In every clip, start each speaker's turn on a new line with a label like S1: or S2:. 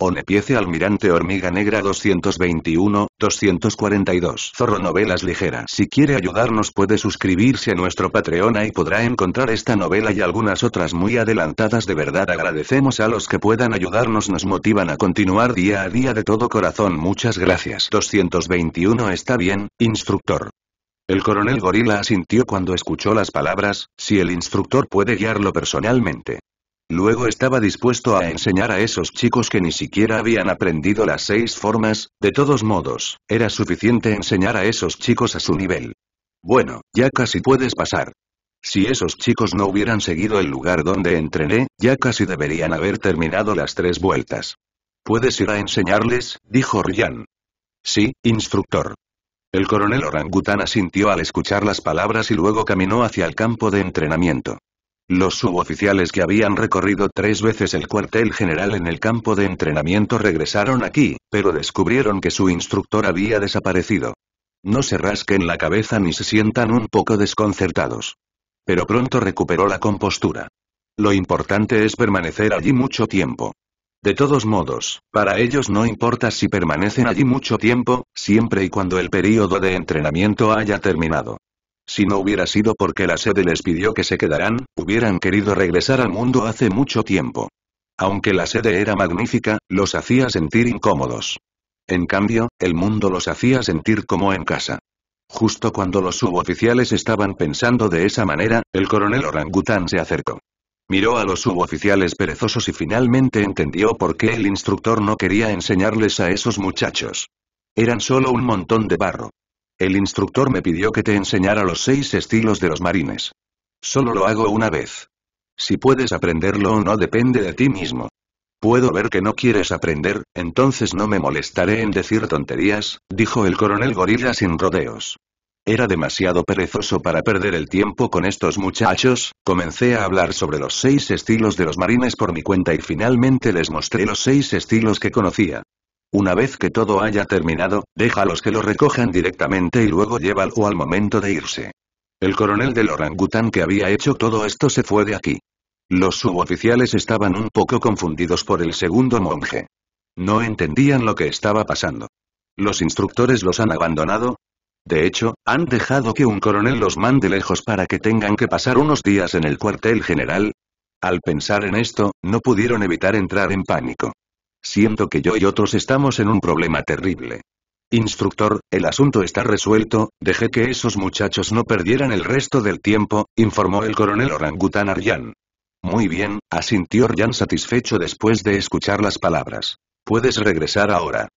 S1: Onepiece Almirante Hormiga Negra 221, 242 Zorro Novelas Ligera Si quiere ayudarnos puede suscribirse a nuestro Patreon y podrá encontrar esta novela y algunas otras muy adelantadas de verdad agradecemos a los que puedan ayudarnos nos motivan a continuar día a día de todo corazón muchas gracias 221 está bien, instructor. El coronel Gorila asintió cuando escuchó las palabras, si el instructor puede guiarlo personalmente. Luego estaba dispuesto a enseñar a esos chicos que ni siquiera habían aprendido las seis formas, de todos modos, era suficiente enseñar a esos chicos a su nivel. Bueno, ya casi puedes pasar. Si esos chicos no hubieran seguido el lugar donde entrené, ya casi deberían haber terminado las tres vueltas. ¿Puedes ir a enseñarles? dijo Ryan. Sí, instructor. El coronel orangután asintió al escuchar las palabras y luego caminó hacia el campo de entrenamiento. Los suboficiales que habían recorrido tres veces el cuartel general en el campo de entrenamiento regresaron aquí, pero descubrieron que su instructor había desaparecido. No se rasquen la cabeza ni se sientan un poco desconcertados. Pero pronto recuperó la compostura. Lo importante es permanecer allí mucho tiempo. De todos modos, para ellos no importa si permanecen allí mucho tiempo, siempre y cuando el período de entrenamiento haya terminado. Si no hubiera sido porque la sede les pidió que se quedaran, hubieran querido regresar al mundo hace mucho tiempo. Aunque la sede era magnífica, los hacía sentir incómodos. En cambio, el mundo los hacía sentir como en casa. Justo cuando los suboficiales estaban pensando de esa manera, el coronel orangután se acercó. Miró a los suboficiales perezosos y finalmente entendió por qué el instructor no quería enseñarles a esos muchachos. Eran solo un montón de barro. El instructor me pidió que te enseñara los seis estilos de los marines. Solo lo hago una vez. Si puedes aprenderlo o no depende de ti mismo. Puedo ver que no quieres aprender, entonces no me molestaré en decir tonterías, dijo el coronel gorila sin rodeos. Era demasiado perezoso para perder el tiempo con estos muchachos, comencé a hablar sobre los seis estilos de los marines por mi cuenta y finalmente les mostré los seis estilos que conocía. Una vez que todo haya terminado, déjalos que lo recojan directamente y luego llévalo al momento de irse. El coronel del orangután que había hecho todo esto se fue de aquí. Los suboficiales estaban un poco confundidos por el segundo monje. No entendían lo que estaba pasando. ¿Los instructores los han abandonado? De hecho, han dejado que un coronel los mande lejos para que tengan que pasar unos días en el cuartel general. Al pensar en esto, no pudieron evitar entrar en pánico. Siento que yo y otros estamos en un problema terrible. Instructor, el asunto está resuelto, dejé que esos muchachos no perdieran el resto del tiempo, informó el coronel orangután Arjan. Muy bien, asintió Arjan satisfecho después de escuchar las palabras. Puedes regresar ahora.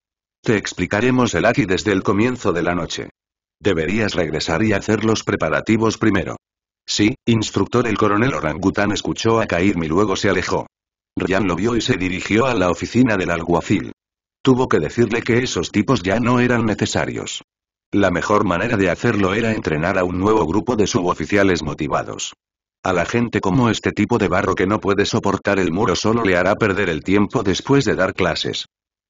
S1: Te explicaremos el aquí desde el comienzo de la noche. Deberías regresar y hacer los preparativos primero. Sí, instructor el coronel orangután escuchó a Kairmi luego se alejó. Ryan lo vio y se dirigió a la oficina del alguacil. Tuvo que decirle que esos tipos ya no eran necesarios. La mejor manera de hacerlo era entrenar a un nuevo grupo de suboficiales motivados. A la gente como este tipo de barro que no puede soportar el muro solo le hará perder el tiempo después de dar clases.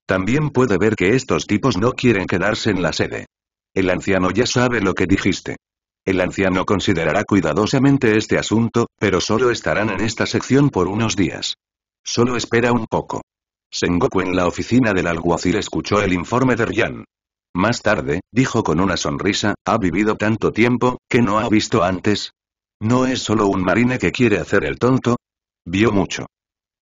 S1: También puede ver que estos tipos no quieren quedarse en la sede. El anciano ya sabe lo que dijiste. El anciano considerará cuidadosamente este asunto, pero solo estarán en esta sección por unos días. Solo espera un poco. Sengoku en la oficina del alguacil escuchó el informe de Ryan. Más tarde, dijo con una sonrisa, ha vivido tanto tiempo, que no ha visto antes. No es solo un marine que quiere hacer el tonto. Vio mucho.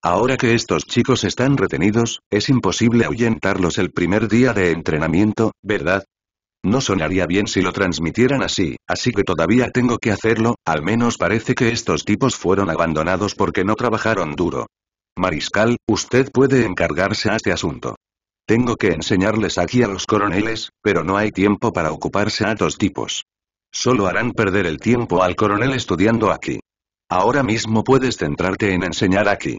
S1: Ahora que estos chicos están retenidos, es imposible ahuyentarlos el primer día de entrenamiento, ¿verdad? No sonaría bien si lo transmitieran así, así que todavía tengo que hacerlo, al menos parece que estos tipos fueron abandonados porque no trabajaron duro. Mariscal, usted puede encargarse a este asunto. Tengo que enseñarles aquí a los coroneles, pero no hay tiempo para ocuparse a dos tipos. Solo harán perder el tiempo al coronel estudiando aquí. Ahora mismo puedes centrarte en enseñar aquí.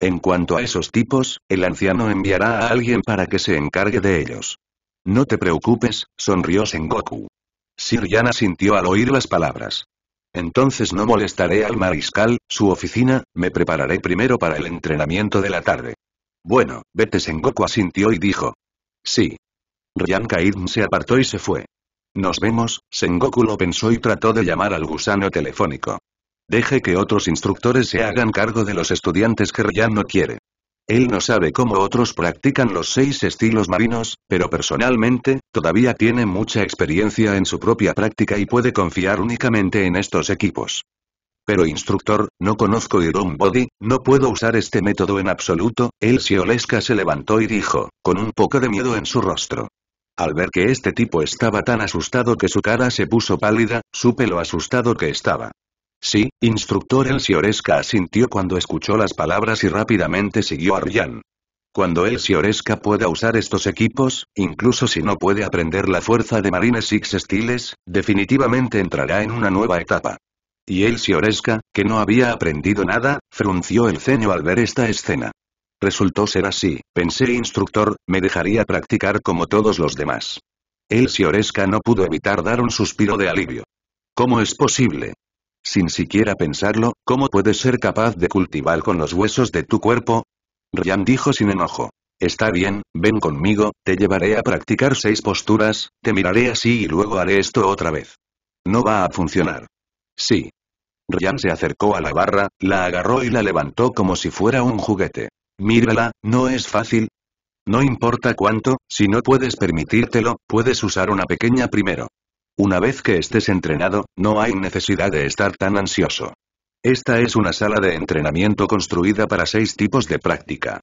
S1: En cuanto a esos tipos, el anciano enviará a alguien para que se encargue de ellos. No te preocupes, sonrió Sengoku. Sir Yana sintió al oír las palabras. Entonces no molestaré al mariscal, su oficina, me prepararé primero para el entrenamiento de la tarde. Bueno, vete Sengoku asintió y dijo. Sí. Ryan Kaidm se apartó y se fue. Nos vemos, Sengoku lo pensó y trató de llamar al gusano telefónico. Deje que otros instructores se hagan cargo de los estudiantes que Ryan no quiere. Él no sabe cómo otros practican los seis estilos marinos, pero personalmente, todavía tiene mucha experiencia en su propia práctica y puede confiar únicamente en estos equipos. Pero instructor, no conozco Iron Body, no puedo usar este método en absoluto, el Sioleska se levantó y dijo, con un poco de miedo en su rostro. Al ver que este tipo estaba tan asustado que su cara se puso pálida, supe lo asustado que estaba. Sí, instructor Sioresca asintió cuando escuchó las palabras y rápidamente siguió a Ryan. Cuando Sioresca pueda usar estos equipos, incluso si no puede aprender la fuerza de Marines Six Estiles, definitivamente entrará en una nueva etapa. Y Elsioresca, que no había aprendido nada, frunció el ceño al ver esta escena. Resultó ser así, pensé instructor, me dejaría practicar como todos los demás. Elsioresca no pudo evitar dar un suspiro de alivio. ¿Cómo es posible? Sin siquiera pensarlo, ¿cómo puedes ser capaz de cultivar con los huesos de tu cuerpo? Ryan dijo sin enojo. Está bien, ven conmigo, te llevaré a practicar seis posturas, te miraré así y luego haré esto otra vez. No va a funcionar. Sí. Ryan se acercó a la barra, la agarró y la levantó como si fuera un juguete. Mírala, no es fácil. No importa cuánto, si no puedes permitírtelo, puedes usar una pequeña primero. Una vez que estés entrenado, no hay necesidad de estar tan ansioso. Esta es una sala de entrenamiento construida para seis tipos de práctica.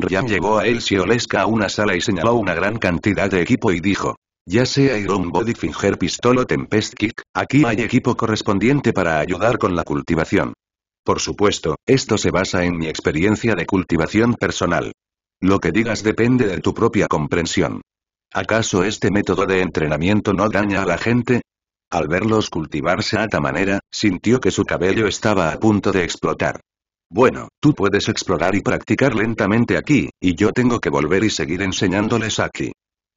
S1: Ryan llegó a Elsie Oleska a una sala y señaló una gran cantidad de equipo y dijo, ya sea Iron Body Finger Pistol o Tempest Kick, aquí hay equipo correspondiente para ayudar con la cultivación. Por supuesto, esto se basa en mi experiencia de cultivación personal. Lo que digas depende de tu propia comprensión. ¿Acaso este método de entrenamiento no daña a la gente? Al verlos cultivarse a tal manera, sintió que su cabello estaba a punto de explotar. Bueno, tú puedes explorar y practicar lentamente aquí, y yo tengo que volver y seguir enseñándoles aquí.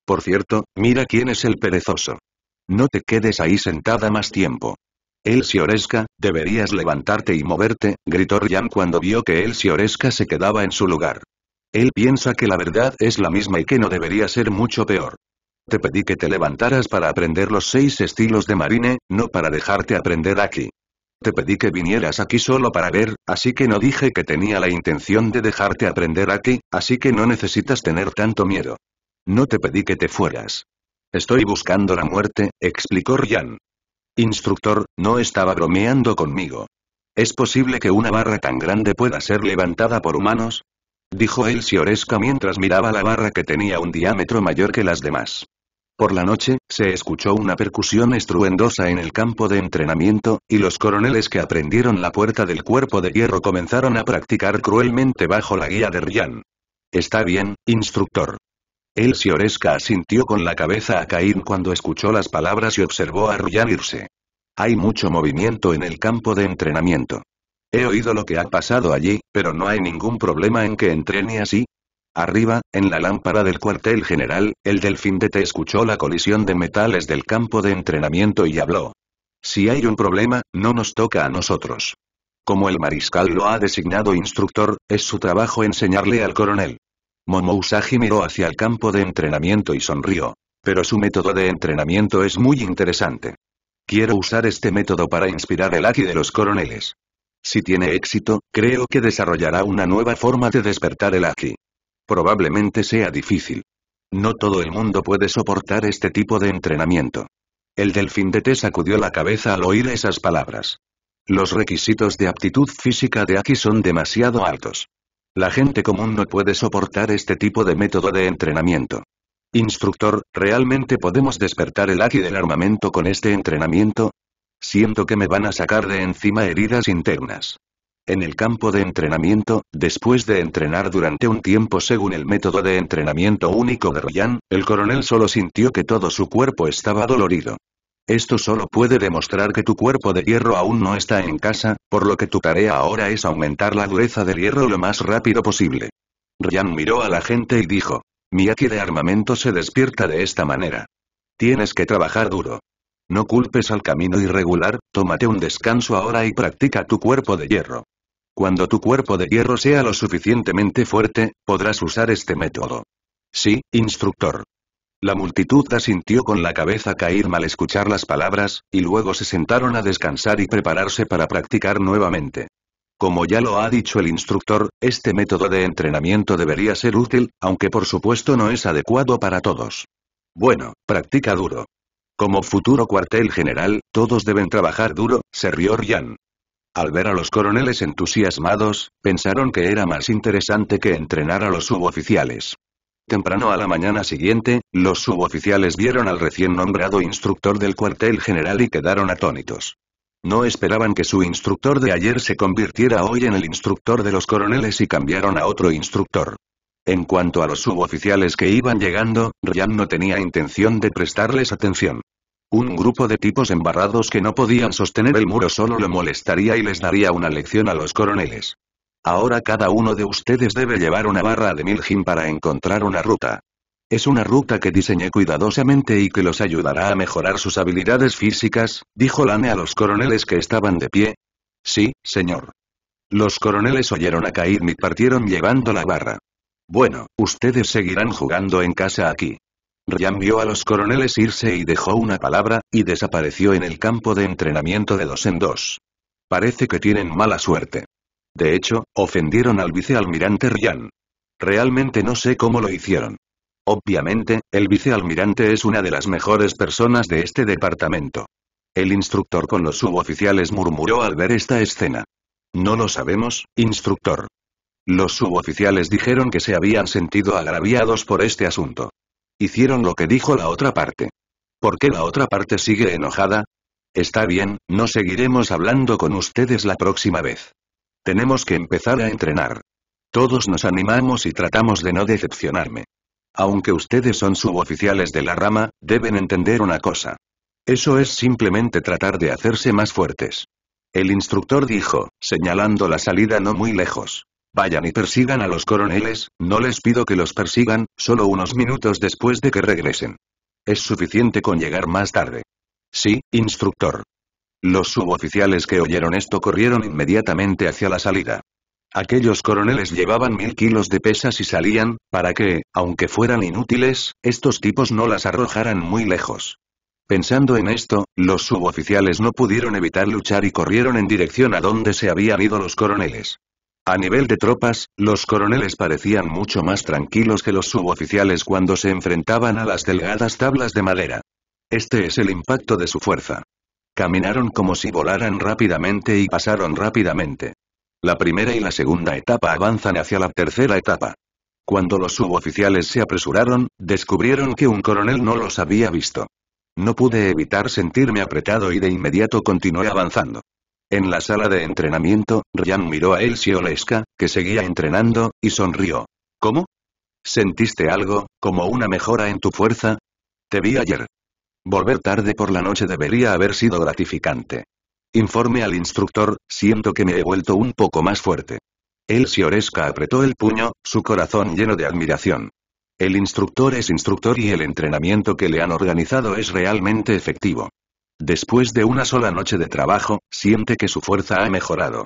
S1: Por cierto, mira quién es el perezoso. No te quedes ahí sentada más tiempo. El Sioresca, deberías levantarte y moverte, gritó Ryan cuando vio que El Sioresca se quedaba en su lugar. Él piensa que la verdad es la misma y que no debería ser mucho peor. Te pedí que te levantaras para aprender los seis estilos de Marine, no para dejarte aprender aquí. Te pedí que vinieras aquí solo para ver, así que no dije que tenía la intención de dejarte aprender aquí, así que no necesitas tener tanto miedo. No te pedí que te fueras. Estoy buscando la muerte, explicó Ryan. Instructor, no estaba bromeando conmigo. ¿Es posible que una barra tan grande pueda ser levantada por humanos? dijo el sioresca mientras miraba la barra que tenía un diámetro mayor que las demás. Por la noche, se escuchó una percusión estruendosa en el campo de entrenamiento, y los coroneles que aprendieron la puerta del cuerpo de hierro comenzaron a practicar cruelmente bajo la guía de Ryan. Está bien, instructor. el sioresca asintió con la cabeza a Caín cuando escuchó las palabras y observó a Ryan irse. Hay mucho movimiento en el campo de entrenamiento. He oído lo que ha pasado allí, pero no hay ningún problema en que entrene así. Arriba, en la lámpara del cuartel general, el delfín de te escuchó la colisión de metales del campo de entrenamiento y habló. Si hay un problema, no nos toca a nosotros. Como el mariscal lo ha designado instructor, es su trabajo enseñarle al coronel. Usagi miró hacia el campo de entrenamiento y sonrió. Pero su método de entrenamiento es muy interesante. Quiero usar este método para inspirar el aki de los coroneles. Si tiene éxito, creo que desarrollará una nueva forma de despertar el Aki. Probablemente sea difícil. No todo el mundo puede soportar este tipo de entrenamiento. El delfín de T sacudió la cabeza al oír esas palabras. Los requisitos de aptitud física de Aki son demasiado altos. La gente común no puede soportar este tipo de método de entrenamiento. Instructor, ¿realmente podemos despertar el Aki del armamento con este entrenamiento? Siento que me van a sacar de encima heridas internas. En el campo de entrenamiento, después de entrenar durante un tiempo según el método de entrenamiento único de Ryan, el coronel solo sintió que todo su cuerpo estaba dolorido. Esto solo puede demostrar que tu cuerpo de hierro aún no está en casa, por lo que tu tarea ahora es aumentar la dureza del hierro lo más rápido posible. Ryan miró a la gente y dijo, mi de armamento se despierta de esta manera. Tienes que trabajar duro. No culpes al camino irregular, tómate un descanso ahora y practica tu cuerpo de hierro. Cuando tu cuerpo de hierro sea lo suficientemente fuerte, podrás usar este método. Sí, instructor. La multitud asintió con la cabeza caer mal escuchar las palabras, y luego se sentaron a descansar y prepararse para practicar nuevamente. Como ya lo ha dicho el instructor, este método de entrenamiento debería ser útil, aunque por supuesto no es adecuado para todos. Bueno, practica duro. Como futuro cuartel general, todos deben trabajar duro, se rió Ryan. Al ver a los coroneles entusiasmados, pensaron que era más interesante que entrenar a los suboficiales. Temprano a la mañana siguiente, los suboficiales vieron al recién nombrado instructor del cuartel general y quedaron atónitos. No esperaban que su instructor de ayer se convirtiera hoy en el instructor de los coroneles y cambiaron a otro instructor. En cuanto a los suboficiales que iban llegando, Ryan no tenía intención de prestarles atención. Un grupo de tipos embarrados que no podían sostener el muro solo lo molestaría y les daría una lección a los coroneles. Ahora cada uno de ustedes debe llevar una barra de milhim para encontrar una ruta. Es una ruta que diseñé cuidadosamente y que los ayudará a mejorar sus habilidades físicas, dijo Lane a los coroneles que estaban de pie. Sí, señor. Los coroneles oyeron a y partieron llevando la barra. Bueno, ustedes seguirán jugando en casa aquí. Ryan vio a los coroneles irse y dejó una palabra, y desapareció en el campo de entrenamiento de dos en dos. Parece que tienen mala suerte. De hecho, ofendieron al vicealmirante Ryan. Realmente no sé cómo lo hicieron. Obviamente, el vicealmirante es una de las mejores personas de este departamento. El instructor con los suboficiales murmuró al ver esta escena. No lo sabemos, instructor. Los suboficiales dijeron que se habían sentido agraviados por este asunto. Hicieron lo que dijo la otra parte. ¿Por qué la otra parte sigue enojada? Está bien, no seguiremos hablando con ustedes la próxima vez. Tenemos que empezar a entrenar. Todos nos animamos y tratamos de no decepcionarme. Aunque ustedes son suboficiales de la rama, deben entender una cosa. Eso es simplemente tratar de hacerse más fuertes. El instructor dijo, señalando la salida no muy lejos. Vayan y persigan a los coroneles, no les pido que los persigan, solo unos minutos después de que regresen. Es suficiente con llegar más tarde. Sí, instructor. Los suboficiales que oyeron esto corrieron inmediatamente hacia la salida. Aquellos coroneles llevaban mil kilos de pesas y salían, para que, aunque fueran inútiles, estos tipos no las arrojaran muy lejos. Pensando en esto, los suboficiales no pudieron evitar luchar y corrieron en dirección a donde se habían ido los coroneles. A nivel de tropas, los coroneles parecían mucho más tranquilos que los suboficiales cuando se enfrentaban a las delgadas tablas de madera. Este es el impacto de su fuerza. Caminaron como si volaran rápidamente y pasaron rápidamente. La primera y la segunda etapa avanzan hacia la tercera etapa. Cuando los suboficiales se apresuraron, descubrieron que un coronel no los había visto. No pude evitar sentirme apretado y de inmediato continué avanzando. En la sala de entrenamiento, Ryan miró a Elsie Oleska, que seguía entrenando, y sonrió. ¿Cómo? ¿Sentiste algo, como una mejora en tu fuerza? Te vi ayer. Volver tarde por la noche debería haber sido gratificante. Informe al instructor, siento que me he vuelto un poco más fuerte. Elsie apretó el puño, su corazón lleno de admiración. El instructor es instructor y el entrenamiento que le han organizado es realmente efectivo. Después de una sola noche de trabajo, siente que su fuerza ha mejorado.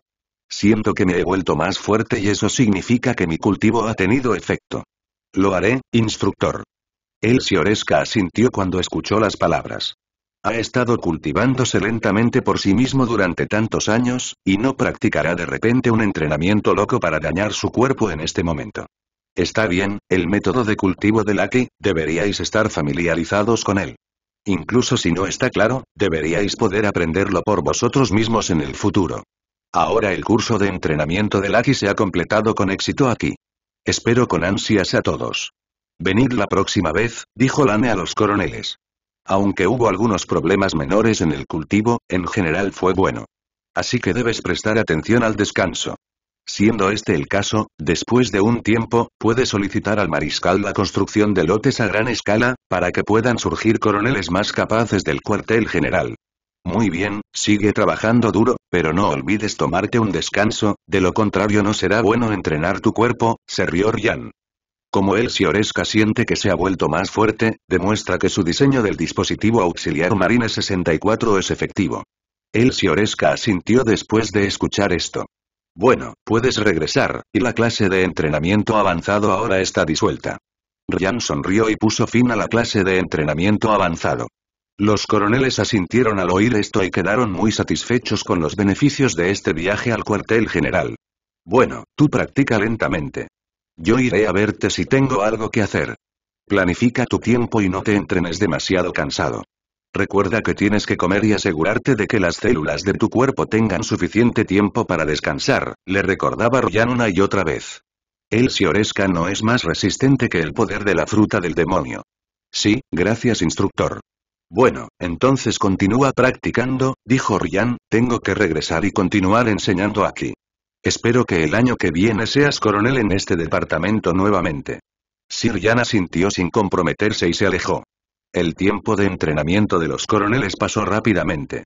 S1: Siento que me he vuelto más fuerte y eso significa que mi cultivo ha tenido efecto. Lo haré, instructor. El Sioresca asintió cuando escuchó las palabras. Ha estado cultivándose lentamente por sí mismo durante tantos años, y no practicará de repente un entrenamiento loco para dañar su cuerpo en este momento. Está bien, el método de cultivo del Aki, deberíais estar familiarizados con él. Incluso si no está claro, deberíais poder aprenderlo por vosotros mismos en el futuro. Ahora el curso de entrenamiento del Aki se ha completado con éxito aquí. Espero con ansias a todos. Venid la próxima vez, dijo Lane a los coroneles. Aunque hubo algunos problemas menores en el cultivo, en general fue bueno. Así que debes prestar atención al descanso. Siendo este el caso, después de un tiempo, puede solicitar al mariscal la construcción de lotes a gran escala, para que puedan surgir coroneles más capaces del cuartel general. Muy bien, sigue trabajando duro, pero no olvides tomarte un descanso, de lo contrario no será bueno entrenar tu cuerpo, se rió Como el Sioresca siente que se ha vuelto más fuerte, demuestra que su diseño del dispositivo auxiliar Marine 64 es efectivo. El Sioresca asintió después de escuchar esto. Bueno, puedes regresar, y la clase de entrenamiento avanzado ahora está disuelta. Ryan sonrió y puso fin a la clase de entrenamiento avanzado. Los coroneles asintieron al oír esto y quedaron muy satisfechos con los beneficios de este viaje al cuartel general. Bueno, tú practica lentamente. Yo iré a verte si tengo algo que hacer. Planifica tu tiempo y no te entrenes demasiado cansado. Recuerda que tienes que comer y asegurarte de que las células de tu cuerpo tengan suficiente tiempo para descansar, le recordaba Ryan una y otra vez. El Sioresca no es más resistente que el poder de la fruta del demonio. Sí, gracias instructor. Bueno, entonces continúa practicando, dijo Ryan, tengo que regresar y continuar enseñando aquí. Espero que el año que viene seas coronel en este departamento nuevamente. Sir sintió asintió sin comprometerse y se alejó. El tiempo de entrenamiento de los coroneles pasó rápidamente.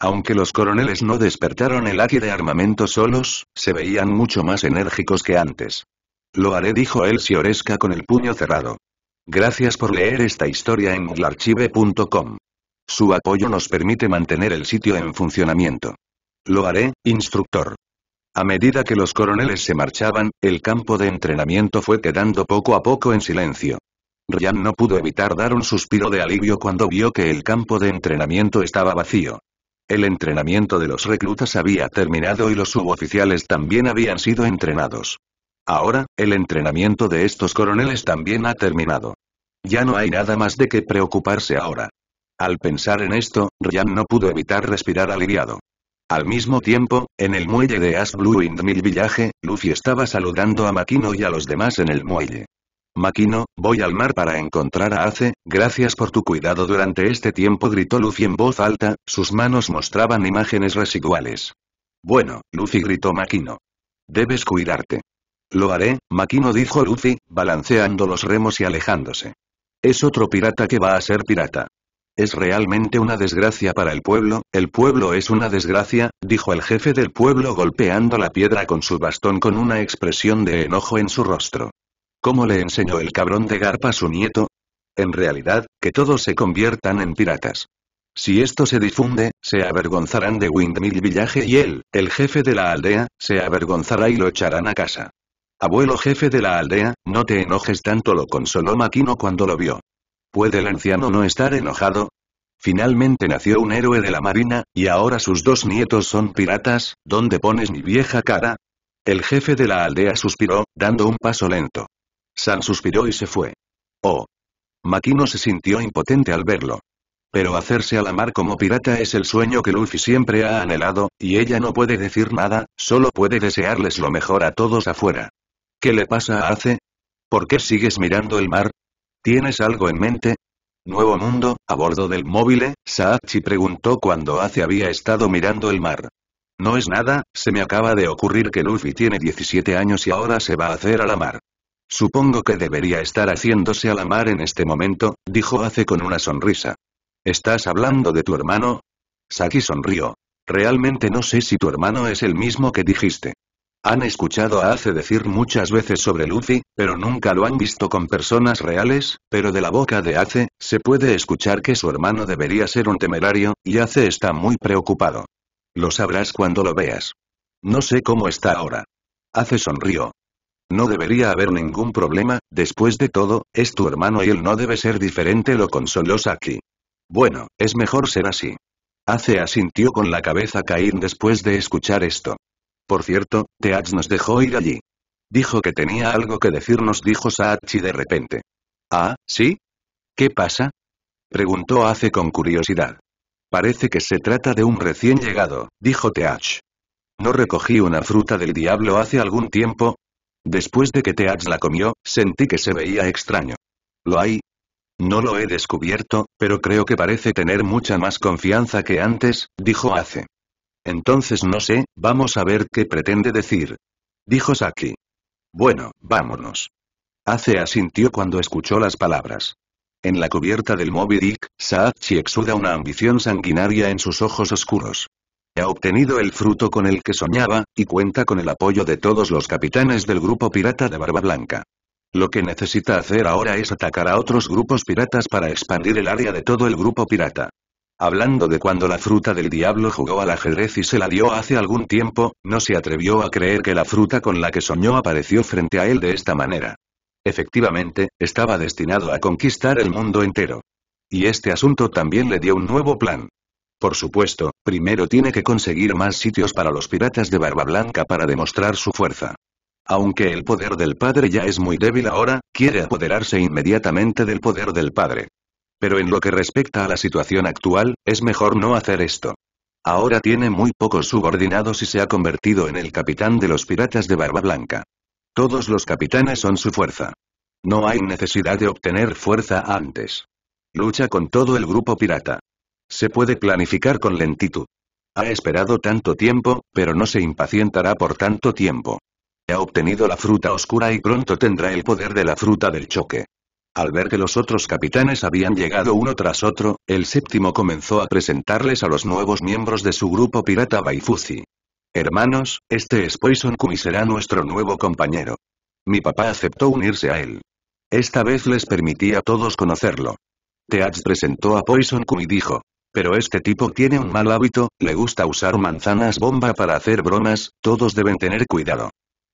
S1: Aunque los coroneles no despertaron el área de armamento solos, se veían mucho más enérgicos que antes. Lo haré dijo él Sioresca con el puño cerrado. Gracias por leer esta historia en larchive.com. Su apoyo nos permite mantener el sitio en funcionamiento. Lo haré, instructor. A medida que los coroneles se marchaban, el campo de entrenamiento fue quedando poco a poco en silencio. Ryan no pudo evitar dar un suspiro de alivio cuando vio que el campo de entrenamiento estaba vacío. El entrenamiento de los reclutas había terminado y los suboficiales también habían sido entrenados. Ahora, el entrenamiento de estos coroneles también ha terminado. Ya no hay nada más de qué preocuparse ahora. Al pensar en esto, Ryan no pudo evitar respirar aliviado. Al mismo tiempo, en el muelle de Ash Blue Windmill Village, Luffy estaba saludando a Makino y a los demás en el muelle. Makino, voy al mar para encontrar a Ace, gracias por tu cuidado durante este tiempo gritó Luffy en voz alta, sus manos mostraban imágenes residuales. Bueno, Luffy gritó Maquino. Debes cuidarte. Lo haré, Maquino dijo Luffy, balanceando los remos y alejándose. Es otro pirata que va a ser pirata. Es realmente una desgracia para el pueblo, el pueblo es una desgracia, dijo el jefe del pueblo golpeando la piedra con su bastón con una expresión de enojo en su rostro. ¿Cómo le enseñó el cabrón de garpa a su nieto? En realidad, que todos se conviertan en piratas. Si esto se difunde, se avergonzarán de Windmill Village y él, el jefe de la aldea, se avergonzará y lo echarán a casa. Abuelo jefe de la aldea, no te enojes tanto lo consoló Makino cuando lo vio. ¿Puede el anciano no estar enojado? Finalmente nació un héroe de la marina, y ahora sus dos nietos son piratas, ¿dónde pones mi vieja cara? El jefe de la aldea suspiró, dando un paso lento. San suspiró y se fue. Oh. Makino se sintió impotente al verlo. Pero hacerse a la mar como pirata es el sueño que Luffy siempre ha anhelado, y ella no puede decir nada, solo puede desearles lo mejor a todos afuera. ¿Qué le pasa a Ace? ¿Por qué sigues mirando el mar? ¿Tienes algo en mente? Nuevo mundo, a bordo del móvil, Saachi preguntó cuando Ace había estado mirando el mar. No es nada, se me acaba de ocurrir que Luffy tiene 17 años y ahora se va a hacer a la mar. Supongo que debería estar haciéndose a la mar en este momento, dijo Ace con una sonrisa. ¿Estás hablando de tu hermano? Saki sonrió. Realmente no sé si tu hermano es el mismo que dijiste. Han escuchado a Ace decir muchas veces sobre lucy pero nunca lo han visto con personas reales, pero de la boca de Ace, se puede escuchar que su hermano debería ser un temerario, y Ace está muy preocupado. Lo sabrás cuando lo veas. No sé cómo está ahora. Ace sonrió. No debería haber ningún problema, después de todo, es tu hermano y él no debe ser diferente, lo consoló Saki. Bueno, es mejor ser así. Ace asintió con la cabeza Caín después de escuchar esto. Por cierto, Teach nos dejó ir allí. Dijo que tenía algo que decirnos, dijo Saachi de repente. Ah, ¿sí? ¿Qué pasa? Preguntó Ace con curiosidad. Parece que se trata de un recién llegado, dijo Teach. No recogí una fruta del diablo hace algún tiempo, Después de que Teats la comió, sentí que se veía extraño. ¿Lo hay? No lo he descubierto, pero creo que parece tener mucha más confianza que antes, dijo Ace. Entonces no sé, vamos a ver qué pretende decir. Dijo Saki. Bueno, vámonos. Ace asintió cuando escuchó las palabras. En la cubierta del Moby Dick, Saachi exuda una ambición sanguinaria en sus ojos oscuros ha obtenido el fruto con el que soñaba, y cuenta con el apoyo de todos los capitanes del grupo pirata de Barba Blanca. Lo que necesita hacer ahora es atacar a otros grupos piratas para expandir el área de todo el grupo pirata. Hablando de cuando la fruta del diablo jugó al ajedrez y se la dio hace algún tiempo, no se atrevió a creer que la fruta con la que soñó apareció frente a él de esta manera. Efectivamente, estaba destinado a conquistar el mundo entero. Y este asunto también le dio un nuevo plan. Por supuesto, primero tiene que conseguir más sitios para los piratas de Barba Blanca para demostrar su fuerza. Aunque el poder del padre ya es muy débil ahora, quiere apoderarse inmediatamente del poder del padre. Pero en lo que respecta a la situación actual, es mejor no hacer esto. Ahora tiene muy pocos subordinados y se ha convertido en el capitán de los piratas de Barba Blanca. Todos los capitanes son su fuerza. No hay necesidad de obtener fuerza antes. Lucha con todo el grupo pirata. Se puede planificar con lentitud. Ha esperado tanto tiempo, pero no se impacientará por tanto tiempo. Ha obtenido la fruta oscura y pronto tendrá el poder de la fruta del choque. Al ver que los otros capitanes habían llegado uno tras otro, el séptimo comenzó a presentarles a los nuevos miembros de su grupo pirata Baifuzi. Hermanos, este es Poison Kumi y será nuestro nuevo compañero. Mi papá aceptó unirse a él. Esta vez les permitía a todos conocerlo. Teach presentó a Poison y dijo, pero este tipo tiene un mal hábito, le gusta usar manzanas bomba para hacer bromas, todos deben tener cuidado.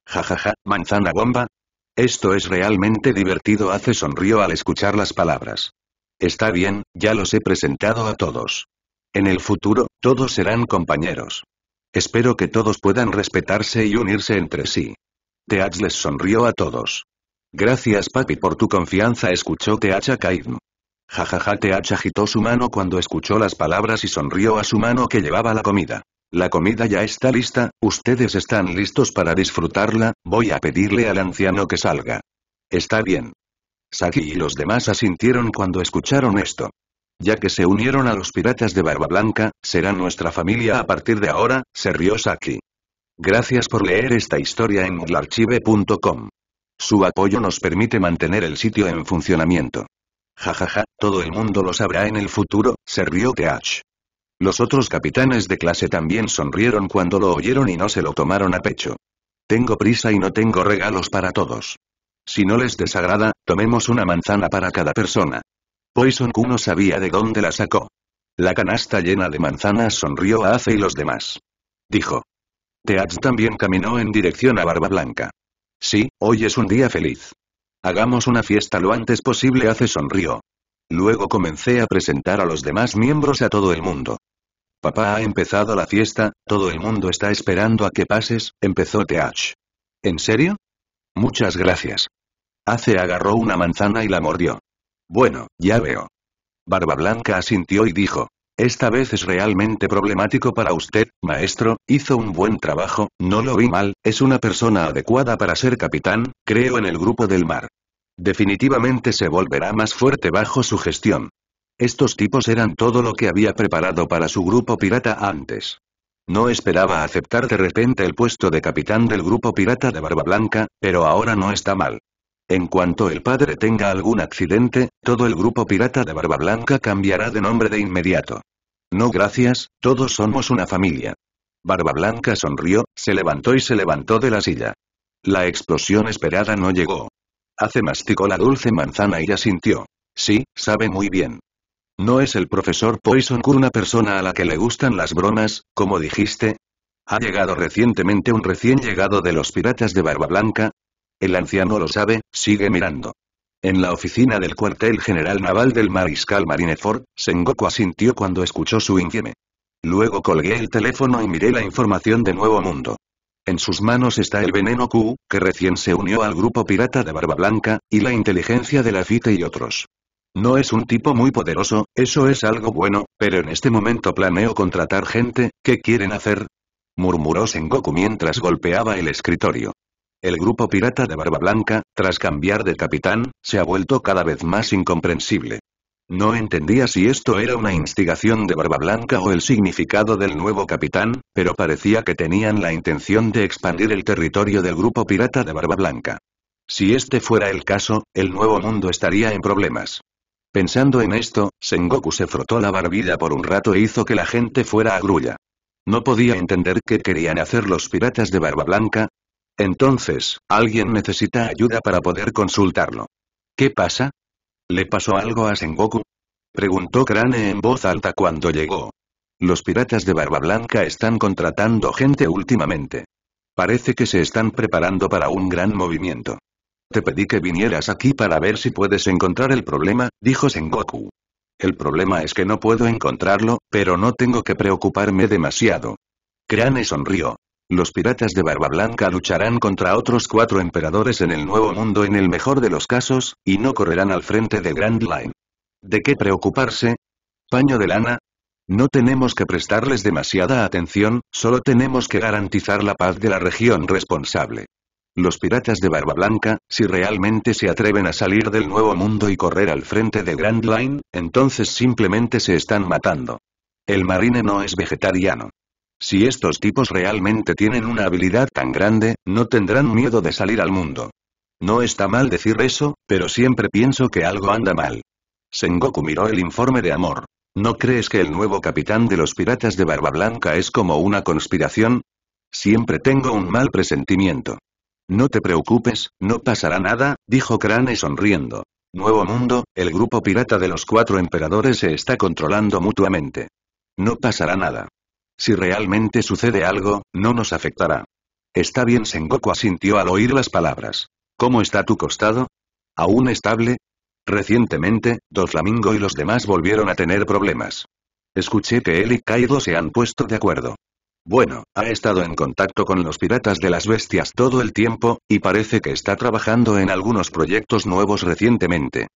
S1: Jajaja, ja, ja, manzana bomba. Esto es realmente divertido hace sonrío al escuchar las palabras. Está bien, ya los he presentado a todos. En el futuro, todos serán compañeros. Espero que todos puedan respetarse y unirse entre sí. Teach les sonrió a todos. Gracias papi por tu confianza escuchó Teach a Kaidm. Jajaja Teach agitó su mano cuando escuchó las palabras y sonrió a su mano que llevaba la comida. La comida ya está lista, ustedes están listos para disfrutarla, voy a pedirle al anciano que salga. Está bien. Saki y los demás asintieron cuando escucharon esto. Ya que se unieron a los piratas de Barba Blanca, será nuestra familia a partir de ahora, se rió Saki. Gracias por leer esta historia en mudlarchive.com. Su apoyo nos permite mantener el sitio en funcionamiento. Jajaja, todo el mundo lo sabrá en el futuro, se rió Teach. Los otros capitanes de clase también sonrieron cuando lo oyeron y no se lo tomaron a pecho. Tengo prisa y no tengo regalos para todos. Si no les desagrada, tomemos una manzana para cada persona. Poison Q no sabía de dónde la sacó. La canasta llena de manzanas sonrió a Ace y los demás. Dijo. Teach también caminó en dirección a Barba Blanca. Sí, hoy es un día feliz. Hagamos una fiesta lo antes posible hace sonrió. Luego comencé a presentar a los demás miembros a todo el mundo. Papá ha empezado la fiesta, todo el mundo está esperando a que pases, empezó Teach. ¿En serio? Muchas gracias. Hace agarró una manzana y la mordió. Bueno, ya veo. Barba Blanca asintió y dijo, esta vez es realmente problemático para usted, maestro, hizo un buen trabajo, no lo vi mal, es una persona adecuada para ser capitán, creo en el grupo del mar. Definitivamente se volverá más fuerte bajo su gestión. Estos tipos eran todo lo que había preparado para su grupo pirata antes. No esperaba aceptar de repente el puesto de capitán del grupo pirata de Barba Blanca, pero ahora no está mal. En cuanto el padre tenga algún accidente, todo el grupo pirata de Barba Blanca cambiará de nombre de inmediato. No gracias, todos somos una familia. Barba Blanca sonrió, se levantó y se levantó de la silla. La explosión esperada no llegó. Hace masticó la dulce manzana y sintió. Sí, sabe muy bien. ¿No es el profesor Poison una persona a la que le gustan las bromas, como dijiste? ¿Ha llegado recientemente un recién llegado de los piratas de Barba Blanca? El anciano lo sabe, sigue mirando. En la oficina del cuartel general naval del mariscal Marineford, Sengoku asintió cuando escuchó su infieme. Luego colgué el teléfono y miré la información de Nuevo Mundo. En sus manos está el veneno Q, que recién se unió al grupo pirata de Barba Blanca, y la inteligencia de la y otros. No es un tipo muy poderoso, eso es algo bueno, pero en este momento planeo contratar gente, ¿qué quieren hacer? murmuró Sengoku mientras golpeaba el escritorio. El grupo pirata de Barba Blanca, tras cambiar de capitán, se ha vuelto cada vez más incomprensible. No entendía si esto era una instigación de Barba Blanca o el significado del nuevo capitán, pero parecía que tenían la intención de expandir el territorio del grupo pirata de Barba Blanca. Si este fuera el caso, el nuevo mundo estaría en problemas. Pensando en esto, Sengoku se frotó la barbilla por un rato e hizo que la gente fuera a grulla. No podía entender qué querían hacer los piratas de Barba Blanca, entonces, alguien necesita ayuda para poder consultarlo. ¿Qué pasa? ¿Le pasó algo a Sengoku? Preguntó Crane en voz alta cuando llegó. Los piratas de Barba Blanca están contratando gente últimamente. Parece que se están preparando para un gran movimiento. Te pedí que vinieras aquí para ver si puedes encontrar el problema, dijo Sengoku. El problema es que no puedo encontrarlo, pero no tengo que preocuparme demasiado. Crane sonrió. Los piratas de Barba Blanca lucharán contra otros cuatro emperadores en el Nuevo Mundo en el mejor de los casos, y no correrán al frente de Grand Line. ¿De qué preocuparse? ¿Paño de lana? No tenemos que prestarles demasiada atención, solo tenemos que garantizar la paz de la región responsable. Los piratas de Barba Blanca, si realmente se atreven a salir del Nuevo Mundo y correr al frente de Grand Line, entonces simplemente se están matando. El marine no es vegetariano. Si estos tipos realmente tienen una habilidad tan grande, no tendrán miedo de salir al mundo. No está mal decir eso, pero siempre pienso que algo anda mal. Sengoku miró el informe de amor. ¿No crees que el nuevo capitán de los piratas de Barba Blanca es como una conspiración? Siempre tengo un mal presentimiento. No te preocupes, no pasará nada, dijo Crane sonriendo. Nuevo Mundo, el grupo pirata de los cuatro emperadores se está controlando mutuamente. No pasará nada. Si realmente sucede algo, no nos afectará. Está bien Sengoku asintió al oír las palabras. ¿Cómo está tu costado? ¿Aún estable? Recientemente, Doflamingo y los demás volvieron a tener problemas. Escuché que él y Kaido se han puesto de acuerdo. Bueno, ha estado en contacto con los piratas de las bestias todo el tiempo, y parece que está trabajando en algunos proyectos nuevos recientemente.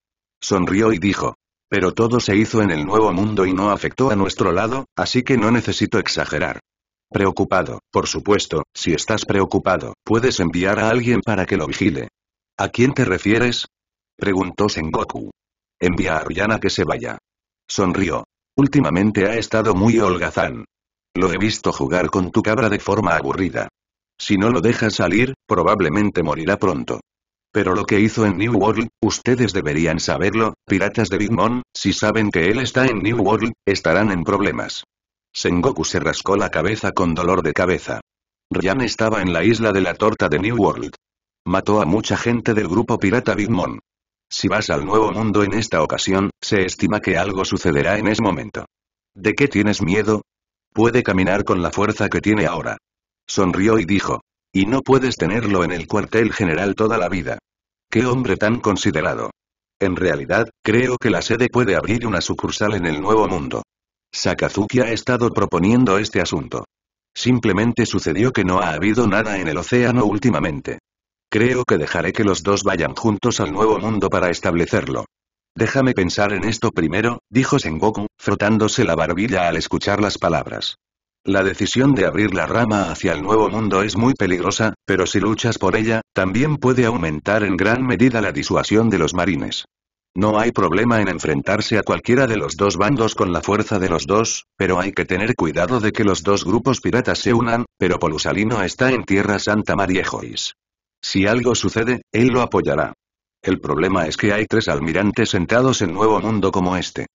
S1: Sonrió y dijo, pero todo se hizo en el nuevo mundo y no afectó a nuestro lado, así que no necesito exagerar. Preocupado, por supuesto, si estás preocupado, puedes enviar a alguien para que lo vigile. ¿A quién te refieres? Preguntó Sengoku. Envía a Ryana que se vaya. Sonrió. Últimamente ha estado muy holgazán. Lo he visto jugar con tu cabra de forma aburrida. Si no lo dejas salir, probablemente morirá pronto. Pero lo que hizo en New World, ustedes deberían saberlo, piratas de Big Mom, si saben que él está en New World, estarán en problemas. Sengoku se rascó la cabeza con dolor de cabeza. Ryan estaba en la isla de la torta de New World. Mató a mucha gente del grupo pirata Big Mom. Si vas al nuevo mundo en esta ocasión, se estima que algo sucederá en ese momento. ¿De qué tienes miedo? Puede caminar con la fuerza que tiene ahora. Sonrió y dijo, y no puedes tenerlo en el cuartel general toda la vida. ¡Qué hombre tan considerado! En realidad, creo que la sede puede abrir una sucursal en el Nuevo Mundo. Sakazuki ha estado proponiendo este asunto. Simplemente sucedió que no ha habido nada en el océano últimamente. Creo que dejaré que los dos vayan juntos al Nuevo Mundo para establecerlo. Déjame pensar en esto primero, dijo Sengoku, frotándose la barbilla al escuchar las palabras. La decisión de abrir la rama hacia el nuevo mundo es muy peligrosa, pero si luchas por ella, también puede aumentar en gran medida la disuasión de los marines. No hay problema en enfrentarse a cualquiera de los dos bandos con la fuerza de los dos, pero hay que tener cuidado de que los dos grupos piratas se unan, pero Polusalino está en Tierra Santa Mariejois. Si algo sucede, él lo apoyará. El problema es que hay tres almirantes sentados en Nuevo Mundo como este.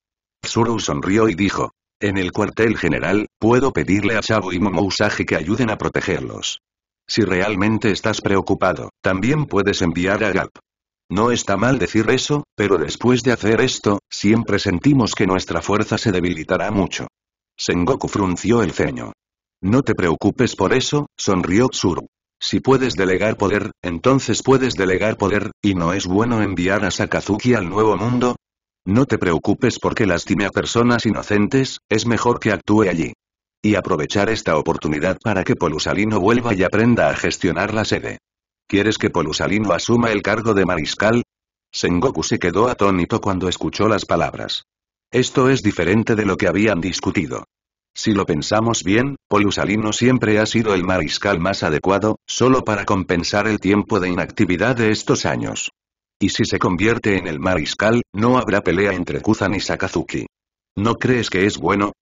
S1: Tsuru sonrió y dijo, en el cuartel general, puedo pedirle a chavo y Usagi que ayuden a protegerlos. Si realmente estás preocupado, también puedes enviar a Gap. No está mal decir eso, pero después de hacer esto, siempre sentimos que nuestra fuerza se debilitará mucho. Sengoku frunció el ceño. No te preocupes por eso, sonrió Tsuru. Si puedes delegar poder, entonces puedes delegar poder, y no es bueno enviar a Sakazuki al nuevo mundo, no te preocupes porque lastime a personas inocentes, es mejor que actúe allí. Y aprovechar esta oportunidad para que Polusalino vuelva y aprenda a gestionar la sede. ¿Quieres que Polusalino asuma el cargo de mariscal? Sengoku se quedó atónito cuando escuchó las palabras. Esto es diferente de lo que habían discutido. Si lo pensamos bien, Polusalino siempre ha sido el mariscal más adecuado, solo para compensar el tiempo de inactividad de estos años. Y si se convierte en el mariscal, no habrá pelea entre Kuzan y Sakazuki. ¿No crees que es bueno?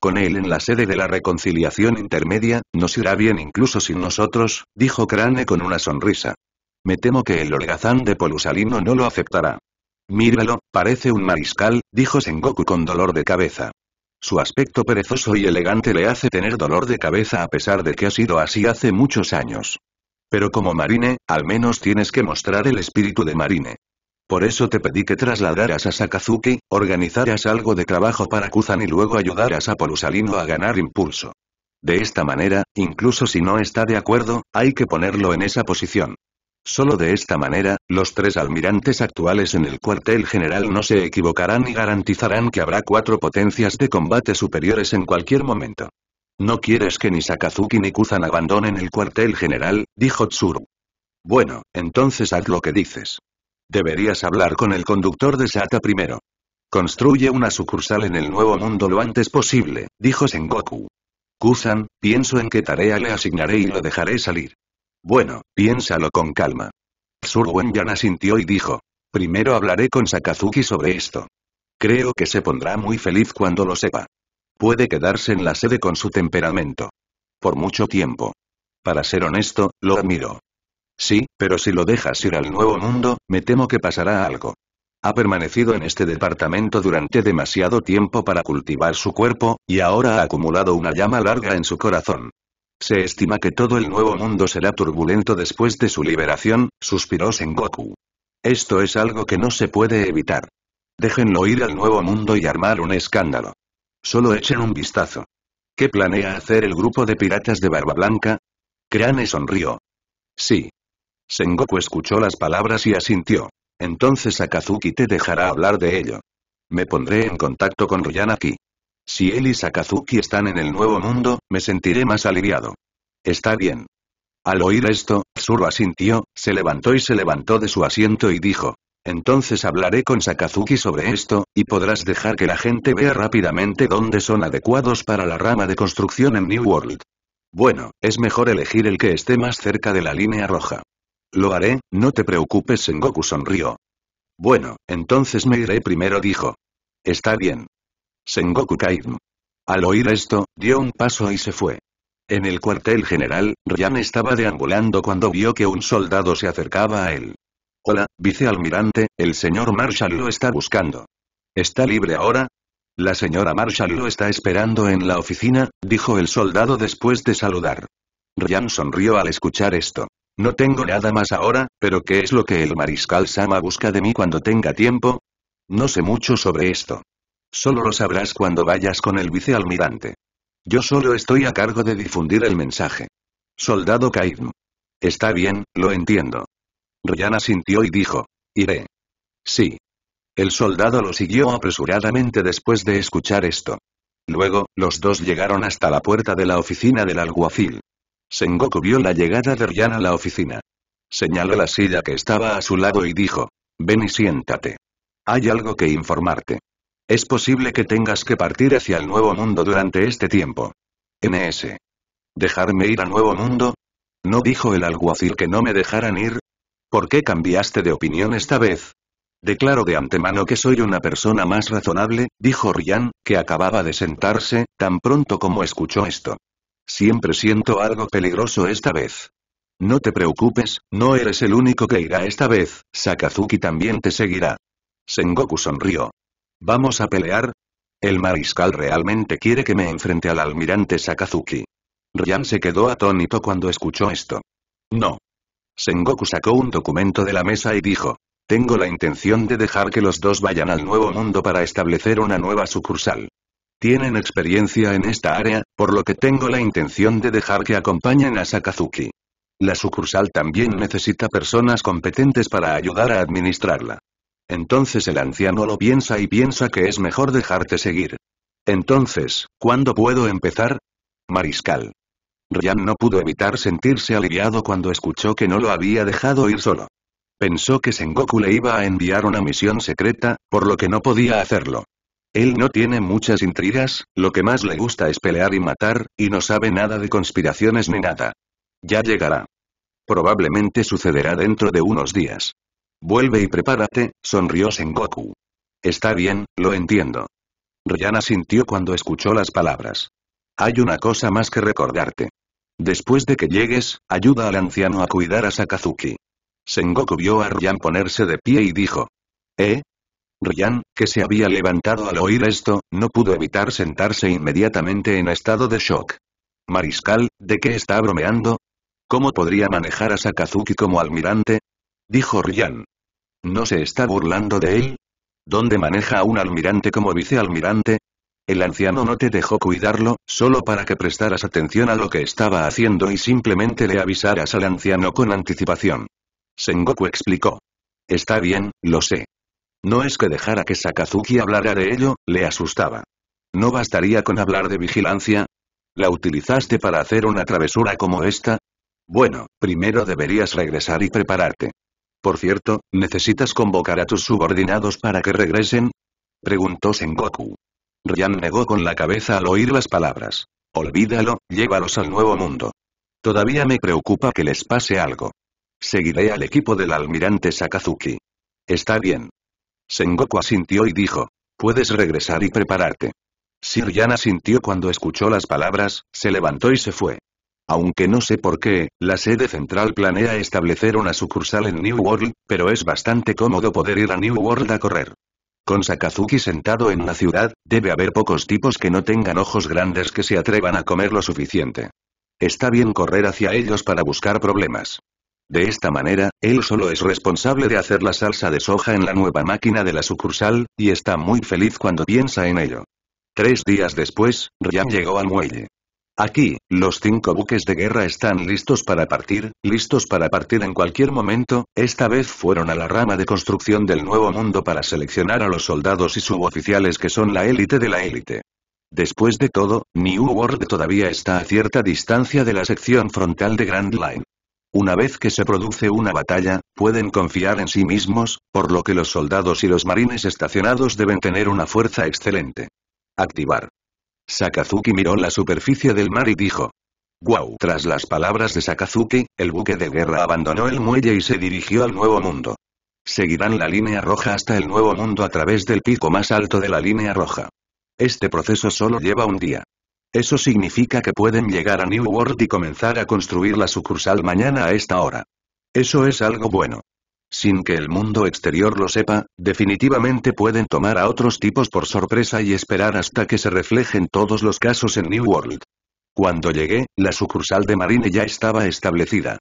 S1: Con él en la sede de la reconciliación intermedia, nos irá bien incluso sin nosotros, dijo Crane con una sonrisa. Me temo que el holgazán de Polusalino no lo aceptará. Míralo, parece un mariscal, dijo Sengoku con dolor de cabeza. Su aspecto perezoso y elegante le hace tener dolor de cabeza a pesar de que ha sido así hace muchos años. Pero como marine, al menos tienes que mostrar el espíritu de marine. Por eso te pedí que trasladaras a Sakazuki, organizaras algo de trabajo para Kuzan y luego ayudaras a Polusalino a ganar impulso. De esta manera, incluso si no está de acuerdo, hay que ponerlo en esa posición. Solo de esta manera, los tres almirantes actuales en el cuartel general no se equivocarán y garantizarán que habrá cuatro potencias de combate superiores en cualquier momento. No quieres que ni Sakazuki ni Kuzan abandonen el cuartel general, dijo Tsuru. Bueno, entonces haz lo que dices. Deberías hablar con el conductor de Sata primero. Construye una sucursal en el Nuevo Mundo lo antes posible, dijo Sengoku. Kuzan, pienso en qué tarea le asignaré y lo dejaré salir. Bueno, piénsalo con calma. ya asintió y dijo. Primero hablaré con Sakazuki sobre esto. Creo que se pondrá muy feliz cuando lo sepa. Puede quedarse en la sede con su temperamento. Por mucho tiempo. Para ser honesto, lo admiro. Sí, pero si lo dejas ir al nuevo mundo, me temo que pasará algo. Ha permanecido en este departamento durante demasiado tiempo para cultivar su cuerpo, y ahora ha acumulado una llama larga en su corazón. Se estima que todo el nuevo mundo será turbulento después de su liberación, suspiró Sengoku. Esto es algo que no se puede evitar. Déjenlo ir al nuevo mundo y armar un escándalo. Solo echen un vistazo. ¿Qué planea hacer el grupo de piratas de Barba Blanca? Crane sonrió. Sí. Sengoku escuchó las palabras y asintió. Entonces Sakazuki te dejará hablar de ello. Me pondré en contacto con aquí. Si él y Sakazuki están en el nuevo mundo, me sentiré más aliviado. Está bien. Al oír esto, Tsuru asintió, se levantó y se levantó de su asiento y dijo, entonces hablaré con Sakazuki sobre esto, y podrás dejar que la gente vea rápidamente dónde son adecuados para la rama de construcción en New World. Bueno, es mejor elegir el que esté más cerca de la línea roja. Lo haré, no te preocupes Sengoku sonrió. Bueno, entonces me iré primero dijo. Está bien. Sengoku Kaidm. Al oír esto, dio un paso y se fue. En el cuartel general, Ryan estaba deambulando cuando vio que un soldado se acercaba a él. Hola, vicealmirante, el señor Marshall lo está buscando. ¿Está libre ahora? La señora Marshall lo está esperando en la oficina, dijo el soldado después de saludar. Ryan sonrió al escuchar esto. No tengo nada más ahora, pero ¿qué es lo que el mariscal Sama busca de mí cuando tenga tiempo? No sé mucho sobre esto. Solo lo sabrás cuando vayas con el vicealmirante. Yo solo estoy a cargo de difundir el mensaje. Soldado Kaidm. Está bien, lo entiendo. Ryana sintió y dijo. Iré. Sí. El soldado lo siguió apresuradamente después de escuchar esto. Luego, los dos llegaron hasta la puerta de la oficina del alguacil. Sengoku vio la llegada de Ryan a la oficina. Señaló la silla que estaba a su lado y dijo. Ven y siéntate. Hay algo que informarte. Es posible que tengas que partir hacia el Nuevo Mundo durante este tiempo. NS. ¿Dejarme ir a Nuevo Mundo? No dijo el alguacil que no me dejaran ir, ¿Por qué cambiaste de opinión esta vez? Declaro de antemano que soy una persona más razonable, dijo Ryan, que acababa de sentarse, tan pronto como escuchó esto. Siempre siento algo peligroso esta vez. No te preocupes, no eres el único que irá esta vez, Sakazuki también te seguirá. Sengoku sonrió. ¿Vamos a pelear? El mariscal realmente quiere que me enfrente al almirante Sakazuki. Ryan se quedó atónito cuando escuchó esto. No. Sengoku sacó un documento de la mesa y dijo. Tengo la intención de dejar que los dos vayan al nuevo mundo para establecer una nueva sucursal. Tienen experiencia en esta área, por lo que tengo la intención de dejar que acompañen a Sakazuki. La sucursal también necesita personas competentes para ayudar a administrarla. Entonces el anciano lo piensa y piensa que es mejor dejarte seguir. Entonces, ¿cuándo puedo empezar? Mariscal. Ryan no pudo evitar sentirse aliviado cuando escuchó que no lo había dejado ir solo. Pensó que Sengoku le iba a enviar una misión secreta, por lo que no podía hacerlo. Él no tiene muchas intrigas, lo que más le gusta es pelear y matar, y no sabe nada de conspiraciones ni nada. Ya llegará. Probablemente sucederá dentro de unos días. Vuelve y prepárate, sonrió Sengoku. Está bien, lo entiendo. Ryan asintió cuando escuchó las palabras. Hay una cosa más que recordarte. Después de que llegues, ayuda al anciano a cuidar a Sakazuki. Sengoku vio a Ryan ponerse de pie y dijo. ¿Eh? Ryan, que se había levantado al oír esto, no pudo evitar sentarse inmediatamente en estado de shock. Mariscal, ¿de qué está bromeando? ¿Cómo podría manejar a Sakazuki como almirante? Dijo Ryan. ¿No se está burlando de él? ¿Dónde maneja a un almirante como vicealmirante? El anciano no te dejó cuidarlo, solo para que prestaras atención a lo que estaba haciendo y simplemente le avisaras al anciano con anticipación. Sengoku explicó. Está bien, lo sé. No es que dejara que Sakazuki hablara de ello, le asustaba. ¿No bastaría con hablar de vigilancia? ¿La utilizaste para hacer una travesura como esta? Bueno, primero deberías regresar y prepararte. Por cierto, ¿necesitas convocar a tus subordinados para que regresen? Preguntó Sengoku. Ryan negó con la cabeza al oír las palabras. Olvídalo, llévalos al nuevo mundo. Todavía me preocupa que les pase algo. Seguiré al equipo del almirante Sakazuki. Está bien. Sengoku asintió y dijo. Puedes regresar y prepararte. Sir asintió cuando escuchó las palabras, se levantó y se fue. Aunque no sé por qué, la sede central planea establecer una sucursal en New World, pero es bastante cómodo poder ir a New World a correr. Con Sakazuki sentado en la ciudad, debe haber pocos tipos que no tengan ojos grandes que se atrevan a comer lo suficiente. Está bien correr hacia ellos para buscar problemas. De esta manera, él solo es responsable de hacer la salsa de soja en la nueva máquina de la sucursal, y está muy feliz cuando piensa en ello. Tres días después, Ryan llegó al muelle. Aquí, los cinco buques de guerra están listos para partir, listos para partir en cualquier momento, esta vez fueron a la rama de construcción del Nuevo Mundo para seleccionar a los soldados y suboficiales que son la élite de la élite. Después de todo, New World todavía está a cierta distancia de la sección frontal de Grand Line. Una vez que se produce una batalla, pueden confiar en sí mismos, por lo que los soldados y los marines estacionados deben tener una fuerza excelente. Activar. Sakazuki miró la superficie del mar y dijo. Wow. Tras las palabras de Sakazuki, el buque de guerra abandonó el muelle y se dirigió al Nuevo Mundo. Seguirán la línea roja hasta el Nuevo Mundo a través del pico más alto de la línea roja. Este proceso solo lleva un día. Eso significa que pueden llegar a New World y comenzar a construir la sucursal mañana a esta hora. Eso es algo bueno sin que el mundo exterior lo sepa, definitivamente pueden tomar a otros tipos por sorpresa y esperar hasta que se reflejen todos los casos en New World. Cuando llegué, la sucursal de Marine ya estaba establecida.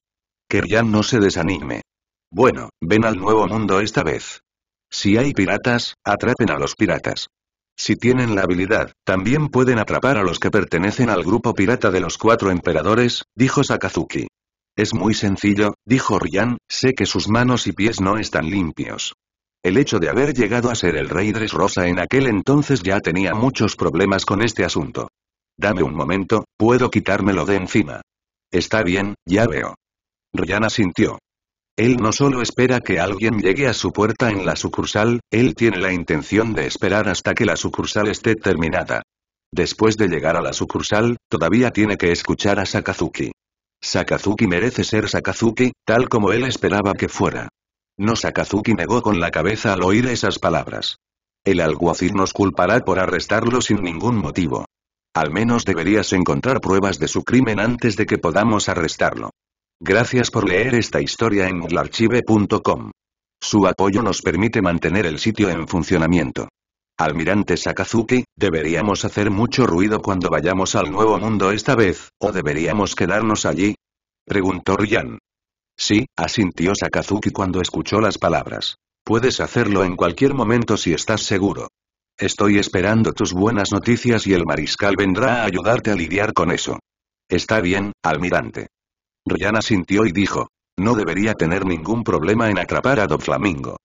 S1: Que no se desanime. Bueno, ven al nuevo mundo esta vez. Si hay piratas, atrapen a los piratas. Si tienen la habilidad, también pueden atrapar a los que pertenecen al grupo pirata de los cuatro emperadores, dijo Sakazuki. Es muy sencillo, dijo Ryan, sé que sus manos y pies no están limpios. El hecho de haber llegado a ser el rey Rosa en aquel entonces ya tenía muchos problemas con este asunto. Dame un momento, puedo quitármelo de encima. Está bien, ya veo. Ryan asintió. Él no solo espera que alguien llegue a su puerta en la sucursal, él tiene la intención de esperar hasta que la sucursal esté terminada. Después de llegar a la sucursal, todavía tiene que escuchar a Sakazuki. Sakazuki merece ser Sakazuki, tal como él esperaba que fuera. No Sakazuki negó con la cabeza al oír esas palabras. El alguacil nos culpará por arrestarlo sin ningún motivo. Al menos deberías encontrar pruebas de su crimen antes de que podamos arrestarlo. Gracias por leer esta historia en mudlarchive.com. Su apoyo nos permite mantener el sitio en funcionamiento. Almirante Sakazuki, ¿deberíamos hacer mucho ruido cuando vayamos al Nuevo Mundo esta vez, o deberíamos quedarnos allí? Preguntó Ryan. Sí, asintió Sakazuki cuando escuchó las palabras. Puedes hacerlo en cualquier momento si estás seguro. Estoy esperando tus buenas noticias y el mariscal vendrá a ayudarte a lidiar con eso. Está bien, almirante. Ryan asintió y dijo. No debería tener ningún problema en atrapar a Doflamingo.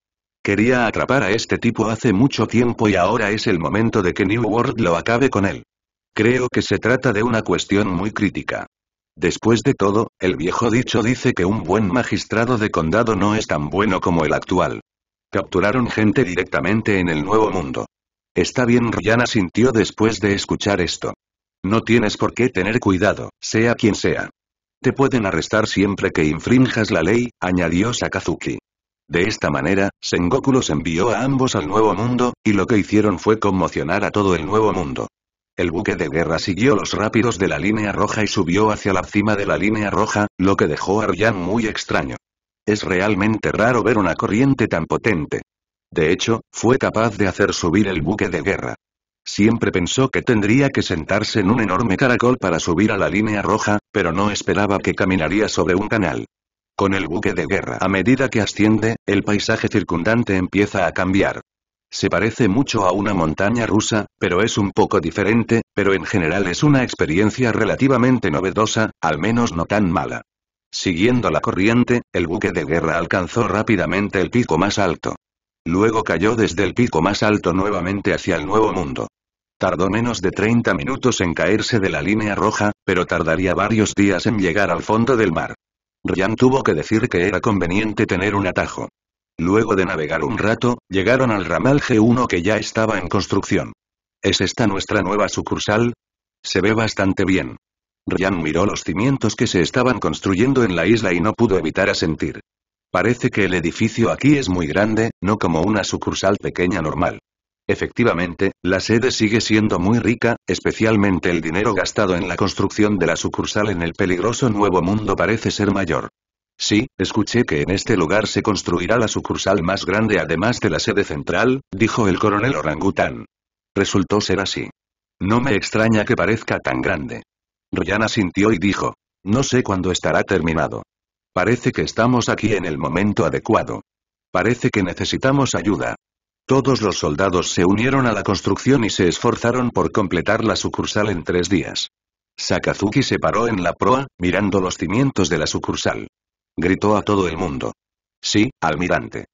S1: Quería atrapar a este tipo hace mucho tiempo y ahora es el momento de que New World lo acabe con él. Creo que se trata de una cuestión muy crítica. Después de todo, el viejo dicho dice que un buen magistrado de condado no es tan bueno como el actual. Capturaron gente directamente en el Nuevo Mundo. Está bien, Ryana sintió después de escuchar esto. No tienes por qué tener cuidado, sea quien sea. Te pueden arrestar siempre que infrinjas la ley, añadió Sakazuki. De esta manera, Sengoku los envió a ambos al Nuevo Mundo, y lo que hicieron fue conmocionar a todo el Nuevo Mundo. El buque de guerra siguió los rápidos de la línea roja y subió hacia la cima de la línea roja, lo que dejó a Ryan muy extraño. Es realmente raro ver una corriente tan potente. De hecho, fue capaz de hacer subir el buque de guerra. Siempre pensó que tendría que sentarse en un enorme caracol para subir a la línea roja, pero no esperaba que caminaría sobre un canal. Con el buque de guerra a medida que asciende, el paisaje circundante empieza a cambiar. Se parece mucho a una montaña rusa, pero es un poco diferente, pero en general es una experiencia relativamente novedosa, al menos no tan mala. Siguiendo la corriente, el buque de guerra alcanzó rápidamente el pico más alto. Luego cayó desde el pico más alto nuevamente hacia el Nuevo Mundo. Tardó menos de 30 minutos en caerse de la línea roja, pero tardaría varios días en llegar al fondo del mar. Ryan tuvo que decir que era conveniente tener un atajo. Luego de navegar un rato, llegaron al ramal G1 que ya estaba en construcción. ¿Es esta nuestra nueva sucursal? Se ve bastante bien. Ryan miró los cimientos que se estaban construyendo en la isla y no pudo evitar asentir. Parece que el edificio aquí es muy grande, no como una sucursal pequeña normal. Efectivamente, la sede sigue siendo muy rica, especialmente el dinero gastado en la construcción de la sucursal en el peligroso Nuevo Mundo parece ser mayor. Sí, escuché que en este lugar se construirá la sucursal más grande además de la sede central, dijo el coronel orangután. Resultó ser así. No me extraña que parezca tan grande. Ruyana sintió y dijo, no sé cuándo estará terminado. Parece que estamos aquí en el momento adecuado. Parece que necesitamos ayuda. Todos los soldados se unieron a la construcción y se esforzaron por completar la sucursal en tres días. Sakazuki se paró en la proa, mirando los cimientos de la sucursal. Gritó a todo el mundo. Sí, almirante.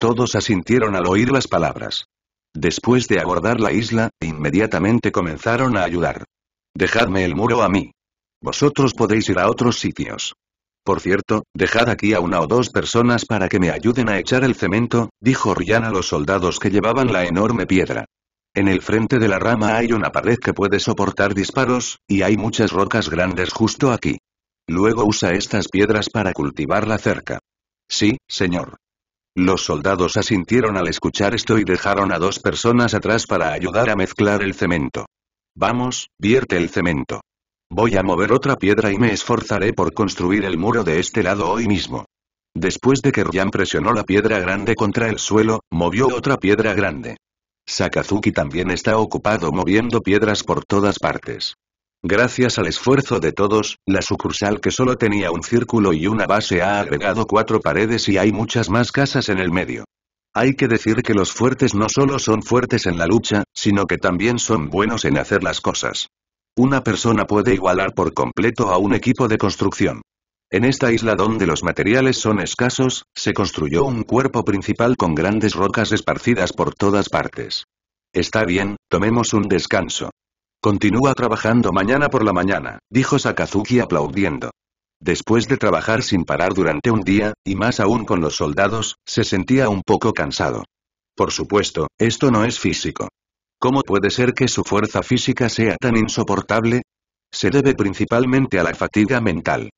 S1: Todos asintieron al oír las palabras. Después de abordar la isla, inmediatamente comenzaron a ayudar. Dejadme el muro a mí. Vosotros podéis ir a otros sitios. Por cierto, dejad aquí a una o dos personas para que me ayuden a echar el cemento, dijo Ryan a los soldados que llevaban la enorme piedra. En el frente de la rama hay una pared que puede soportar disparos, y hay muchas rocas grandes justo aquí. Luego usa estas piedras para cultivar la cerca. Sí, señor. Los soldados asintieron al escuchar esto y dejaron a dos personas atrás para ayudar a mezclar el cemento. Vamos, vierte el cemento. Voy a mover otra piedra y me esforzaré por construir el muro de este lado hoy mismo. Después de que Ryan presionó la piedra grande contra el suelo, movió otra piedra grande. Sakazuki también está ocupado moviendo piedras por todas partes. Gracias al esfuerzo de todos, la sucursal que solo tenía un círculo y una base ha agregado cuatro paredes y hay muchas más casas en el medio. Hay que decir que los fuertes no solo son fuertes en la lucha, sino que también son buenos en hacer las cosas. Una persona puede igualar por completo a un equipo de construcción. En esta isla donde los materiales son escasos, se construyó un cuerpo principal con grandes rocas esparcidas por todas partes. Está bien, tomemos un descanso. Continúa trabajando mañana por la mañana, dijo Sakazuki aplaudiendo. Después de trabajar sin parar durante un día, y más aún con los soldados, se sentía un poco cansado. Por supuesto, esto no es físico. ¿Cómo puede ser que su fuerza física sea tan insoportable? Se debe principalmente a la fatiga mental.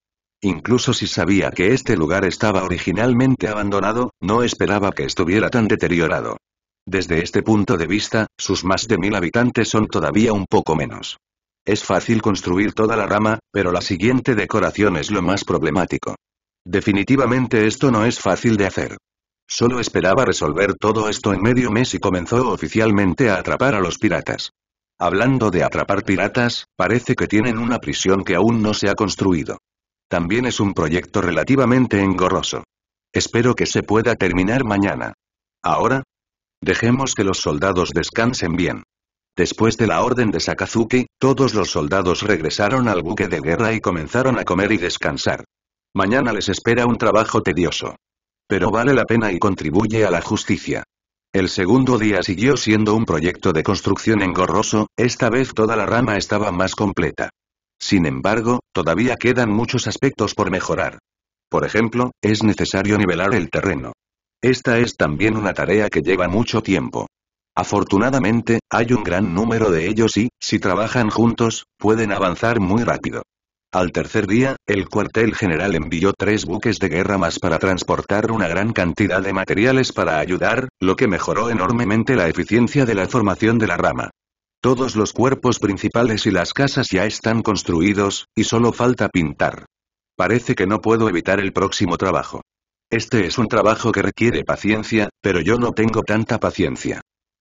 S1: Incluso si sabía que este lugar estaba originalmente abandonado, no esperaba que estuviera tan deteriorado. Desde este punto de vista, sus más de mil habitantes son todavía un poco menos. Es fácil construir toda la rama, pero la siguiente decoración es lo más problemático. Definitivamente esto no es fácil de hacer. Solo esperaba resolver todo esto en medio mes y comenzó oficialmente a atrapar a los piratas. Hablando de atrapar piratas, parece que tienen una prisión que aún no se ha construido. También es un proyecto relativamente engorroso. Espero que se pueda terminar mañana. Ahora, dejemos que los soldados descansen bien. Después de la orden de Sakazuki, todos los soldados regresaron al buque de guerra y comenzaron a comer y descansar. Mañana les espera un trabajo tedioso. Pero vale la pena y contribuye a la justicia. El segundo día siguió siendo un proyecto de construcción engorroso, esta vez toda la rama estaba más completa. Sin embargo, todavía quedan muchos aspectos por mejorar. Por ejemplo, es necesario nivelar el terreno. Esta es también una tarea que lleva mucho tiempo. Afortunadamente, hay un gran número de ellos y, si trabajan juntos, pueden avanzar muy rápido. Al tercer día, el cuartel general envió tres buques de guerra más para transportar una gran cantidad de materiales para ayudar, lo que mejoró enormemente la eficiencia de la formación de la rama. Todos los cuerpos principales y las casas ya están construidos, y solo falta pintar. Parece que no puedo evitar el próximo trabajo. Este es un trabajo que requiere paciencia, pero yo no tengo tanta paciencia.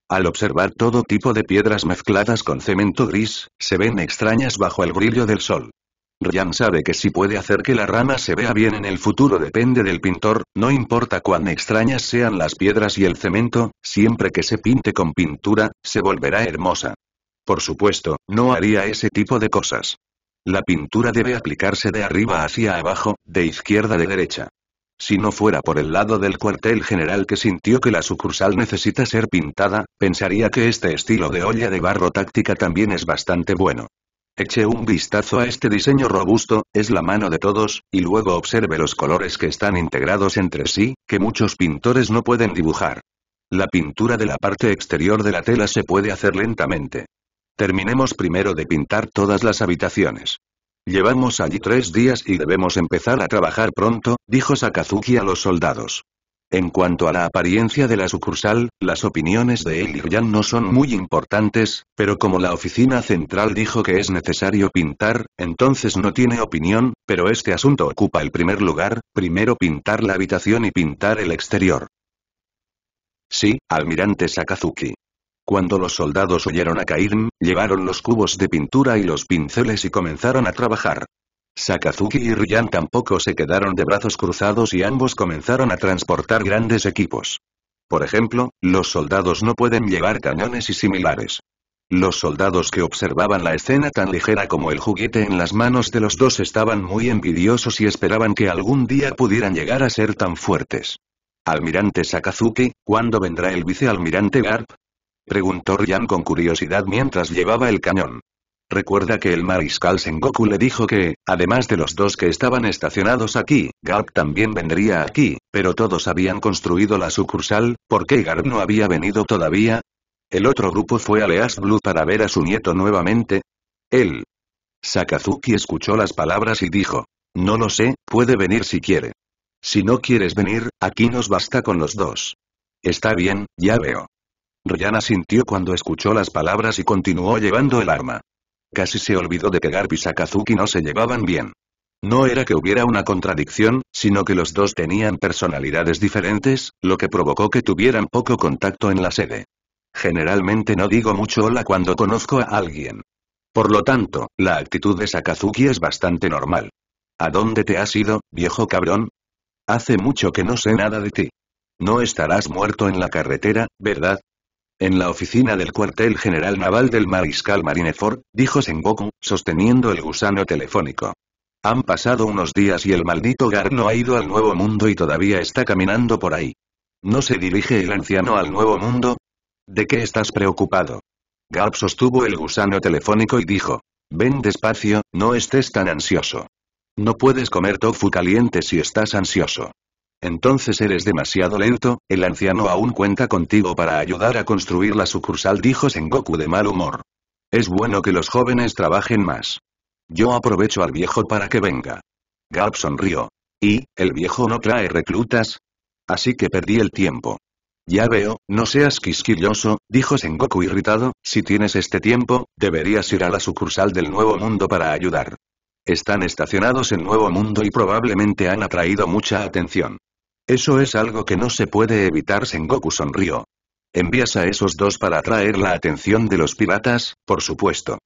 S1: Al observar todo tipo de piedras mezcladas con cemento gris, se ven extrañas bajo el brillo del sol. Ryan sabe que si puede hacer que la rama se vea bien en el futuro depende del pintor, no importa cuán extrañas sean las piedras y el cemento, siempre que se pinte con pintura, se volverá hermosa. Por supuesto, no haría ese tipo de cosas. La pintura debe aplicarse de arriba hacia abajo, de izquierda a de derecha. Si no fuera por el lado del cuartel general que sintió que la sucursal necesita ser pintada, pensaría que este estilo de olla de barro táctica también es bastante bueno. Eche un vistazo a este diseño robusto, es la mano de todos, y luego observe los colores que están integrados entre sí, que muchos pintores no pueden dibujar. La pintura de la parte exterior de la tela se puede hacer lentamente. Terminemos primero de pintar todas las habitaciones. Llevamos allí tres días y debemos empezar a trabajar pronto, dijo Sakazuki a los soldados. En cuanto a la apariencia de la sucursal, las opiniones de Elirian no son muy importantes, pero como la oficina central dijo que es necesario pintar, entonces no tiene opinión, pero este asunto ocupa el primer lugar, primero pintar la habitación y pintar el exterior. Sí, almirante Sakazuki. Cuando los soldados oyeron a Kairn, llevaron los cubos de pintura y los pinceles y comenzaron a trabajar. Sakazuki y Ryan tampoco se quedaron de brazos cruzados y ambos comenzaron a transportar grandes equipos. Por ejemplo, los soldados no pueden llevar cañones y similares. Los soldados que observaban la escena tan ligera como el juguete en las manos de los dos estaban muy envidiosos y esperaban que algún día pudieran llegar a ser tan fuertes. Almirante Sakazuki, ¿cuándo vendrá el vicealmirante Garp? Preguntó Ryan con curiosidad mientras llevaba el cañón. Recuerda que el mariscal Sengoku le dijo que, además de los dos que estaban estacionados aquí, Garp también vendría aquí, pero todos habían construido la sucursal, ¿por qué Garp no había venido todavía? El otro grupo fue a Leas Blue para ver a su nieto nuevamente. Él. Sakazuki escuchó las palabras y dijo. No lo sé, puede venir si quiere. Si no quieres venir, aquí nos basta con los dos. Está bien, ya veo. Ryana sintió cuando escuchó las palabras y continuó llevando el arma. Casi se olvidó de que Garp y Sakazuki no se llevaban bien. No era que hubiera una contradicción, sino que los dos tenían personalidades diferentes, lo que provocó que tuvieran poco contacto en la sede. Generalmente no digo mucho hola cuando conozco a alguien. Por lo tanto, la actitud de Sakazuki es bastante normal. ¿A dónde te has ido, viejo cabrón? Hace mucho que no sé nada de ti. No estarás muerto en la carretera, ¿verdad? En la oficina del cuartel general naval del mariscal Marineford, dijo Sengoku, sosteniendo el gusano telefónico. Han pasado unos días y el maldito Gar no ha ido al nuevo mundo y todavía está caminando por ahí. ¿No se dirige el anciano al nuevo mundo? ¿De qué estás preocupado? Garp sostuvo el gusano telefónico y dijo. Ven despacio, no estés tan ansioso. No puedes comer tofu caliente si estás ansioso. Entonces eres demasiado lento, el anciano aún cuenta contigo para ayudar a construir la sucursal dijo Sengoku de mal humor. Es bueno que los jóvenes trabajen más. Yo aprovecho al viejo para que venga. Galp sonrió. ¿Y, el viejo no trae reclutas? Así que perdí el tiempo. Ya veo, no seas quisquilloso, dijo Sengoku irritado, si tienes este tiempo, deberías ir a la sucursal del Nuevo Mundo para ayudar. Están estacionados en Nuevo Mundo y probablemente han atraído mucha atención. Eso es algo que no se puede evitar Sengoku sonrió. Envías a esos dos para atraer la atención de los piratas, por supuesto.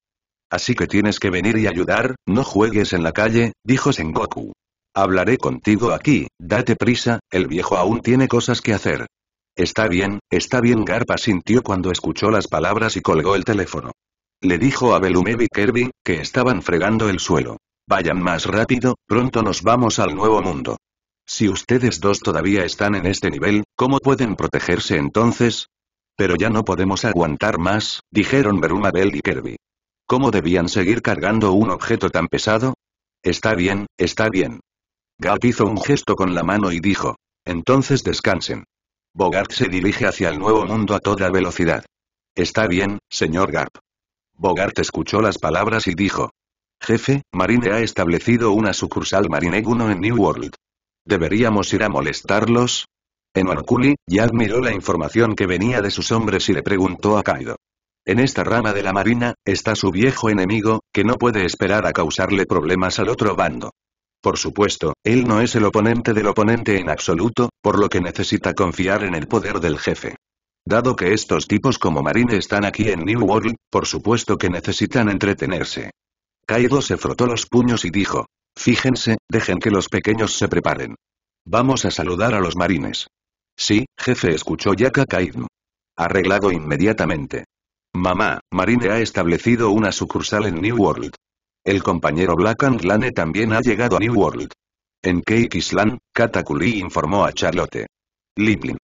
S1: Así que tienes que venir y ayudar, no juegues en la calle, dijo Sengoku. Hablaré contigo aquí, date prisa, el viejo aún tiene cosas que hacer. Está bien, está bien Garpa sintió cuando escuchó las palabras y colgó el teléfono. Le dijo a Belumevi y Kirby, que estaban fregando el suelo. Vayan más rápido, pronto nos vamos al nuevo mundo. Si ustedes dos todavía están en este nivel, ¿cómo pueden protegerse entonces? Pero ya no podemos aguantar más, dijeron Beruma y Kirby. ¿Cómo debían seguir cargando un objeto tan pesado? Está bien, está bien. Garp hizo un gesto con la mano y dijo. Entonces descansen. Bogart se dirige hacia el nuevo mundo a toda velocidad. Está bien, señor Garp. Bogart escuchó las palabras y dijo. Jefe, Marine ha establecido una sucursal Marine Uno en New World. ¿Deberíamos ir a molestarlos? En Orkuli, ya miró la información que venía de sus hombres y le preguntó a Kaido. En esta rama de la marina, está su viejo enemigo, que no puede esperar a causarle problemas al otro bando. Por supuesto, él no es el oponente del oponente en absoluto, por lo que necesita confiar en el poder del jefe. Dado que estos tipos como Marine están aquí en New World, por supuesto que necesitan entretenerse. Kaido se frotó los puños y dijo, Fíjense, dejen que los pequeños se preparen. Vamos a saludar a los marines. Sí, jefe escuchó Yaka Kaidm. Arreglado inmediatamente. Mamá, Marine ha establecido una sucursal en New World. El compañero Black and Lane también ha llegado a New World. En Cake Island, Katakuli informó a Charlotte. Liplin.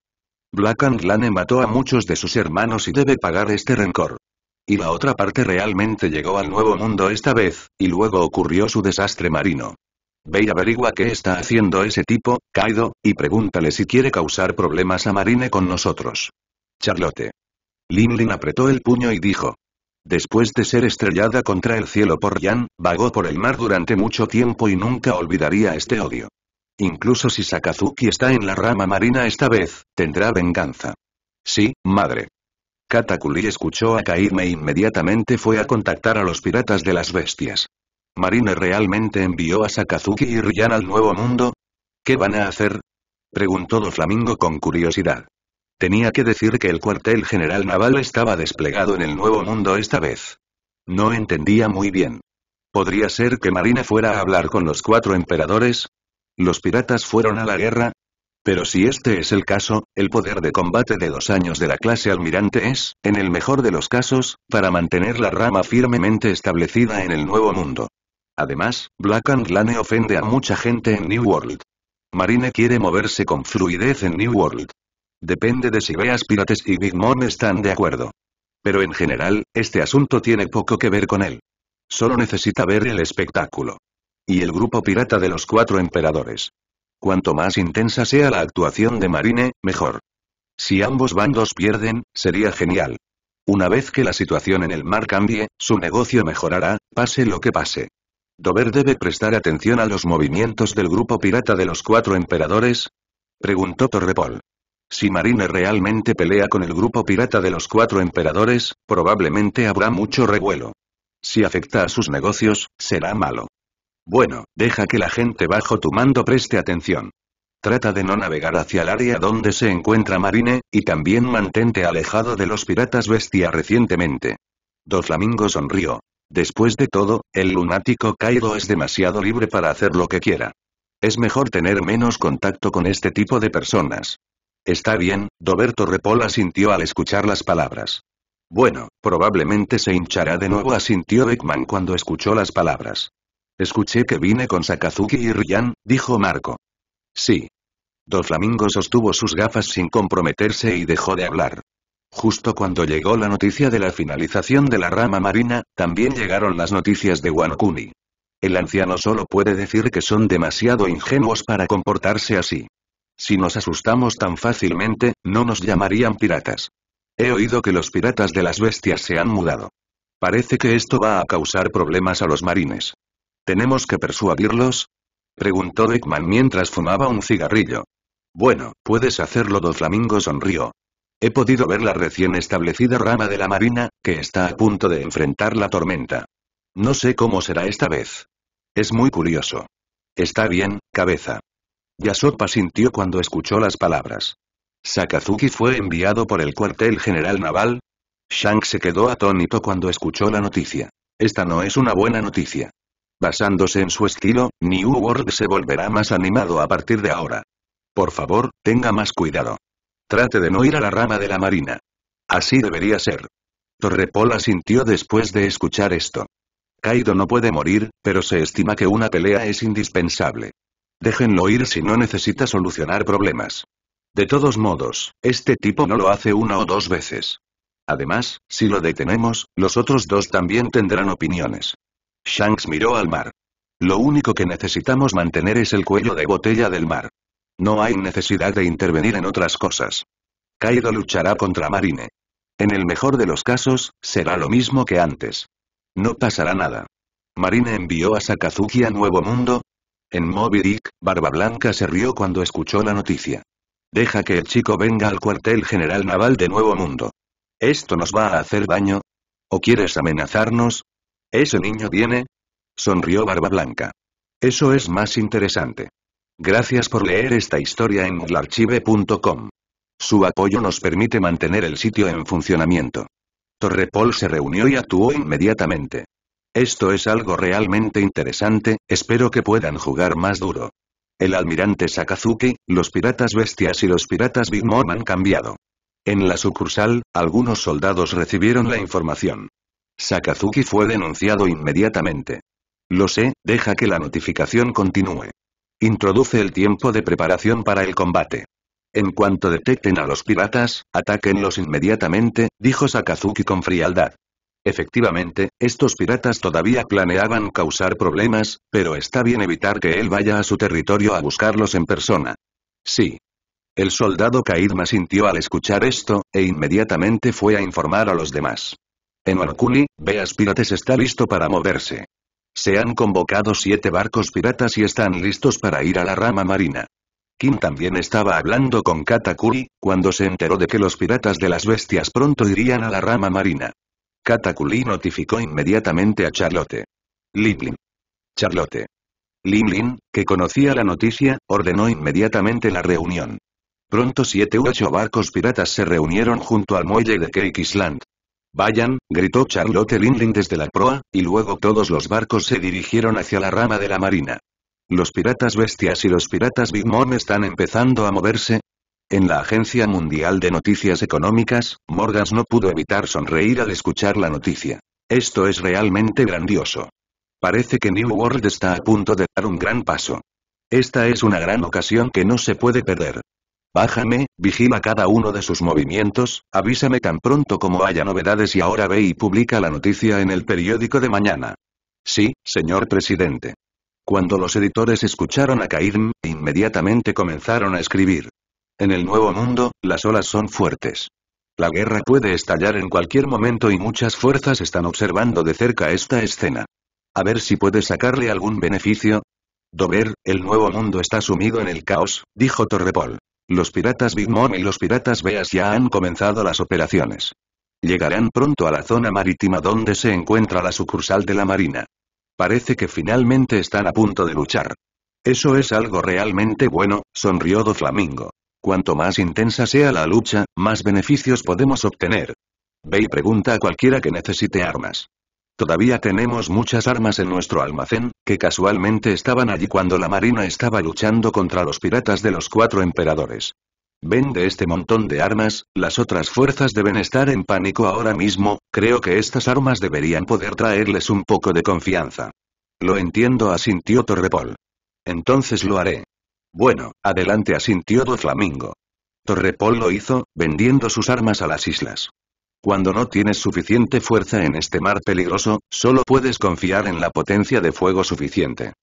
S1: Black and Lane mató a muchos de sus hermanos y debe pagar este rencor y la otra parte realmente llegó al Nuevo Mundo esta vez, y luego ocurrió su desastre marino. Ve y averigua qué está haciendo ese tipo, Kaido, y pregúntale si quiere causar problemas a Marine con nosotros. Charlotte. Lin Lin apretó el puño y dijo. Después de ser estrellada contra el cielo por Yan, vagó por el mar durante mucho tiempo y nunca olvidaría este odio. Incluso si Sakazuki está en la rama marina esta vez, tendrá venganza. Sí, madre. Katakuri escuchó a Kairme e inmediatamente fue a contactar a los piratas de las bestias. «¿Marina realmente envió a Sakazuki y Ryan al nuevo mundo? ¿Qué van a hacer? Preguntó Doflamingo con curiosidad. Tenía que decir que el cuartel general naval estaba desplegado en el nuevo mundo esta vez. No entendía muy bien. ¿Podría ser que Marina fuera a hablar con los cuatro emperadores? ¿Los piratas fueron a la guerra? Pero si este es el caso, el poder de combate de dos años de la clase almirante es, en el mejor de los casos, para mantener la rama firmemente establecida en el nuevo mundo. Además, Black and Lane ofende a mucha gente en New World. Marine quiere moverse con fluidez en New World. Depende de si veas Pirates y Big Mom están de acuerdo. Pero en general, este asunto tiene poco que ver con él. Solo necesita ver el espectáculo. Y el grupo pirata de los cuatro emperadores. Cuanto más intensa sea la actuación de Marine, mejor. Si ambos bandos pierden, sería genial. Una vez que la situación en el mar cambie, su negocio mejorará, pase lo que pase. Dover debe prestar atención a los movimientos del grupo pirata de los cuatro emperadores, preguntó Torrepol. Si Marine realmente pelea con el grupo pirata de los cuatro emperadores, probablemente habrá mucho revuelo. Si afecta a sus negocios, será malo. Bueno, deja que la gente bajo tu mando preste atención. Trata de no navegar hacia el área donde se encuentra Marine, y también mantente alejado de los piratas bestia recientemente. Flamingo sonrió. Después de todo, el lunático Kaido es demasiado libre para hacer lo que quiera. Es mejor tener menos contacto con este tipo de personas. Está bien, Doberto Repola asintió al escuchar las palabras. Bueno, probablemente se hinchará de nuevo asintió Beckman cuando escuchó las palabras. Escuché que vine con Sakazuki y Ryan, dijo Marco. Sí. Doflamingo sostuvo sus gafas sin comprometerse y dejó de hablar. Justo cuando llegó la noticia de la finalización de la rama marina, también llegaron las noticias de Wanokuni. El anciano solo puede decir que son demasiado ingenuos para comportarse así. Si nos asustamos tan fácilmente, no nos llamarían piratas. He oído que los piratas de las bestias se han mudado. Parece que esto va a causar problemas a los marines. ¿Tenemos que persuadirlos? Preguntó Beckman mientras fumaba un cigarrillo. Bueno, puedes hacerlo, Doflamingo sonrió. He podido ver la recién establecida rama de la marina, que está a punto de enfrentar la tormenta. No sé cómo será esta vez. Es muy curioso. Está bien, cabeza. Yasopa sintió cuando escuchó las palabras. Sakazuki fue enviado por el cuartel general naval. Shank se quedó atónito cuando escuchó la noticia. Esta no es una buena noticia. Basándose en su estilo, New World se volverá más animado a partir de ahora. Por favor, tenga más cuidado. Trate de no ir a la rama de la marina. Así debería ser. Torrepol asintió después de escuchar esto. Kaido no puede morir, pero se estima que una pelea es indispensable. Déjenlo ir si no necesita solucionar problemas. De todos modos, este tipo no lo hace una o dos veces. Además, si lo detenemos, los otros dos también tendrán opiniones. Shanks miró al mar. Lo único que necesitamos mantener es el cuello de botella del mar. No hay necesidad de intervenir en otras cosas. Kaido luchará contra Marine. En el mejor de los casos, será lo mismo que antes. No pasará nada. Marine envió a Sakazuki a Nuevo Mundo. En Moby Dick, Barba Blanca se rió cuando escuchó la noticia. Deja que el chico venga al cuartel general naval de Nuevo Mundo. Esto nos va a hacer daño. ¿O quieres amenazarnos? ¿Ese niño viene? Sonrió Barba Blanca. Eso es más interesante. Gracias por leer esta historia en nglarchive.com. Su apoyo nos permite mantener el sitio en funcionamiento. Torrepol se reunió y actuó inmediatamente. Esto es algo realmente interesante, espero que puedan jugar más duro. El almirante Sakazuki, los piratas bestias y los piratas Big Mom han cambiado. En la sucursal, algunos soldados recibieron la información. Sakazuki fue denunciado inmediatamente. Lo sé, deja que la notificación continúe. Introduce el tiempo de preparación para el combate. En cuanto detecten a los piratas, atáquenlos inmediatamente, dijo Sakazuki con frialdad. Efectivamente, estos piratas todavía planeaban causar problemas, pero está bien evitar que él vaya a su territorio a buscarlos en persona. Sí. El soldado Kaidma sintió al escuchar esto, e inmediatamente fue a informar a los demás. En Orculi, Beas Pirates está listo para moverse. Se han convocado siete barcos piratas y están listos para ir a la rama marina. Kim también estaba hablando con Katakuri, cuando se enteró de que los piratas de las bestias pronto irían a la rama marina. Katakuri notificó inmediatamente a Charlotte. Limlin. Charlotte. Limlin, que conocía la noticia, ordenó inmediatamente la reunión. Pronto siete u ocho barcos piratas se reunieron junto al muelle de Cake Island. Vayan, gritó Charlotte Lindling desde la proa, y luego todos los barcos se dirigieron hacia la rama de la marina. Los piratas bestias y los piratas Big Mom están empezando a moverse, en la Agencia Mundial de Noticias Económicas, Morgans no pudo evitar sonreír al escuchar la noticia. Esto es realmente grandioso. Parece que New World está a punto de dar un gran paso. Esta es una gran ocasión que no se puede perder. Bájame, vigila cada uno de sus movimientos, avísame tan pronto como haya novedades y ahora ve y publica la noticia en el periódico de mañana. Sí, señor presidente. Cuando los editores escucharon a Cairn, inmediatamente comenzaron a escribir. En el Nuevo Mundo, las olas son fuertes. La guerra puede estallar en cualquier momento y muchas fuerzas están observando de cerca esta escena. A ver si puede sacarle algún beneficio. Dover, el Nuevo Mundo está sumido en el caos, dijo Torrepol. Los piratas Big Mom y los piratas Beas ya han comenzado las operaciones. Llegarán pronto a la zona marítima donde se encuentra la sucursal de la Marina. Parece que finalmente están a punto de luchar. Eso es algo realmente bueno, sonrió Do Flamingo. Cuanto más intensa sea la lucha, más beneficios podemos obtener. Ve y pregunta a cualquiera que necesite armas. Todavía tenemos muchas armas en nuestro almacén, que casualmente estaban allí cuando la marina estaba luchando contra los piratas de los cuatro emperadores. Vende este montón de armas, las otras fuerzas deben estar en pánico ahora mismo, creo que estas armas deberían poder traerles un poco de confianza. Lo entiendo asintió Torrepol. Entonces lo haré. Bueno, adelante asintió Flamingo. Torrepol lo hizo, vendiendo sus armas a las islas. Cuando no tienes suficiente fuerza en este mar peligroso, solo puedes confiar en la potencia de fuego suficiente.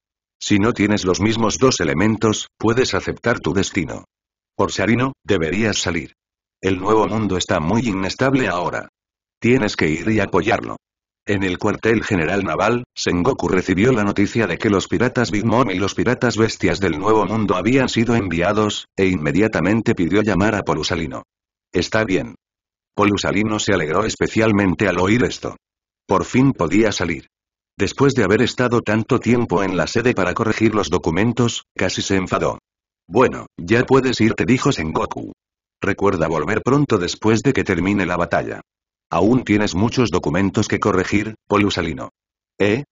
S1: Si no tienes los mismos dos elementos, puedes aceptar tu destino. Por Orsarino, deberías salir. El nuevo mundo está muy inestable ahora. Tienes que ir y apoyarlo. En el cuartel general naval, Sengoku recibió la noticia de que los piratas Big Mom y los piratas bestias del Nuevo Mundo habían sido enviados, e inmediatamente pidió llamar a Polusalino. Está bien. Polusalino se alegró especialmente al oír esto. Por fin podía salir. Después de haber estado tanto tiempo en la sede para corregir los documentos, casi se enfadó. Bueno, ya puedes ir te dijo Sengoku. Recuerda volver pronto después de que termine la batalla. Aún tienes muchos documentos que corregir, Polusalino. ¿Eh?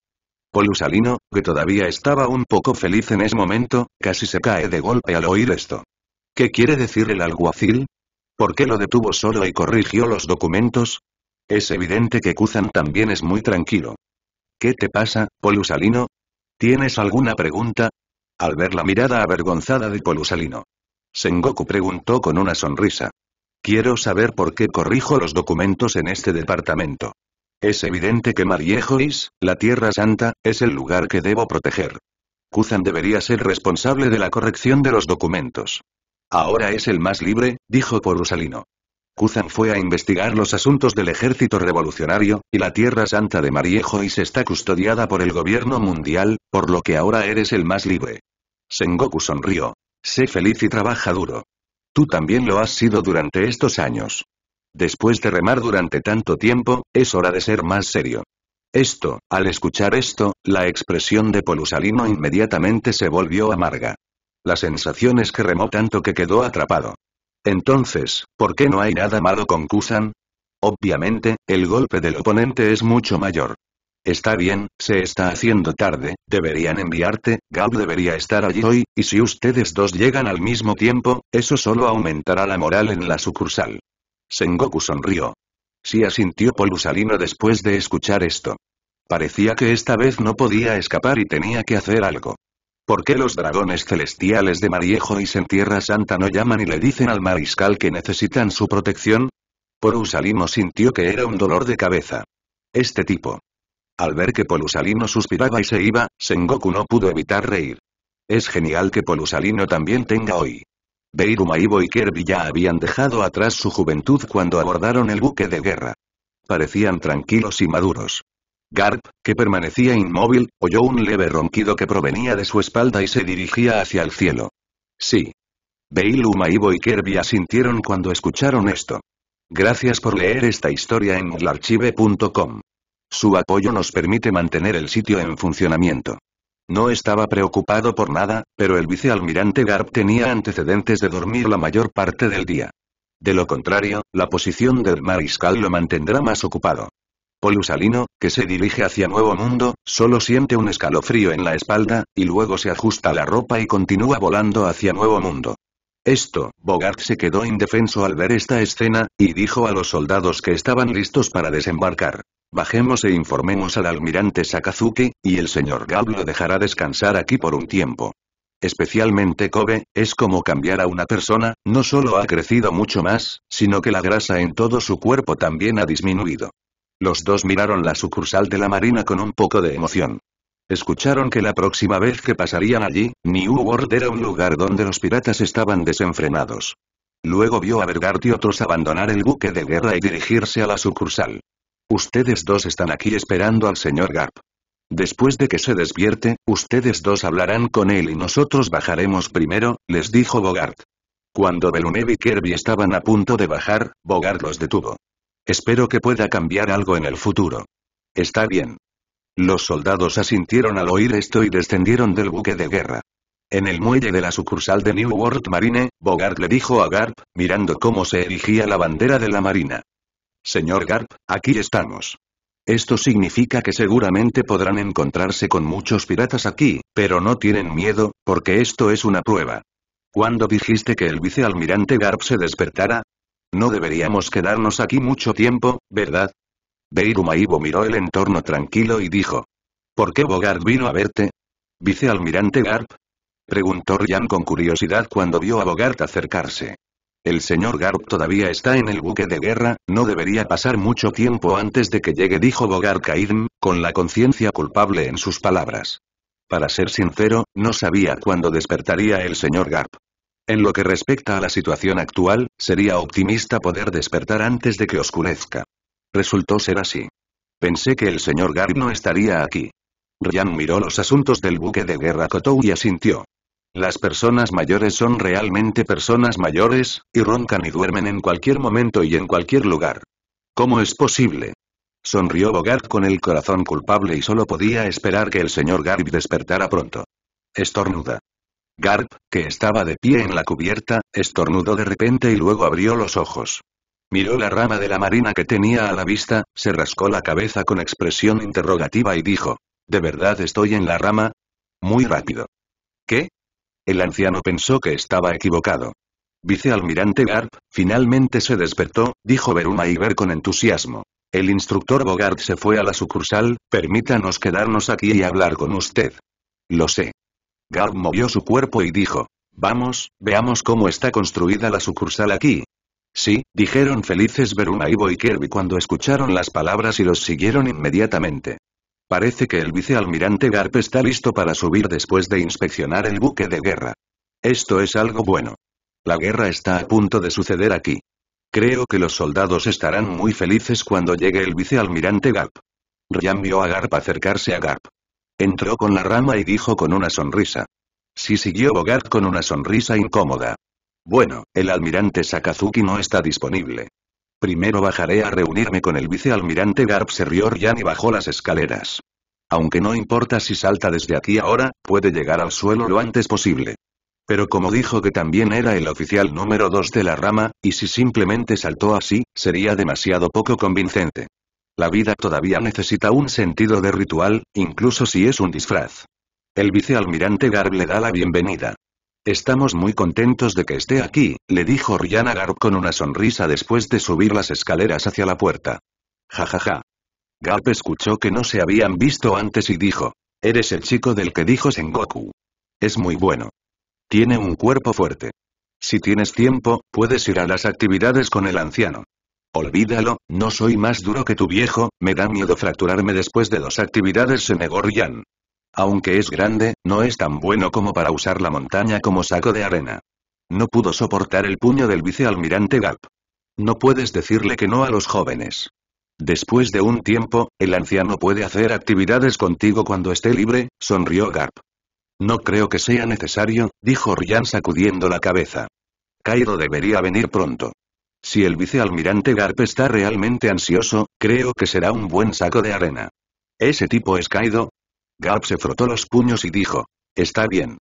S1: Polusalino, que todavía estaba un poco feliz en ese momento, casi se cae de golpe al oír esto. ¿Qué quiere decir el alguacil? ¿Por qué lo detuvo solo y corrigió los documentos? Es evidente que Kuzan también es muy tranquilo. ¿Qué te pasa, Polusalino? ¿Tienes alguna pregunta? Al ver la mirada avergonzada de Polusalino. Sengoku preguntó con una sonrisa. Quiero saber por qué corrijo los documentos en este departamento. Es evidente que Mariejois, la Tierra Santa, es el lugar que debo proteger. Kuzan debería ser responsable de la corrección de los documentos. Ahora es el más libre, dijo por Kuzan fue a investigar los asuntos del ejército revolucionario, y la Tierra Santa de Mariejo y se está custodiada por el gobierno mundial, por lo que ahora eres el más libre. Sengoku sonrió. Sé feliz y trabaja duro. Tú también lo has sido durante estos años. Después de remar durante tanto tiempo, es hora de ser más serio. Esto, al escuchar esto, la expresión de Polusalino inmediatamente se volvió amarga. La sensación es que remó tanto que quedó atrapado. Entonces, ¿por qué no hay nada malo con Kusan? Obviamente, el golpe del oponente es mucho mayor. Está bien, se está haciendo tarde, deberían enviarte, Gab debería estar allí hoy, y si ustedes dos llegan al mismo tiempo, eso solo aumentará la moral en la sucursal. Sengoku sonrió. Si asintió Polusalino después de escuchar esto. Parecía que esta vez no podía escapar y tenía que hacer algo. ¿Por qué los dragones celestiales de Mariejo y Tierra Santa no llaman y le dicen al mariscal que necesitan su protección? Porusalino sintió que era un dolor de cabeza. Este tipo. Al ver que Polusalino suspiraba y se iba, Sengoku no pudo evitar reír. Es genial que Polusalino también tenga hoy. Beiruma y Kirby ya habían dejado atrás su juventud cuando abordaron el buque de guerra. Parecían tranquilos y maduros. Garp, que permanecía inmóvil, oyó un leve ronquido que provenía de su espalda y se dirigía hacia el cielo. Sí. Beiluma y Kirby asintieron cuando escucharon esto. Gracias por leer esta historia en larchive.com. Su apoyo nos permite mantener el sitio en funcionamiento. No estaba preocupado por nada, pero el vicealmirante Garp tenía antecedentes de dormir la mayor parte del día. De lo contrario, la posición del mariscal lo mantendrá más ocupado. Polusalino, que se dirige hacia Nuevo Mundo, solo siente un escalofrío en la espalda, y luego se ajusta la ropa y continúa volando hacia Nuevo Mundo. Esto, Bogart se quedó indefenso al ver esta escena, y dijo a los soldados que estaban listos para desembarcar. Bajemos e informemos al almirante Sakazuki, y el señor Gab lo dejará descansar aquí por un tiempo. Especialmente Kobe, es como cambiar a una persona, no solo ha crecido mucho más, sino que la grasa en todo su cuerpo también ha disminuido. Los dos miraron la sucursal de la marina con un poco de emoción. Escucharon que la próxima vez que pasarían allí, New World era un lugar donde los piratas estaban desenfrenados. Luego vio a Bergart y otros abandonar el buque de guerra y dirigirse a la sucursal. Ustedes dos están aquí esperando al señor Garp. Después de que se despierte, ustedes dos hablarán con él y nosotros bajaremos primero, les dijo Bogart. Cuando Belunev y Kirby estaban a punto de bajar, Bogart los detuvo. Espero que pueda cambiar algo en el futuro. Está bien. Los soldados asintieron al oír esto y descendieron del buque de guerra. En el muelle de la sucursal de New World Marine, Bogart le dijo a Garp, mirando cómo se erigía la bandera de la Marina. Señor Garp, aquí estamos. Esto significa que seguramente podrán encontrarse con muchos piratas aquí, pero no tienen miedo, porque esto es una prueba. ¿Cuándo dijiste que el vicealmirante Garp se despertara? No deberíamos quedarnos aquí mucho tiempo, ¿verdad? Beiruma miró el entorno tranquilo y dijo. ¿Por qué Bogart vino a verte? ¿Vicealmirante Garp? Preguntó Ryan con curiosidad cuando vio a Bogart acercarse. El señor Garp todavía está en el buque de guerra, no debería pasar mucho tiempo antes de que llegue dijo Bogart Cairn, con la conciencia culpable en sus palabras. Para ser sincero, no sabía cuándo despertaría el señor Garp. En lo que respecta a la situación actual, sería optimista poder despertar antes de que oscurezca. Resultó ser así. Pensé que el señor Garb no estaría aquí. Ryan miró los asuntos del buque de guerra Kotou y asintió. Las personas mayores son realmente personas mayores, y roncan y duermen en cualquier momento y en cualquier lugar. ¿Cómo es posible? Sonrió Bogart con el corazón culpable y solo podía esperar que el señor Garb despertara pronto. Estornuda. Garp, que estaba de pie en la cubierta, estornudó de repente y luego abrió los ojos. Miró la rama de la marina que tenía a la vista, se rascó la cabeza con expresión interrogativa y dijo, ¿De verdad estoy en la rama? Muy rápido. ¿Qué? El anciano pensó que estaba equivocado. Vicealmirante Garp, finalmente se despertó, dijo Beruma y Ver con entusiasmo. El instructor Bogart se fue a la sucursal, permítanos quedarnos aquí y hablar con usted. Lo sé. Garp movió su cuerpo y dijo. Vamos, veamos cómo está construida la sucursal aquí. Sí, dijeron felices Veruna y Kirby cuando escucharon las palabras y los siguieron inmediatamente. Parece que el vicealmirante Garp está listo para subir después de inspeccionar el buque de guerra. Esto es algo bueno. La guerra está a punto de suceder aquí. Creo que los soldados estarán muy felices cuando llegue el vicealmirante Garp. Ryan vio a Garp acercarse a Garp. Entró con la rama y dijo con una sonrisa. Sí siguió Bogart con una sonrisa incómoda. Bueno, el almirante Sakazuki no está disponible. Primero bajaré a reunirme con el vicealmirante Garp ya y bajó las escaleras. Aunque no importa si salta desde aquí ahora, puede llegar al suelo lo antes posible. Pero como dijo que también era el oficial número 2 de la rama, y si simplemente saltó así, sería demasiado poco convincente. La vida todavía necesita un sentido de ritual, incluso si es un disfraz. El vicealmirante Garb le da la bienvenida. Estamos muy contentos de que esté aquí, le dijo Ryana Garb con una sonrisa después de subir las escaleras hacia la puerta. Ja ja ja. Garp escuchó que no se habían visto antes y dijo. Eres el chico del que dijo Sengoku. Es muy bueno. Tiene un cuerpo fuerte. Si tienes tiempo, puedes ir a las actividades con el anciano. Olvídalo, no soy más duro que tu viejo, me da miedo fracturarme después de dos actividades se negó Ryan. Aunque es grande, no es tan bueno como para usar la montaña como saco de arena. No pudo soportar el puño del vicealmirante Gap. No puedes decirle que no a los jóvenes. Después de un tiempo, el anciano puede hacer actividades contigo cuando esté libre, sonrió Gap. No creo que sea necesario, dijo Ryan sacudiendo la cabeza. Cairo debería venir pronto. Si el vicealmirante Garp está realmente ansioso, creo que será un buen saco de arena. ¿Ese tipo es caído. Garp se frotó los puños y dijo. Está bien.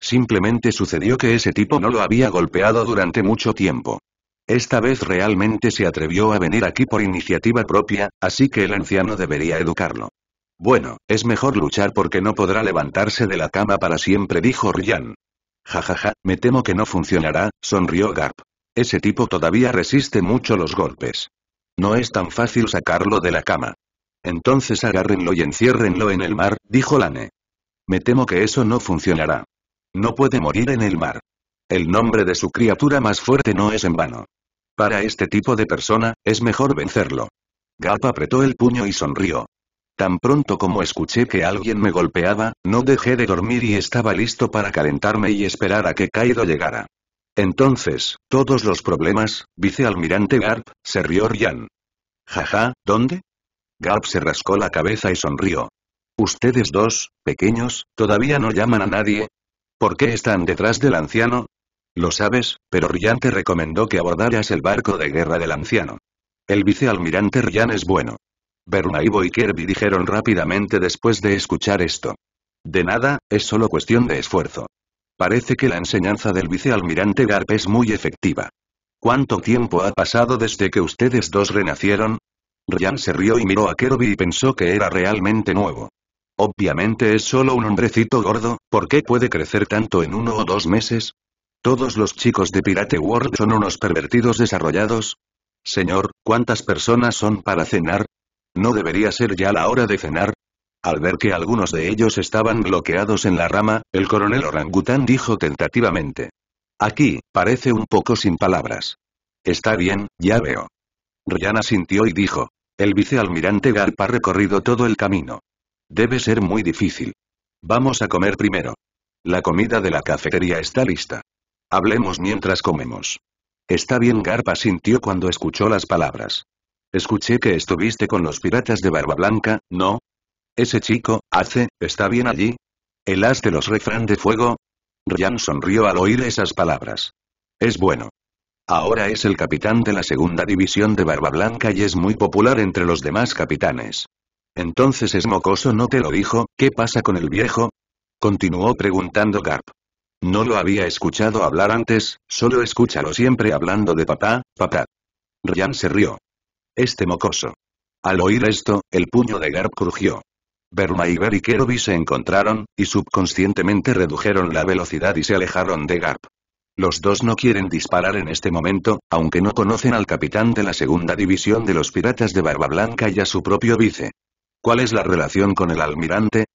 S1: Simplemente sucedió que ese tipo no lo había golpeado durante mucho tiempo. Esta vez realmente se atrevió a venir aquí por iniciativa propia, así que el anciano debería educarlo. Bueno, es mejor luchar porque no podrá levantarse de la cama para siempre dijo Ryan. Jajaja, me temo que no funcionará, sonrió Garp. Ese tipo todavía resiste mucho los golpes. No es tan fácil sacarlo de la cama. Entonces agárrenlo y enciérrenlo en el mar, dijo Lane. Me temo que eso no funcionará. No puede morir en el mar. El nombre de su criatura más fuerte no es en vano. Para este tipo de persona, es mejor vencerlo. Gap apretó el puño y sonrió. Tan pronto como escuché que alguien me golpeaba, no dejé de dormir y estaba listo para calentarme y esperar a que Kaido llegara. Entonces, todos los problemas, vicealmirante Garp, se rió Ryan. Jaja, ¿dónde? Garp se rascó la cabeza y sonrió. Ustedes dos, pequeños, todavía no llaman a nadie. ¿Por qué están detrás del anciano? Lo sabes, pero Ryan te recomendó que abordaras el barco de guerra del anciano. El vicealmirante Ryan es bueno. Bernaibo y Kirby dijeron rápidamente después de escuchar esto. De nada, es solo cuestión de esfuerzo. Parece que la enseñanza del vicealmirante Garp es muy efectiva. ¿Cuánto tiempo ha pasado desde que ustedes dos renacieron? Ryan se rió y miró a Kirby y pensó que era realmente nuevo. Obviamente es solo un hombrecito gordo, ¿por qué puede crecer tanto en uno o dos meses? Todos los chicos de Pirate World son unos pervertidos desarrollados. Señor, ¿cuántas personas son para cenar? ¿No debería ser ya la hora de cenar? Al ver que algunos de ellos estaban bloqueados en la rama, el coronel orangután dijo tentativamente. Aquí, parece un poco sin palabras. Está bien, ya veo. Royana sintió y dijo. El vicealmirante Garpa ha recorrido todo el camino. Debe ser muy difícil. Vamos a comer primero. La comida de la cafetería está lista. Hablemos mientras comemos. Está bien Garpa sintió cuando escuchó las palabras. Escuché que estuviste con los piratas de Barba Blanca, ¿no? Ese chico, hace, ¿está bien allí? El as de los refrán de fuego. Ryan sonrió al oír esas palabras. Es bueno. Ahora es el capitán de la segunda división de Barba Blanca y es muy popular entre los demás capitanes. Entonces es mocoso no te lo dijo, ¿qué pasa con el viejo? Continuó preguntando Garp. No lo había escuchado hablar antes, solo escúchalo siempre hablando de papá, papá. Ryan se rió. Este mocoso. Al oír esto, el puño de Garp crujió. Berma y y se encontraron, y subconscientemente redujeron la velocidad y se alejaron de Gap. Los dos no quieren disparar en este momento, aunque no conocen al capitán de la segunda división de los piratas de Barba Blanca y a su propio vice. ¿Cuál es la relación con el almirante?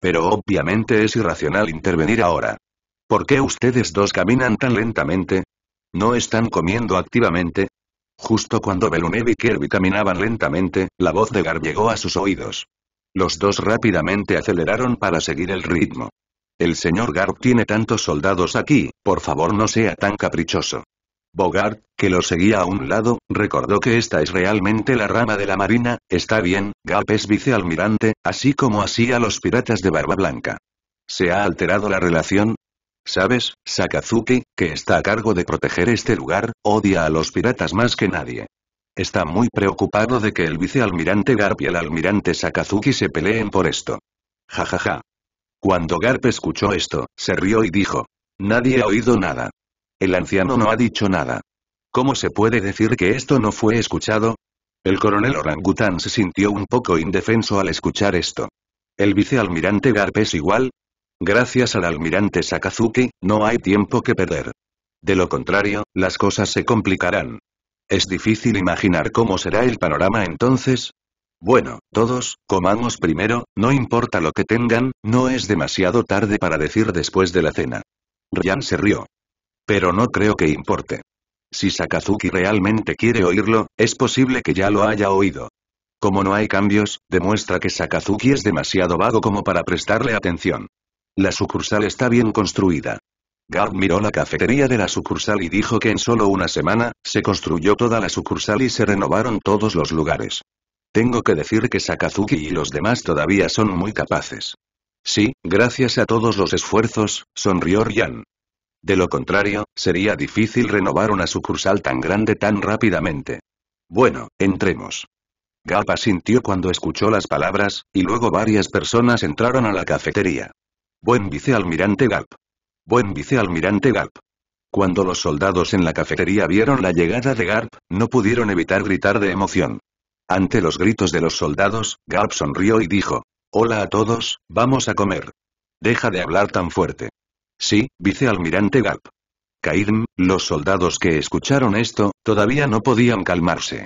S1: Pero obviamente es irracional intervenir ahora. ¿Por qué ustedes dos caminan tan lentamente? ¿No están comiendo activamente? Justo cuando Belunev y Kirby caminaban lentamente, la voz de Gar llegó a sus oídos. Los dos rápidamente aceleraron para seguir el ritmo. El señor Garp tiene tantos soldados aquí, por favor no sea tan caprichoso. Bogart, que lo seguía a un lado, recordó que esta es realmente la rama de la Marina, está bien, Garp es vicealmirante, así como así a los piratas de Barba Blanca. ¿Se ha alterado la relación? Sabes, Sakazuki, que está a cargo de proteger este lugar, odia a los piratas más que nadie. Está muy preocupado de que el vicealmirante Garp y el almirante Sakazuki se peleen por esto. Jajaja. Ja, ja. Cuando Garp escuchó esto, se rió y dijo. Nadie ha oído nada. El anciano no ha dicho nada. ¿Cómo se puede decir que esto no fue escuchado? El coronel orangután se sintió un poco indefenso al escuchar esto. ¿El vicealmirante Garp es igual? Gracias al almirante Sakazuki, no hay tiempo que perder. De lo contrario, las cosas se complicarán. Es difícil imaginar cómo será el panorama entonces. Bueno, todos, comamos primero, no importa lo que tengan, no es demasiado tarde para decir después de la cena. Ryan se rió. Pero no creo que importe. Si Sakazuki realmente quiere oírlo, es posible que ya lo haya oído. Como no hay cambios, demuestra que Sakazuki es demasiado vago como para prestarle atención. La sucursal está bien construida. Gap miró la cafetería de la sucursal y dijo que en solo una semana, se construyó toda la sucursal y se renovaron todos los lugares. Tengo que decir que Sakazuki y los demás todavía son muy capaces. Sí, gracias a todos los esfuerzos, sonrió Ryan. De lo contrario, sería difícil renovar una sucursal tan grande tan rápidamente. Bueno, entremos. Gap asintió cuando escuchó las palabras, y luego varias personas entraron a la cafetería. Buen vicealmirante Gap. Buen vicealmirante Garp. Cuando los soldados en la cafetería vieron la llegada de Garp, no pudieron evitar gritar de emoción. Ante los gritos de los soldados, Garp sonrió y dijo, Hola a todos, vamos a comer. Deja de hablar tan fuerte. Sí, vicealmirante Garp. Cairn, los soldados que escucharon esto, todavía no podían calmarse.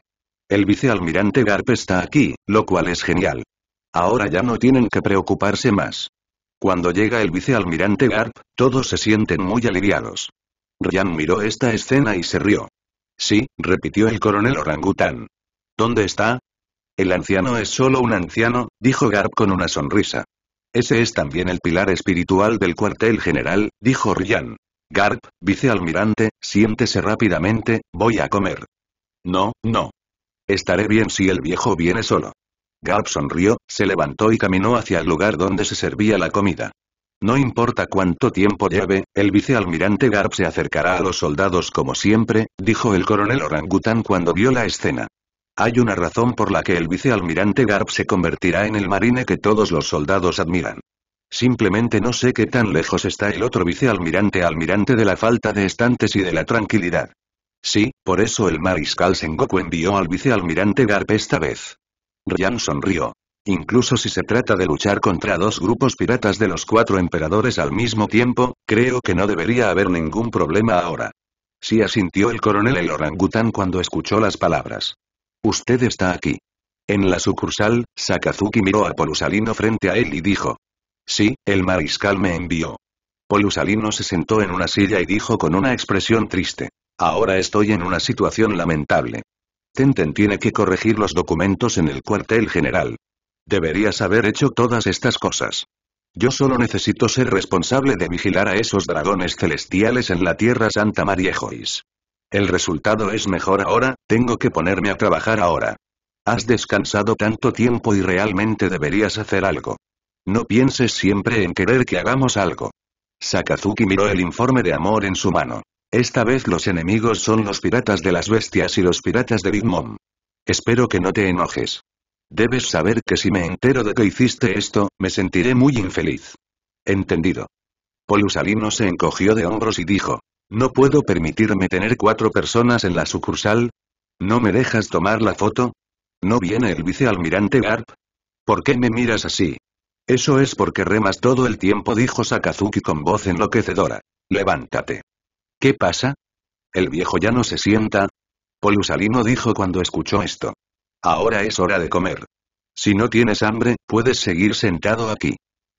S1: El vicealmirante Garp está aquí, lo cual es genial. Ahora ya no tienen que preocuparse más. Cuando llega el vicealmirante Garp, todos se sienten muy aliviados. Ryan miró esta escena y se rió. Sí, repitió el coronel orangután. ¿Dónde está? El anciano es solo un anciano, dijo Garp con una sonrisa. Ese es también el pilar espiritual del cuartel general, dijo Ryan. Garp, vicealmirante, siéntese rápidamente, voy a comer. No, no. Estaré bien si el viejo viene solo. Garp sonrió, se levantó y caminó hacia el lugar donde se servía la comida. No importa cuánto tiempo lleve, el vicealmirante Garp se acercará a los soldados como siempre, dijo el coronel Orangután cuando vio la escena. Hay una razón por la que el vicealmirante Garp se convertirá en el marine que todos los soldados admiran. Simplemente no sé qué tan lejos está el otro vicealmirante almirante de la falta de estantes y de la tranquilidad. Sí, por eso el mariscal Sengoku envió al vicealmirante Garp esta vez. Ryan sonrió. Incluso si se trata de luchar contra dos grupos piratas de los cuatro emperadores al mismo tiempo, creo que no debería haber ningún problema ahora. Sí asintió el coronel el orangután cuando escuchó las palabras. Usted está aquí. En la sucursal, Sakazuki miró a Polusalino frente a él y dijo. Sí, el mariscal me envió. Polusalino se sentó en una silla y dijo con una expresión triste. Ahora estoy en una situación lamentable. Tenten tiene que corregir los documentos en el cuartel general. Deberías haber hecho todas estas cosas. Yo solo necesito ser responsable de vigilar a esos dragones celestiales en la Tierra Santa María Joyce. El resultado es mejor ahora, tengo que ponerme a trabajar ahora. Has descansado tanto tiempo y realmente deberías hacer algo. No pienses siempre en querer que hagamos algo. Sakazuki miró el informe de amor en su mano. Esta vez los enemigos son los piratas de las bestias y los piratas de Big Mom. Espero que no te enojes. Debes saber que si me entero de que hiciste esto, me sentiré muy infeliz. Entendido. Polusalino se encogió de hombros y dijo. No puedo permitirme tener cuatro personas en la sucursal. ¿No me dejas tomar la foto? ¿No viene el vicealmirante Garp? ¿Por qué me miras así? Eso es porque remas todo el tiempo dijo Sakazuki con voz enloquecedora. Levántate. ¿Qué pasa? El viejo ya no se sienta. Polusalino dijo cuando escuchó esto. Ahora es hora de comer. Si no tienes hambre, puedes seguir sentado aquí.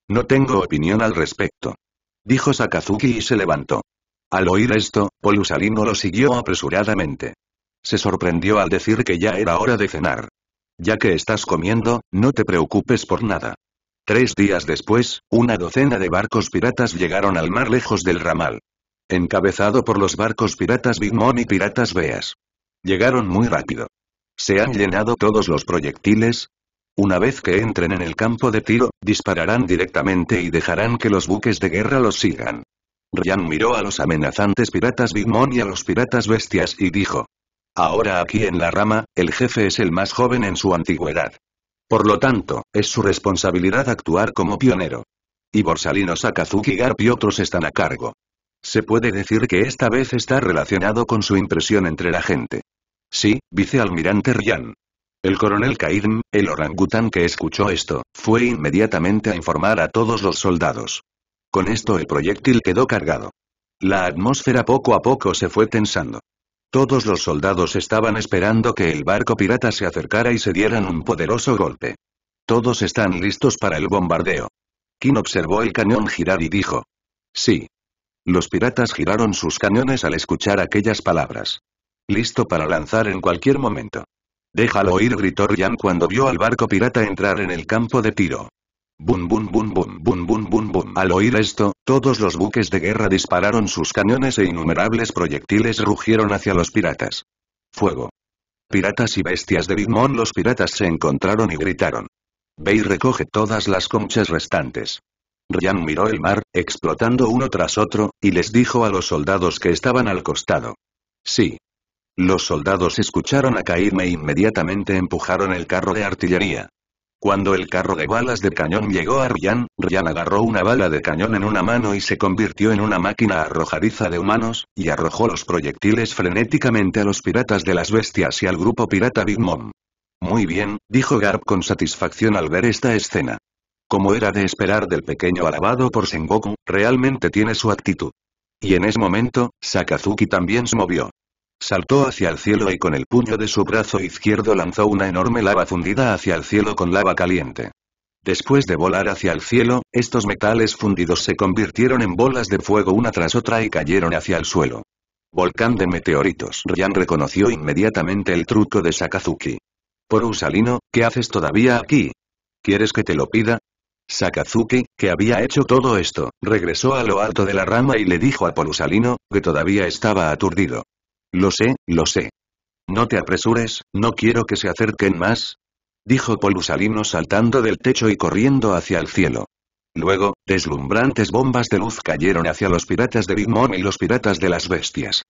S1: No tengo opinión al respecto. Dijo Sakazuki y se levantó. Al oír esto, Polusalino lo siguió apresuradamente. Se sorprendió al decir que ya era hora de cenar. Ya que estás comiendo, no te preocupes por nada. Tres días después, una docena de barcos piratas llegaron al mar lejos del ramal encabezado por los barcos piratas Big Mom y piratas Beas. Llegaron muy rápido. ¿Se han llenado todos los proyectiles? Una vez que entren en el campo de tiro, dispararán directamente y dejarán que los buques de guerra los sigan. Ryan miró a los amenazantes piratas Big Mom y a los piratas bestias y dijo. Ahora aquí en la rama, el jefe es el más joven en su antigüedad. Por lo tanto, es su responsabilidad actuar como pionero. Y Borsalino Sakazuki Garp y otros están a cargo. Se puede decir que esta vez está relacionado con su impresión entre la gente. Sí, vicealmirante Ryan. El coronel Cairn, el orangután que escuchó esto, fue inmediatamente a informar a todos los soldados. Con esto el proyectil quedó cargado. La atmósfera poco a poco se fue tensando. Todos los soldados estaban esperando que el barco pirata se acercara y se dieran un poderoso golpe. Todos están listos para el bombardeo. Kim observó el cañón girar y dijo. Sí, los piratas giraron sus cañones al escuchar aquellas palabras. Listo para lanzar en cualquier momento. Déjalo oír, gritó Ryan cuando vio al barco pirata entrar en el campo de tiro. Bum bum bum bum bum bum bum bum. Al oír esto, todos los buques de guerra dispararon sus cañones e innumerables proyectiles rugieron hacia los piratas. Fuego. Piratas y bestias de Big los piratas se encontraron y gritaron. Ve recoge todas las conchas restantes. Ryan miró el mar, explotando uno tras otro, y les dijo a los soldados que estaban al costado. Sí. Los soldados escucharon a caerme e inmediatamente empujaron el carro de artillería. Cuando el carro de balas de cañón llegó a Ryan, Ryan agarró una bala de cañón en una mano y se convirtió en una máquina arrojadiza de humanos, y arrojó los proyectiles frenéticamente a los piratas de las bestias y al grupo pirata Big Mom. Muy bien, dijo Garp con satisfacción al ver esta escena como era de esperar del pequeño alabado por Sengoku, realmente tiene su actitud. Y en ese momento, Sakazuki también se movió. Saltó hacia el cielo y con el puño de su brazo izquierdo lanzó una enorme lava fundida hacia el cielo con lava caliente. Después de volar hacia el cielo, estos metales fundidos se convirtieron en bolas de fuego una tras otra y cayeron hacia el suelo. Volcán de meteoritos. Ryan reconoció inmediatamente el truco de Sakazuki. Por Usalino, ¿qué haces todavía aquí? ¿Quieres que te lo pida? Sakazuki, que había hecho todo esto, regresó a lo alto de la rama y le dijo a Polusalino, que todavía estaba aturdido. Lo sé, lo sé. No te apresures, no quiero que se acerquen más. Dijo Polusalino saltando del techo y corriendo hacia el cielo. Luego, deslumbrantes bombas de luz cayeron hacia los piratas de Big Mom y los piratas de las bestias.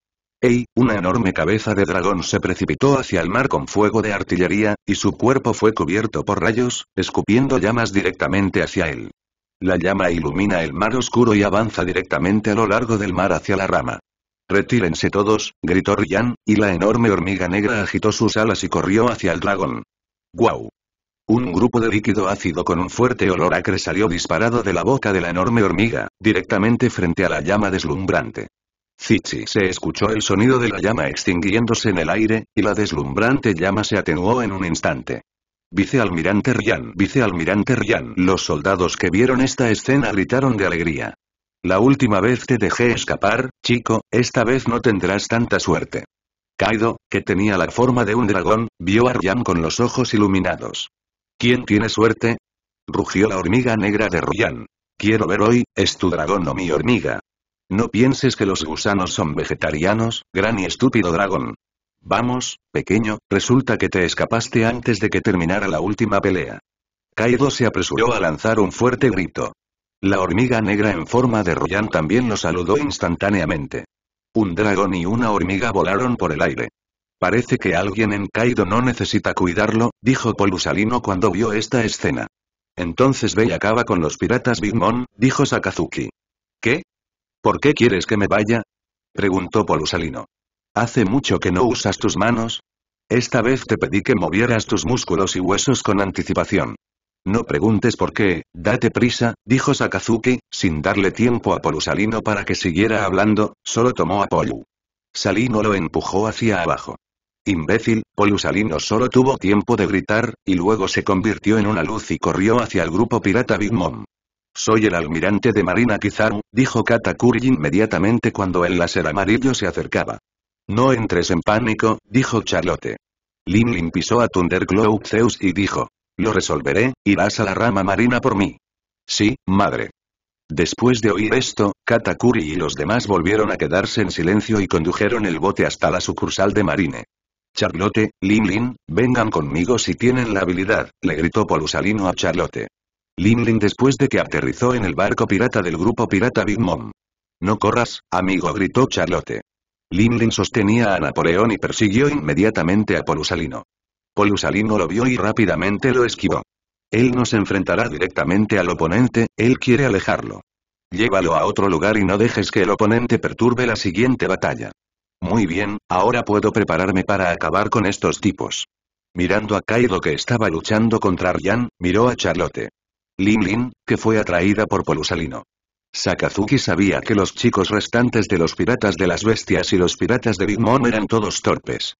S1: Ey, una enorme cabeza de dragón se precipitó hacia el mar con fuego de artillería, y su cuerpo fue cubierto por rayos, escupiendo llamas directamente hacia él. La llama ilumina el mar oscuro y avanza directamente a lo largo del mar hacia la rama. Retírense todos, gritó Ryan, y la enorme hormiga negra agitó sus alas y corrió hacia el dragón. ¡Guau! Un grupo de líquido ácido con un fuerte olor acre salió disparado de la boca de la enorme hormiga, directamente frente a la llama deslumbrante. Zichi se escuchó el sonido de la llama extinguiéndose en el aire, y la deslumbrante llama se atenuó en un instante. Vicealmirante Rian, vicealmirante Rian, los soldados que vieron esta escena gritaron de alegría. La última vez te dejé escapar, chico, esta vez no tendrás tanta suerte. Kaido, que tenía la forma de un dragón, vio a Ryan con los ojos iluminados. ¿Quién tiene suerte? Rugió la hormiga negra de Ryan. Quiero ver hoy, ¿es tu dragón o mi hormiga? No pienses que los gusanos son vegetarianos, gran y estúpido dragón. Vamos, pequeño, resulta que te escapaste antes de que terminara la última pelea. Kaido se apresuró a lanzar un fuerte grito. La hormiga negra en forma de rollán también lo saludó instantáneamente. Un dragón y una hormiga volaron por el aire. Parece que alguien en Kaido no necesita cuidarlo, dijo Polusalino cuando vio esta escena. Entonces ve y acaba con los piratas Big Mom, dijo Sakazuki. ¿Qué? ¿Por qué quieres que me vaya? Preguntó Polusalino. ¿Hace mucho que no usas tus manos? Esta vez te pedí que movieras tus músculos y huesos con anticipación. No preguntes por qué, date prisa, dijo Sakazuki, sin darle tiempo a Polusalino para que siguiera hablando, solo tomó a Polu. Salino lo empujó hacia abajo. Imbécil, Polusalino solo tuvo tiempo de gritar, y luego se convirtió en una luz y corrió hacia el grupo pirata Big Mom. Soy el almirante de Marina Kizaru, dijo Katakuri inmediatamente cuando el láser amarillo se acercaba. No entres en pánico, dijo Charlotte. Lin Lin pisó a Thundercloud Zeus y dijo. Lo resolveré, irás a la rama marina por mí. Sí, madre. Después de oír esto, Katakuri y los demás volvieron a quedarse en silencio y condujeron el bote hasta la sucursal de Marine. Charlotte, Lin Lin, vengan conmigo si tienen la habilidad, le gritó Polusalino a Charlotte. Limlin después de que aterrizó en el barco pirata del grupo pirata Big Mom. No corras, amigo gritó Charlotte. Limlin sostenía a Napoleón y persiguió inmediatamente a Polusalino. Polusalino lo vio y rápidamente lo esquivó. Él no se enfrentará directamente al oponente, él quiere alejarlo. Llévalo a otro lugar y no dejes que el oponente perturbe la siguiente batalla. Muy bien, ahora puedo prepararme para acabar con estos tipos. Mirando a Kaido que estaba luchando contra Ryan, miró a Charlotte. Lin Lin, que fue atraída por Polusalino. Sakazuki sabía que los chicos restantes de los piratas de las bestias y los piratas de Big Mom eran todos torpes.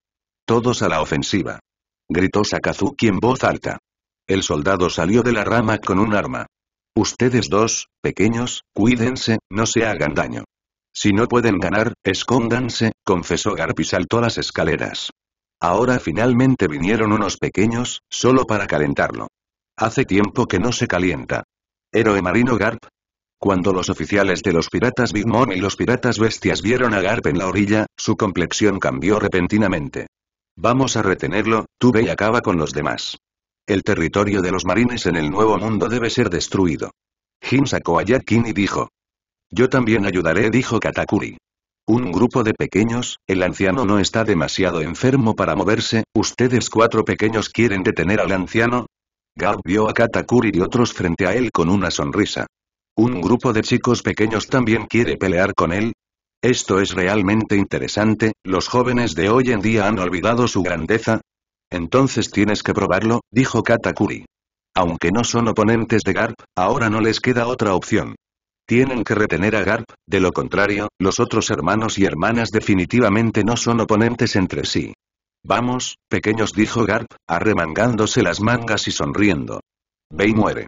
S1: Todos a la ofensiva. Gritó Sakazuki en voz alta. El soldado salió de la rama con un arma. Ustedes dos, pequeños, cuídense, no se hagan daño. Si no pueden ganar, escóndanse, confesó Garp y saltó las escaleras. Ahora finalmente vinieron unos pequeños, solo para calentarlo. Hace tiempo que no se calienta. Héroe marino Garp. Cuando los oficiales de los piratas Big Mom y los piratas Bestias vieron a Garp en la orilla, su complexión cambió repentinamente. Vamos a retenerlo, tuve y acaba con los demás. El territorio de los marines en el Nuevo Mundo debe ser destruido. Jim sacó a Yakin y dijo. Yo también ayudaré, dijo Katakuri. Un grupo de pequeños, el anciano no está demasiado enfermo para moverse, ustedes cuatro pequeños quieren detener al anciano, Garp vio a Katakuri y otros frente a él con una sonrisa. ¿Un grupo de chicos pequeños también quiere pelear con él? Esto es realmente interesante, los jóvenes de hoy en día han olvidado su grandeza. Entonces tienes que probarlo, dijo Katakuri. Aunque no son oponentes de Garp, ahora no les queda otra opción. Tienen que retener a Garp, de lo contrario, los otros hermanos y hermanas definitivamente no son oponentes entre sí. Vamos, pequeños dijo Garp, arremangándose las mangas y sonriendo. Ve muere.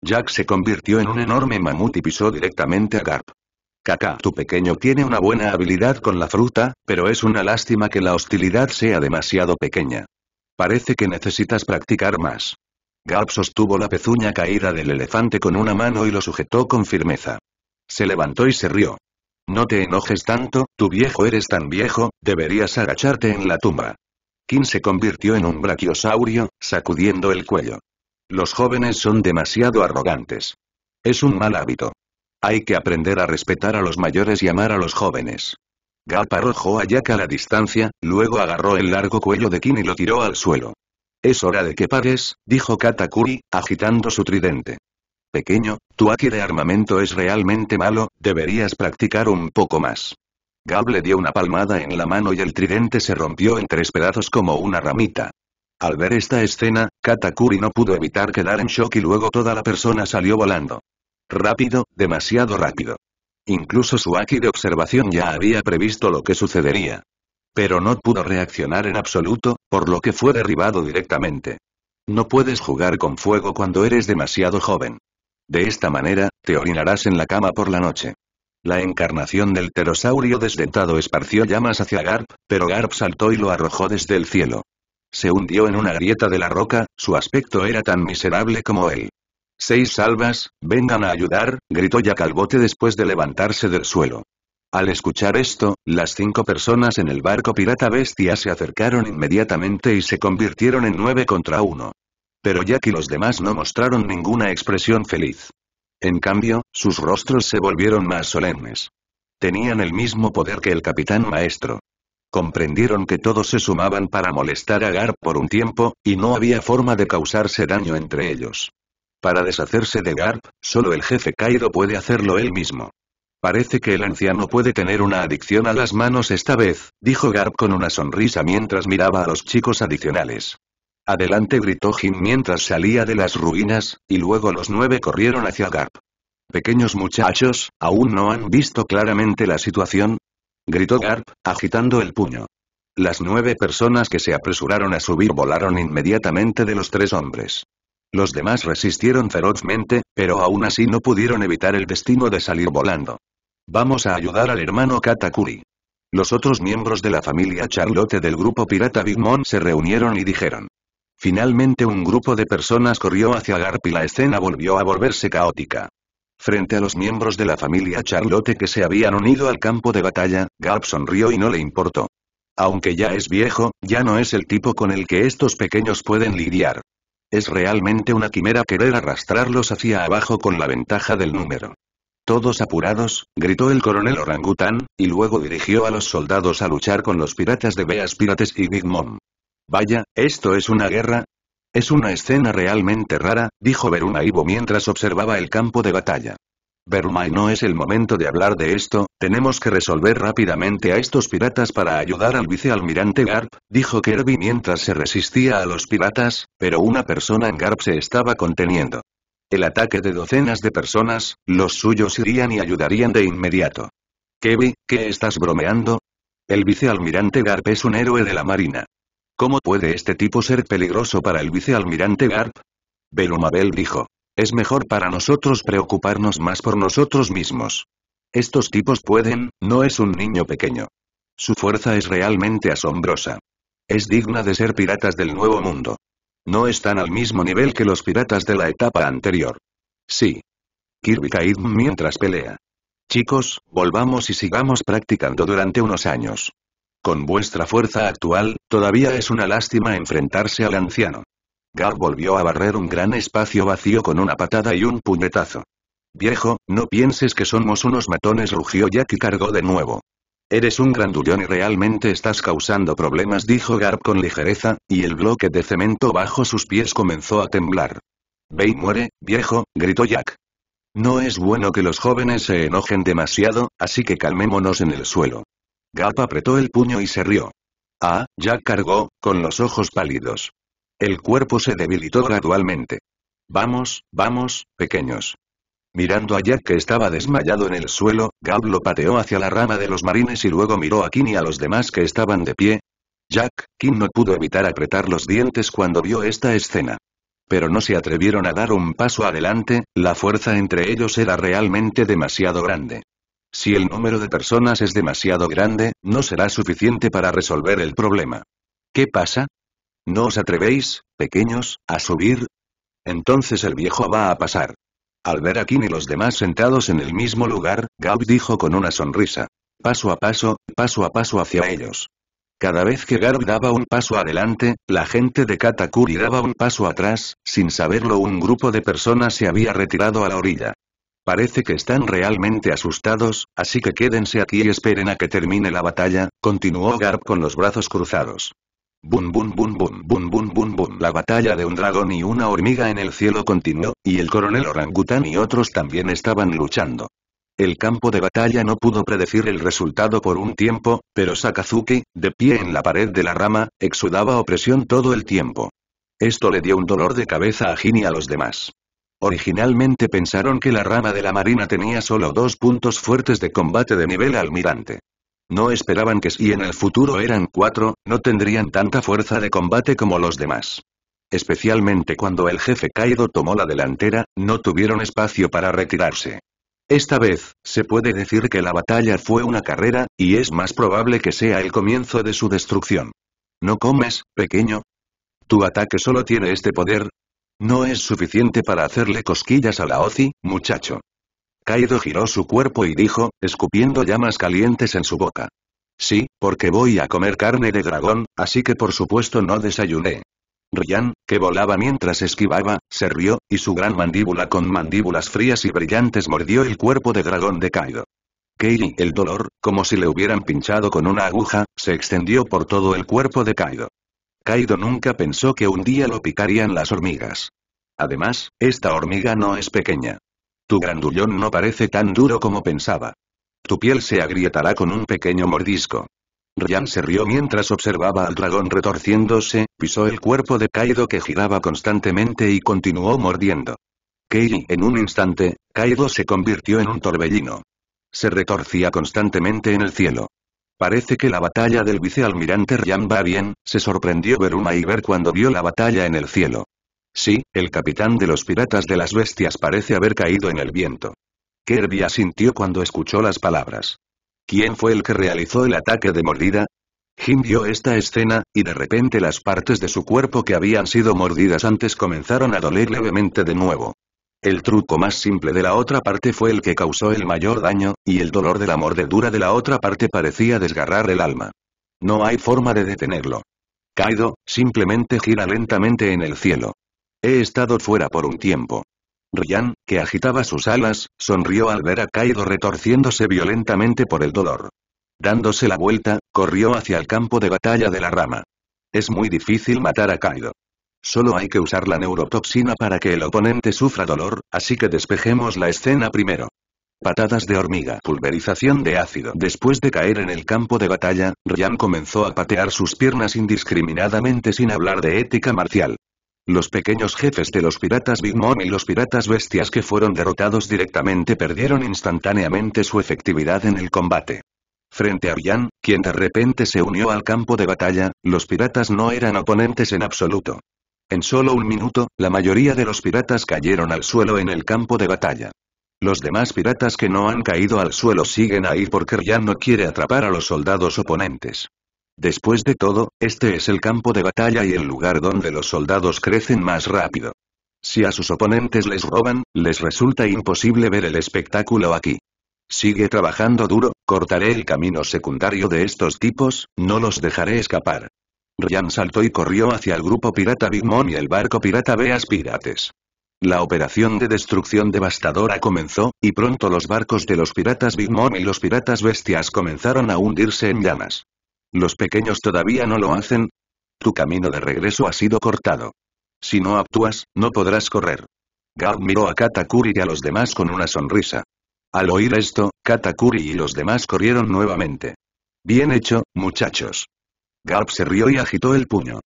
S1: Jack se convirtió en un enorme mamut y pisó directamente a Garp. Kaká, tu pequeño tiene una buena habilidad con la fruta, pero es una lástima que la hostilidad sea demasiado pequeña. Parece que necesitas practicar más. Garp sostuvo la pezuña caída del elefante con una mano y lo sujetó con firmeza. Se levantó y se rió. No te enojes tanto, tu viejo eres tan viejo, deberías agacharte en la tumba. Kim se convirtió en un brachiosaurio, sacudiendo el cuello. Los jóvenes son demasiado arrogantes. Es un mal hábito. Hay que aprender a respetar a los mayores y amar a los jóvenes. Gap arrojó a Jack a la distancia, luego agarró el largo cuello de Kim y lo tiró al suelo. Es hora de que pagues», dijo Katakuri, agitando su tridente. Pequeño, tu aquí de armamento es realmente malo, deberías practicar un poco más. Gab le dio una palmada en la mano y el tridente se rompió en tres pedazos como una ramita. Al ver esta escena, Katakuri no pudo evitar quedar en shock y luego toda la persona salió volando. Rápido, demasiado rápido. Incluso su Aki de observación ya había previsto lo que sucedería. Pero no pudo reaccionar en absoluto, por lo que fue derribado directamente. No puedes jugar con fuego cuando eres demasiado joven. De esta manera, te orinarás en la cama por la noche. La encarnación del pterosaurio desdentado esparció llamas hacia Garp, pero Garp saltó y lo arrojó desde el cielo. Se hundió en una grieta de la roca, su aspecto era tan miserable como él. Seis salvas, vengan a ayudar, gritó bote después de levantarse del suelo. Al escuchar esto, las cinco personas en el barco pirata bestia se acercaron inmediatamente y se convirtieron en nueve contra uno. Pero Jack y los demás no mostraron ninguna expresión feliz. En cambio, sus rostros se volvieron más solemnes. Tenían el mismo poder que el capitán maestro. Comprendieron que todos se sumaban para molestar a Garp por un tiempo, y no había forma de causarse daño entre ellos. Para deshacerse de Garp, solo el jefe Kaido puede hacerlo él mismo. Parece que el anciano puede tener una adicción a las manos esta vez, dijo Garp con una sonrisa mientras miraba a los chicos adicionales. Adelante gritó Jim mientras salía de las ruinas, y luego los nueve corrieron hacia Garp. Pequeños muchachos, ¿aún no han visto claramente la situación? Gritó Garp, agitando el puño. Las nueve personas que se apresuraron a subir volaron inmediatamente de los tres hombres. Los demás resistieron ferozmente, pero aún así no pudieron evitar el destino de salir volando. Vamos a ayudar al hermano Katakuri. Los otros miembros de la familia Charlotte del grupo pirata Big Mom se reunieron y dijeron. Finalmente un grupo de personas corrió hacia Garp y la escena volvió a volverse caótica. Frente a los miembros de la familia Charlotte que se habían unido al campo de batalla, Garp sonrió y no le importó. Aunque ya es viejo, ya no es el tipo con el que estos pequeños pueden lidiar. Es realmente una quimera querer arrastrarlos hacia abajo con la ventaja del número. Todos apurados, gritó el coronel orangután, y luego dirigió a los soldados a luchar con los piratas de Beas Pirates y Big Mom. Vaya, ¿esto es una guerra? Es una escena realmente rara, dijo Veruna Ivo mientras observaba el campo de batalla. y no es el momento de hablar de esto, tenemos que resolver rápidamente a estos piratas para ayudar al vicealmirante Garp, dijo Kirby mientras se resistía a los piratas, pero una persona en Garp se estaba conteniendo. El ataque de docenas de personas, los suyos irían y ayudarían de inmediato. Kirby, ¿qué estás bromeando? El vicealmirante Garp es un héroe de la marina. ¿Cómo puede este tipo ser peligroso para el vicealmirante Garp? Belumabel dijo. Es mejor para nosotros preocuparnos más por nosotros mismos. Estos tipos pueden, no es un niño pequeño. Su fuerza es realmente asombrosa. Es digna de ser piratas del Nuevo Mundo. No están al mismo nivel que los piratas de la etapa anterior. Sí. Kirby cae mientras pelea. Chicos, volvamos y sigamos practicando durante unos años. Con vuestra fuerza actual, todavía es una lástima enfrentarse al anciano. Gar volvió a barrer un gran espacio vacío con una patada y un puñetazo. Viejo, no pienses que somos unos matones rugió Jack y cargó de nuevo. Eres un grandullón y realmente estás causando problemas dijo Garp con ligereza, y el bloque de cemento bajo sus pies comenzó a temblar. Ve y muere, viejo, gritó Jack. No es bueno que los jóvenes se enojen demasiado, así que calmémonos en el suelo. Gap apretó el puño y se rió. Ah, Jack cargó, con los ojos pálidos. El cuerpo se debilitó gradualmente. Vamos, vamos, pequeños. Mirando a Jack que estaba desmayado en el suelo, Gab lo pateó hacia la rama de los marines y luego miró a Kim y a los demás que estaban de pie. Jack, Kim no pudo evitar apretar los dientes cuando vio esta escena. Pero no se atrevieron a dar un paso adelante, la fuerza entre ellos era realmente demasiado grande. Si el número de personas es demasiado grande, no será suficiente para resolver el problema. ¿Qué pasa? ¿No os atrevéis, pequeños, a subir? Entonces el viejo va a pasar. Al ver a Kim y los demás sentados en el mismo lugar, Gav dijo con una sonrisa. Paso a paso, paso a paso hacia ellos. Cada vez que Gaub daba un paso adelante, la gente de Katakuri daba un paso atrás, sin saberlo un grupo de personas se había retirado a la orilla. Parece que están realmente asustados, así que quédense aquí y esperen a que termine la batalla, continuó Garp con los brazos cruzados. Bum bum bum bum bum bum bum bum. La batalla de un dragón y una hormiga en el cielo continuó, y el coronel orangután y otros también estaban luchando. El campo de batalla no pudo predecir el resultado por un tiempo, pero Sakazuki, de pie en la pared de la rama, exudaba opresión todo el tiempo. Esto le dio un dolor de cabeza a Jin y a los demás. Originalmente pensaron que la rama de la marina tenía solo dos puntos fuertes de combate de nivel almirante. No esperaban que si en el futuro eran cuatro, no tendrían tanta fuerza de combate como los demás. Especialmente cuando el jefe Kaido tomó la delantera, no tuvieron espacio para retirarse. Esta vez, se puede decir que la batalla fue una carrera, y es más probable que sea el comienzo de su destrucción. ¿No comes, pequeño? Tu ataque solo tiene este poder, no es suficiente para hacerle cosquillas a la Ozi, muchacho. Kaido giró su cuerpo y dijo, escupiendo llamas calientes en su boca. Sí, porque voy a comer carne de dragón, así que por supuesto no desayuné. Ryan, que volaba mientras esquivaba, se rió, y su gran mandíbula con mandíbulas frías y brillantes mordió el cuerpo de dragón de Kaido. Kairi, el dolor, como si le hubieran pinchado con una aguja, se extendió por todo el cuerpo de Kaido. Kaido nunca pensó que un día lo picarían las hormigas. Además, esta hormiga no es pequeña. Tu grandullón no parece tan duro como pensaba. Tu piel se agrietará con un pequeño mordisco. Ryan se rió mientras observaba al dragón retorciéndose, pisó el cuerpo de Kaido que giraba constantemente y continuó mordiendo. Kei, en un instante, Kaido se convirtió en un torbellino. Se retorcía constantemente en el cielo. Parece que la batalla del vicealmirante Ryan va bien, se sorprendió Beruma y ver cuando vio la batalla en el cielo. Sí, el capitán de los piratas de las bestias parece haber caído en el viento. Kirby asintió cuando escuchó las palabras. ¿Quién fue el que realizó el ataque de mordida? Jim vio esta escena, y de repente las partes de su cuerpo que habían sido mordidas antes comenzaron a doler levemente de nuevo. El truco más simple de la otra parte fue el que causó el mayor daño, y el dolor de la mordedura de la otra parte parecía desgarrar el alma. No hay forma de detenerlo. Kaido, simplemente gira lentamente en el cielo. He estado fuera por un tiempo. Ryan, que agitaba sus alas, sonrió al ver a Kaido retorciéndose violentamente por el dolor. Dándose la vuelta, corrió hacia el campo de batalla de la rama. Es muy difícil matar a Kaido. Solo hay que usar la neurotoxina para que el oponente sufra dolor, así que despejemos la escena primero. Patadas de hormiga. Pulverización de ácido. Después de caer en el campo de batalla, Ryan comenzó a patear sus piernas indiscriminadamente sin hablar de ética marcial. Los pequeños jefes de los piratas Big Mom y los piratas bestias que fueron derrotados directamente perdieron instantáneamente su efectividad en el combate. Frente a Ryan, quien de repente se unió al campo de batalla, los piratas no eran oponentes en absoluto. En solo un minuto, la mayoría de los piratas cayeron al suelo en el campo de batalla. Los demás piratas que no han caído al suelo siguen ahí porque ya no quiere atrapar a los soldados oponentes. Después de todo, este es el campo de batalla y el lugar donde los soldados crecen más rápido. Si a sus oponentes les roban, les resulta imposible ver el espectáculo aquí. Sigue trabajando duro, cortaré el camino secundario de estos tipos, no los dejaré escapar. Ryan saltó y corrió hacia el grupo pirata Big Mom y el barco pirata Beas Pirates. La operación de destrucción devastadora comenzó, y pronto los barcos de los piratas Big Mom y los piratas Bestias comenzaron a hundirse en llamas. Los pequeños todavía no lo hacen. Tu camino de regreso ha sido cortado. Si no actúas, no podrás correr. Gao miró a Katakuri y a los demás con una sonrisa. Al oír esto, Katakuri y los demás corrieron nuevamente. Bien hecho, muchachos. Garp se rió y agitó el puño.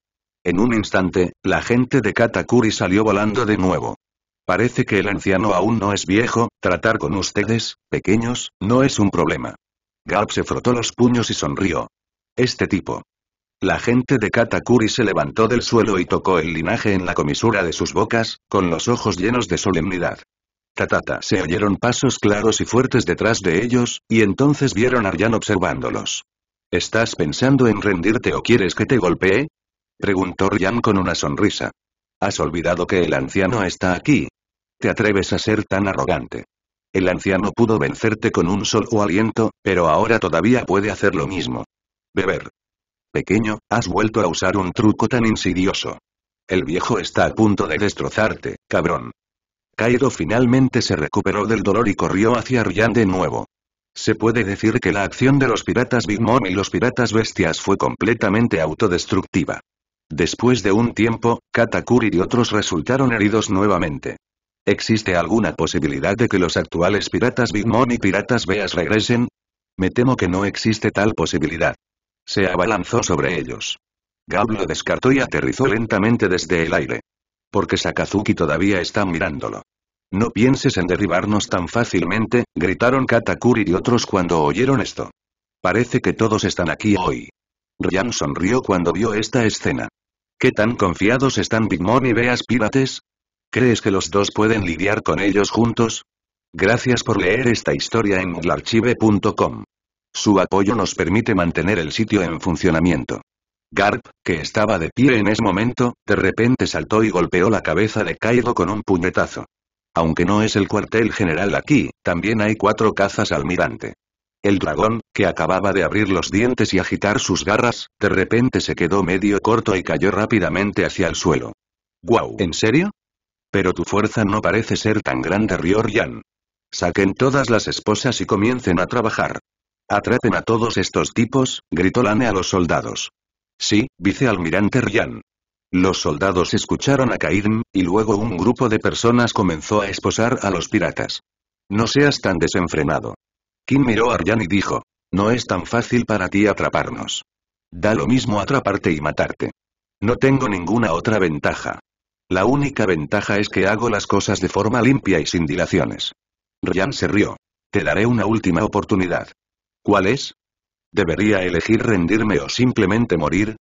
S1: En un instante, la gente de Katakuri salió volando de nuevo. Parece que el anciano aún no es viejo, tratar con ustedes, pequeños, no es un problema. Garp se frotó los puños y sonrió. Este tipo. La gente de Katakuri se levantó del suelo y tocó el linaje en la comisura de sus bocas, con los ojos llenos de solemnidad. Tatata se oyeron pasos claros y fuertes detrás de ellos, y entonces vieron a Aryan observándolos. ¿Estás pensando en rendirte o quieres que te golpee? Preguntó Ryan con una sonrisa. ¿Has olvidado que el anciano está aquí? ¿Te atreves a ser tan arrogante? El anciano pudo vencerte con un sol o aliento, pero ahora todavía puede hacer lo mismo. Beber. Pequeño, has vuelto a usar un truco tan insidioso. El viejo está a punto de destrozarte, cabrón. Cairo finalmente se recuperó del dolor y corrió hacia Ryan de nuevo. Se puede decir que la acción de los piratas Big Mom y los piratas Bestias fue completamente autodestructiva. Después de un tiempo, Katakuri y otros resultaron heridos nuevamente. ¿Existe alguna posibilidad de que los actuales piratas Big Mom y piratas Beas regresen? Me temo que no existe tal posibilidad. Se abalanzó sobre ellos. Gab lo descartó y aterrizó lentamente desde el aire. Porque Sakazuki todavía está mirándolo. No pienses en derribarnos tan fácilmente, gritaron Katakuri y otros cuando oyeron esto. Parece que todos están aquí hoy. Ryan sonrió cuando vio esta escena. ¿Qué tan confiados están Big Mom y Beas Pirates? ¿Crees que los dos pueden lidiar con ellos juntos? Gracias por leer esta historia en glarchive.com. Su apoyo nos permite mantener el sitio en funcionamiento. Garp, que estaba de pie en ese momento, de repente saltó y golpeó la cabeza de Kaido con un puñetazo. Aunque no es el cuartel general aquí, también hay cuatro cazas almirante. El dragón, que acababa de abrir los dientes y agitar sus garras, de repente se quedó medio corto y cayó rápidamente hacia el suelo. ¡Guau! Wow, ¿En serio? Pero tu fuerza no parece ser tan grande Rian. Saquen todas las esposas y comiencen a trabajar. Atrapen a todos estos tipos, gritó Lane a los soldados. Sí, vicealmirante Ryan, los soldados escucharon a Cairn, y luego un grupo de personas comenzó a esposar a los piratas. No seas tan desenfrenado. Kim miró a Ryan y dijo, no es tan fácil para ti atraparnos. Da lo mismo atraparte y matarte. No tengo ninguna otra ventaja. La única ventaja es que hago las cosas de forma limpia y sin dilaciones. Ryan se rió. Te daré una última oportunidad. ¿Cuál es? ¿Debería elegir rendirme o simplemente morir?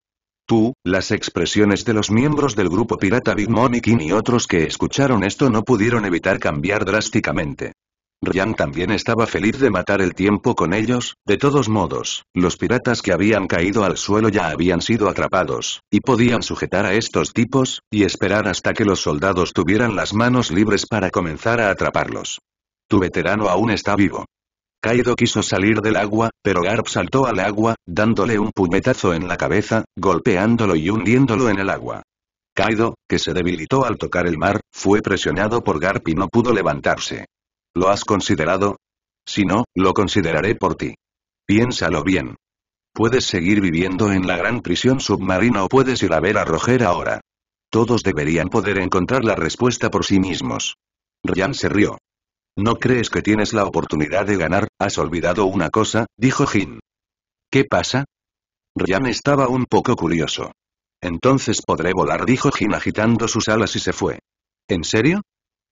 S1: Tú, las expresiones de los miembros del grupo pirata Big Money King y otros que escucharon esto no pudieron evitar cambiar drásticamente. Ryan también estaba feliz de matar el tiempo con ellos, de todos modos, los piratas que habían caído al suelo ya habían sido atrapados, y podían sujetar a estos tipos, y esperar hasta que los soldados tuvieran las manos libres para comenzar a atraparlos. Tu veterano aún está vivo. Kaido quiso salir del agua, pero Garp saltó al agua, dándole un puñetazo en la cabeza, golpeándolo y hundiéndolo en el agua. Kaido, que se debilitó al tocar el mar, fue presionado por Garp y no pudo levantarse. ¿Lo has considerado? Si no, lo consideraré por ti. Piénsalo bien. Puedes seguir viviendo en la gran prisión submarina o puedes ir a ver a Roger ahora. Todos deberían poder encontrar la respuesta por sí mismos. Ryan se rió. ¿No crees que tienes la oportunidad de ganar? ¿Has olvidado una cosa? dijo Jin. ¿Qué pasa? Ryan estaba un poco curioso. Entonces podré volar, dijo Jin agitando sus alas y se fue. ¿En serio?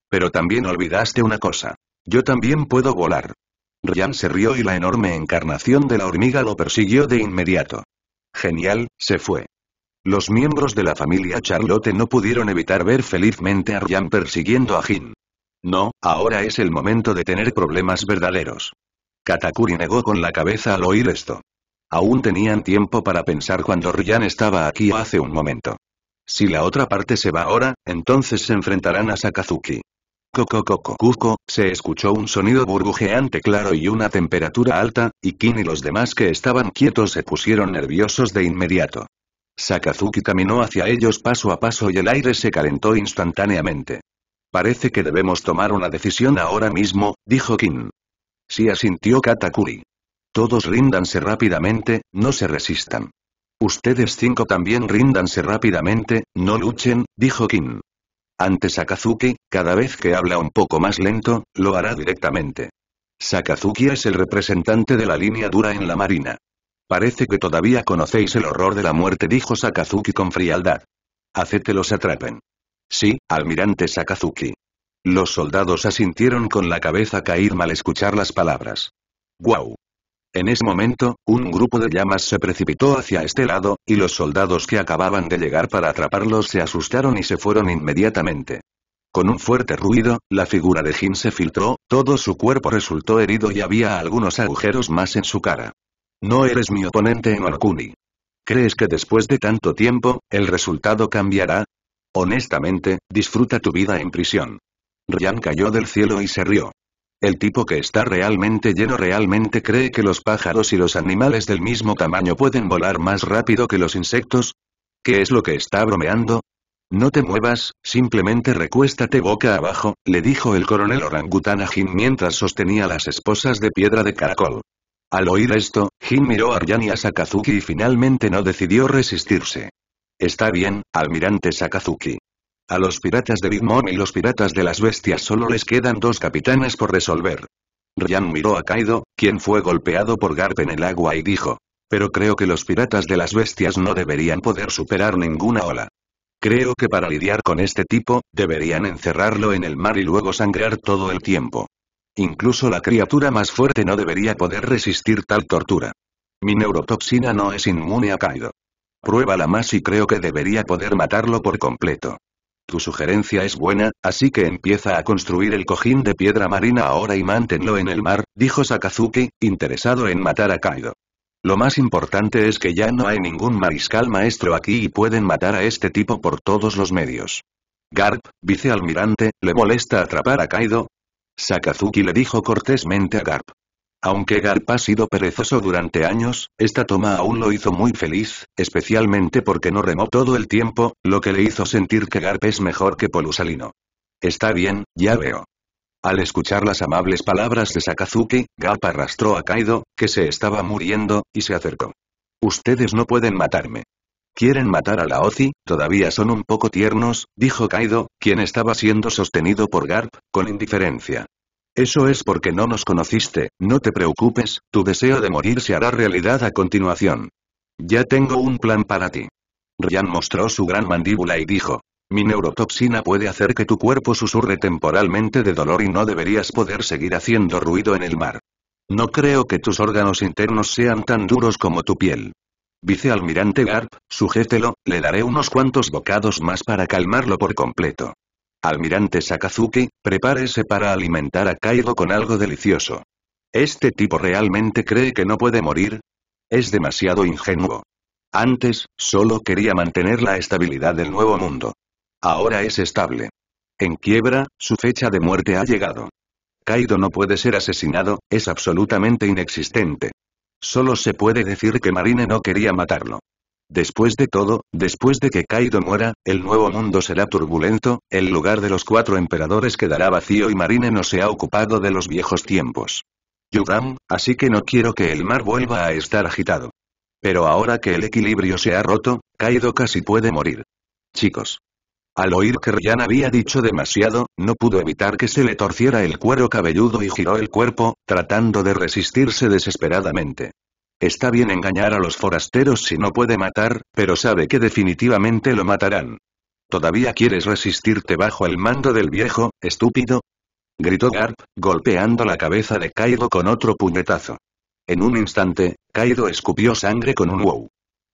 S1: Pero también olvidaste una cosa. Yo también puedo volar. Ryan se rió y la enorme encarnación de la hormiga lo persiguió de inmediato. Genial, se fue. Los miembros de la familia Charlotte no pudieron evitar ver felizmente a Ryan persiguiendo a Jin. No, ahora es el momento de tener problemas verdaderos. Katakuri negó con la cabeza al oír esto. Aún tenían tiempo para pensar cuando Ryan estaba aquí hace un momento. Si la otra parte se va ahora, entonces se enfrentarán a Sakazuki. Coco coco cuco, se escuchó un sonido burbujeante claro y una temperatura alta, y Kin y los demás que estaban quietos se pusieron nerviosos de inmediato. Sakazuki caminó hacia ellos paso a paso y el aire se calentó instantáneamente. Parece que debemos tomar una decisión ahora mismo, dijo Kim. Si asintió Katakuri. Todos ríndanse rápidamente, no se resistan. Ustedes cinco también ríndanse rápidamente, no luchen, dijo Kim. Ante Sakazuki, cada vez que habla un poco más lento, lo hará directamente. Sakazuki es el representante de la línea dura en la marina. Parece que todavía conocéis el horror de la muerte dijo Sakazuki con frialdad. Hacete los atrapen. Sí, almirante Sakazuki. Los soldados asintieron con la cabeza caída al escuchar las palabras. ¡Guau! En ese momento, un grupo de llamas se precipitó hacia este lado, y los soldados que acababan de llegar para atraparlos se asustaron y se fueron inmediatamente. Con un fuerte ruido, la figura de Jin se filtró, todo su cuerpo resultó herido y había algunos agujeros más en su cara. No eres mi oponente en Orkuni. ¿Crees que después de tanto tiempo, el resultado cambiará? Honestamente, disfruta tu vida en prisión. Ryan cayó del cielo y se rió. El tipo que está realmente lleno realmente cree que los pájaros y los animales del mismo tamaño pueden volar más rápido que los insectos. ¿Qué es lo que está bromeando? No te muevas, simplemente recuéstate boca abajo, le dijo el coronel orangután a Jim mientras sostenía las esposas de piedra de caracol. Al oír esto, Jim miró a Ryan y a Sakazuki y finalmente no decidió resistirse. Está bien, almirante Sakazuki. A los piratas de Big Mom y los piratas de las bestias solo les quedan dos capitanes por resolver. Ryan miró a Kaido, quien fue golpeado por Garp en el agua y dijo. Pero creo que los piratas de las bestias no deberían poder superar ninguna ola. Creo que para lidiar con este tipo, deberían encerrarlo en el mar y luego sangrear todo el tiempo. Incluso la criatura más fuerte no debería poder resistir tal tortura. Mi neurotoxina no es inmune a Kaido. Pruébala más y creo que debería poder matarlo por completo. Tu sugerencia es buena, así que empieza a construir el cojín de piedra marina ahora y mántenlo en el mar, dijo Sakazuki, interesado en matar a Kaido. Lo más importante es que ya no hay ningún mariscal maestro aquí y pueden matar a este tipo por todos los medios. Garp, vicealmirante, ¿le molesta atrapar a Kaido? Sakazuki le dijo cortésmente a Garp. Aunque Garp ha sido perezoso durante años, esta toma aún lo hizo muy feliz, especialmente porque no remó todo el tiempo, lo que le hizo sentir que Garp es mejor que Polusalino. Está bien, ya veo. Al escuchar las amables palabras de Sakazuki, Garp arrastró a Kaido, que se estaba muriendo, y se acercó. Ustedes no pueden matarme. ¿Quieren matar a la Ozi? Todavía son un poco tiernos, dijo Kaido, quien estaba siendo sostenido por Garp, con indiferencia. Eso es porque no nos conociste, no te preocupes, tu deseo de morir se hará realidad a continuación. Ya tengo un plan para ti. Ryan mostró su gran mandíbula y dijo. Mi neurotoxina puede hacer que tu cuerpo susurre temporalmente de dolor y no deberías poder seguir haciendo ruido en el mar. No creo que tus órganos internos sean tan duros como tu piel. Vicealmirante Garp, sujételo, le daré unos cuantos bocados más para calmarlo por completo. Almirante Sakazuki, prepárese para alimentar a Kaido con algo delicioso. ¿Este tipo realmente cree que no puede morir? Es demasiado ingenuo. Antes, solo quería mantener la estabilidad del nuevo mundo. Ahora es estable. En quiebra, su fecha de muerte ha llegado. Kaido no puede ser asesinado, es absolutamente inexistente. Solo se puede decir que Marine no quería matarlo. Después de todo, después de que Kaido muera, el nuevo mundo será turbulento, el lugar de los cuatro emperadores quedará vacío y Marine no se ha ocupado de los viejos tiempos. Yudam, así que no quiero que el mar vuelva a estar agitado. Pero ahora que el equilibrio se ha roto, Kaido casi puede morir. Chicos. Al oír que Ryan había dicho demasiado, no pudo evitar que se le torciera el cuero cabelludo y giró el cuerpo, tratando de resistirse desesperadamente. Está bien engañar a los forasteros si no puede matar, pero sabe que definitivamente lo matarán. ¿Todavía quieres resistirte bajo el mando del viejo, estúpido? Gritó Garp, golpeando la cabeza de Kaido con otro puñetazo. En un instante, Kaido escupió sangre con un wow.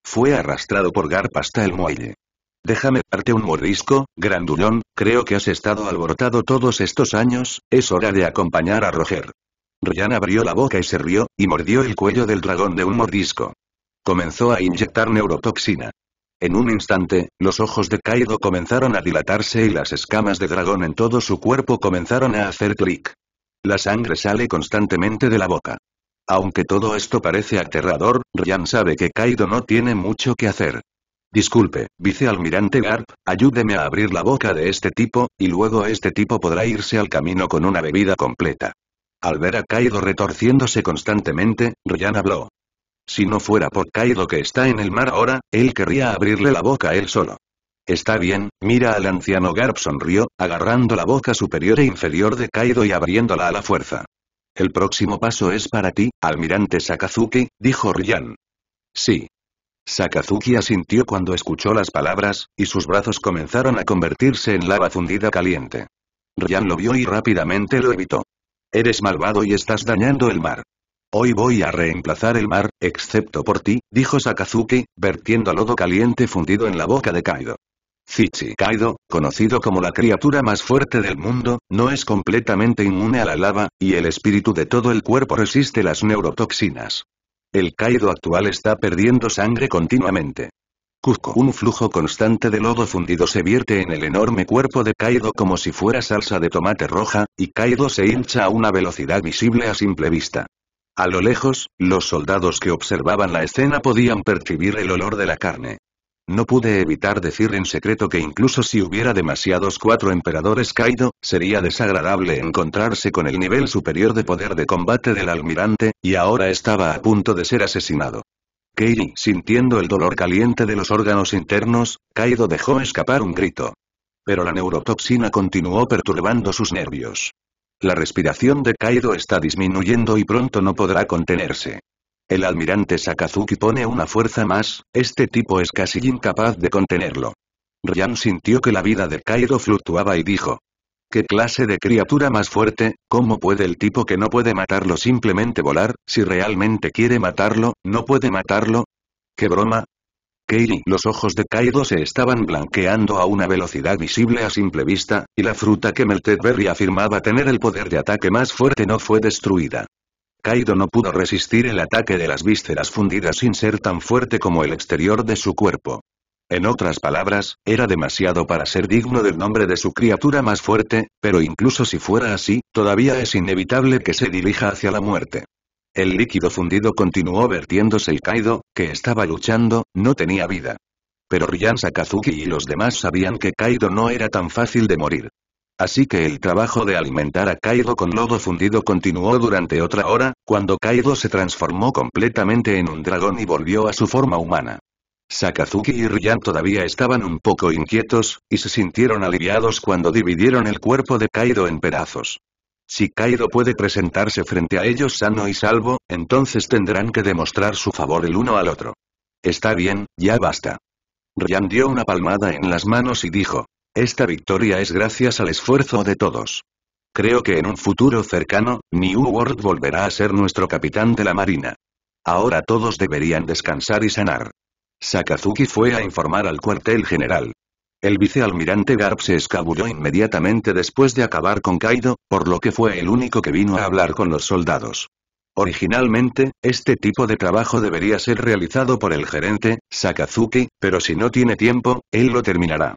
S1: Fue arrastrado por Garp hasta el muelle. Déjame darte un mordisco, grandulón. creo que has estado alborotado todos estos años, es hora de acompañar a Roger. Ryan abrió la boca y se rió, y mordió el cuello del dragón de un mordisco. Comenzó a inyectar neurotoxina. En un instante, los ojos de Kaido comenzaron a dilatarse y las escamas de dragón en todo su cuerpo comenzaron a hacer clic. La sangre sale constantemente de la boca. Aunque todo esto parece aterrador, Ryan sabe que Kaido no tiene mucho que hacer. Disculpe, vicealmirante Garp, ayúdeme a abrir la boca de este tipo, y luego este tipo podrá irse al camino con una bebida completa. Al ver a Kaido retorciéndose constantemente, Ryan habló. Si no fuera por Kaido que está en el mar ahora, él querría abrirle la boca él solo. Está bien, mira al anciano Garp sonrió, agarrando la boca superior e inferior de Kaido y abriéndola a la fuerza. El próximo paso es para ti, almirante Sakazuki, dijo Ryan. Sí. Sakazuki asintió cuando escuchó las palabras, y sus brazos comenzaron a convertirse en lava fundida caliente. Ryan lo vio y rápidamente lo evitó. Eres malvado y estás dañando el mar. Hoy voy a reemplazar el mar, excepto por ti, dijo Sakazuki, vertiendo lodo caliente fundido en la boca de Kaido. Zichi Kaido, conocido como la criatura más fuerte del mundo, no es completamente inmune a la lava, y el espíritu de todo el cuerpo resiste las neurotoxinas. El Kaido actual está perdiendo sangre continuamente. Un flujo constante de lodo fundido se vierte en el enorme cuerpo de Kaido como si fuera salsa de tomate roja, y Kaido se hincha a una velocidad visible a simple vista. A lo lejos, los soldados que observaban la escena podían percibir el olor de la carne. No pude evitar decir en secreto que incluso si hubiera demasiados cuatro emperadores Kaido, sería desagradable encontrarse con el nivel superior de poder de combate del almirante, y ahora estaba a punto de ser asesinado. Kairi, sintiendo el dolor caliente de los órganos internos, Kaido dejó escapar un grito. Pero la neurotoxina continuó perturbando sus nervios. La respiración de Kaido está disminuyendo y pronto no podrá contenerse. El almirante Sakazuki pone una fuerza más, este tipo es casi incapaz de contenerlo. Ryan sintió que la vida de Kaido fluctuaba y dijo, ¿Qué clase de criatura más fuerte? ¿Cómo puede el tipo que no puede matarlo simplemente volar? Si realmente quiere matarlo, ¿no puede matarlo? ¿Qué broma? Kairi. Los ojos de Kaido se estaban blanqueando a una velocidad visible a simple vista, y la fruta que Melted Berry afirmaba tener el poder de ataque más fuerte no fue destruida. Kaido no pudo resistir el ataque de las vísceras fundidas sin ser tan fuerte como el exterior de su cuerpo. En otras palabras, era demasiado para ser digno del nombre de su criatura más fuerte, pero incluso si fuera así, todavía es inevitable que se dirija hacia la muerte. El líquido fundido continuó vertiéndose y Kaido, que estaba luchando, no tenía vida. Pero Ryan Sakazuki y los demás sabían que Kaido no era tan fácil de morir. Así que el trabajo de alimentar a Kaido con lodo fundido continuó durante otra hora, cuando Kaido se transformó completamente en un dragón y volvió a su forma humana. Sakazuki y Ryan todavía estaban un poco inquietos, y se sintieron aliviados cuando dividieron el cuerpo de Kaido en pedazos. Si Kaido puede presentarse frente a ellos sano y salvo, entonces tendrán que demostrar su favor el uno al otro. Está bien, ya basta. Ryan dio una palmada en las manos y dijo. Esta victoria es gracias al esfuerzo de todos. Creo que en un futuro cercano, New World volverá a ser nuestro capitán de la marina. Ahora todos deberían descansar y sanar. Sakazuki fue a informar al cuartel general. El vicealmirante Garp se escabulló inmediatamente después de acabar con Kaido, por lo que fue el único que vino a hablar con los soldados. Originalmente, este tipo de trabajo debería ser realizado por el gerente, Sakazuki, pero si no tiene tiempo, él lo terminará.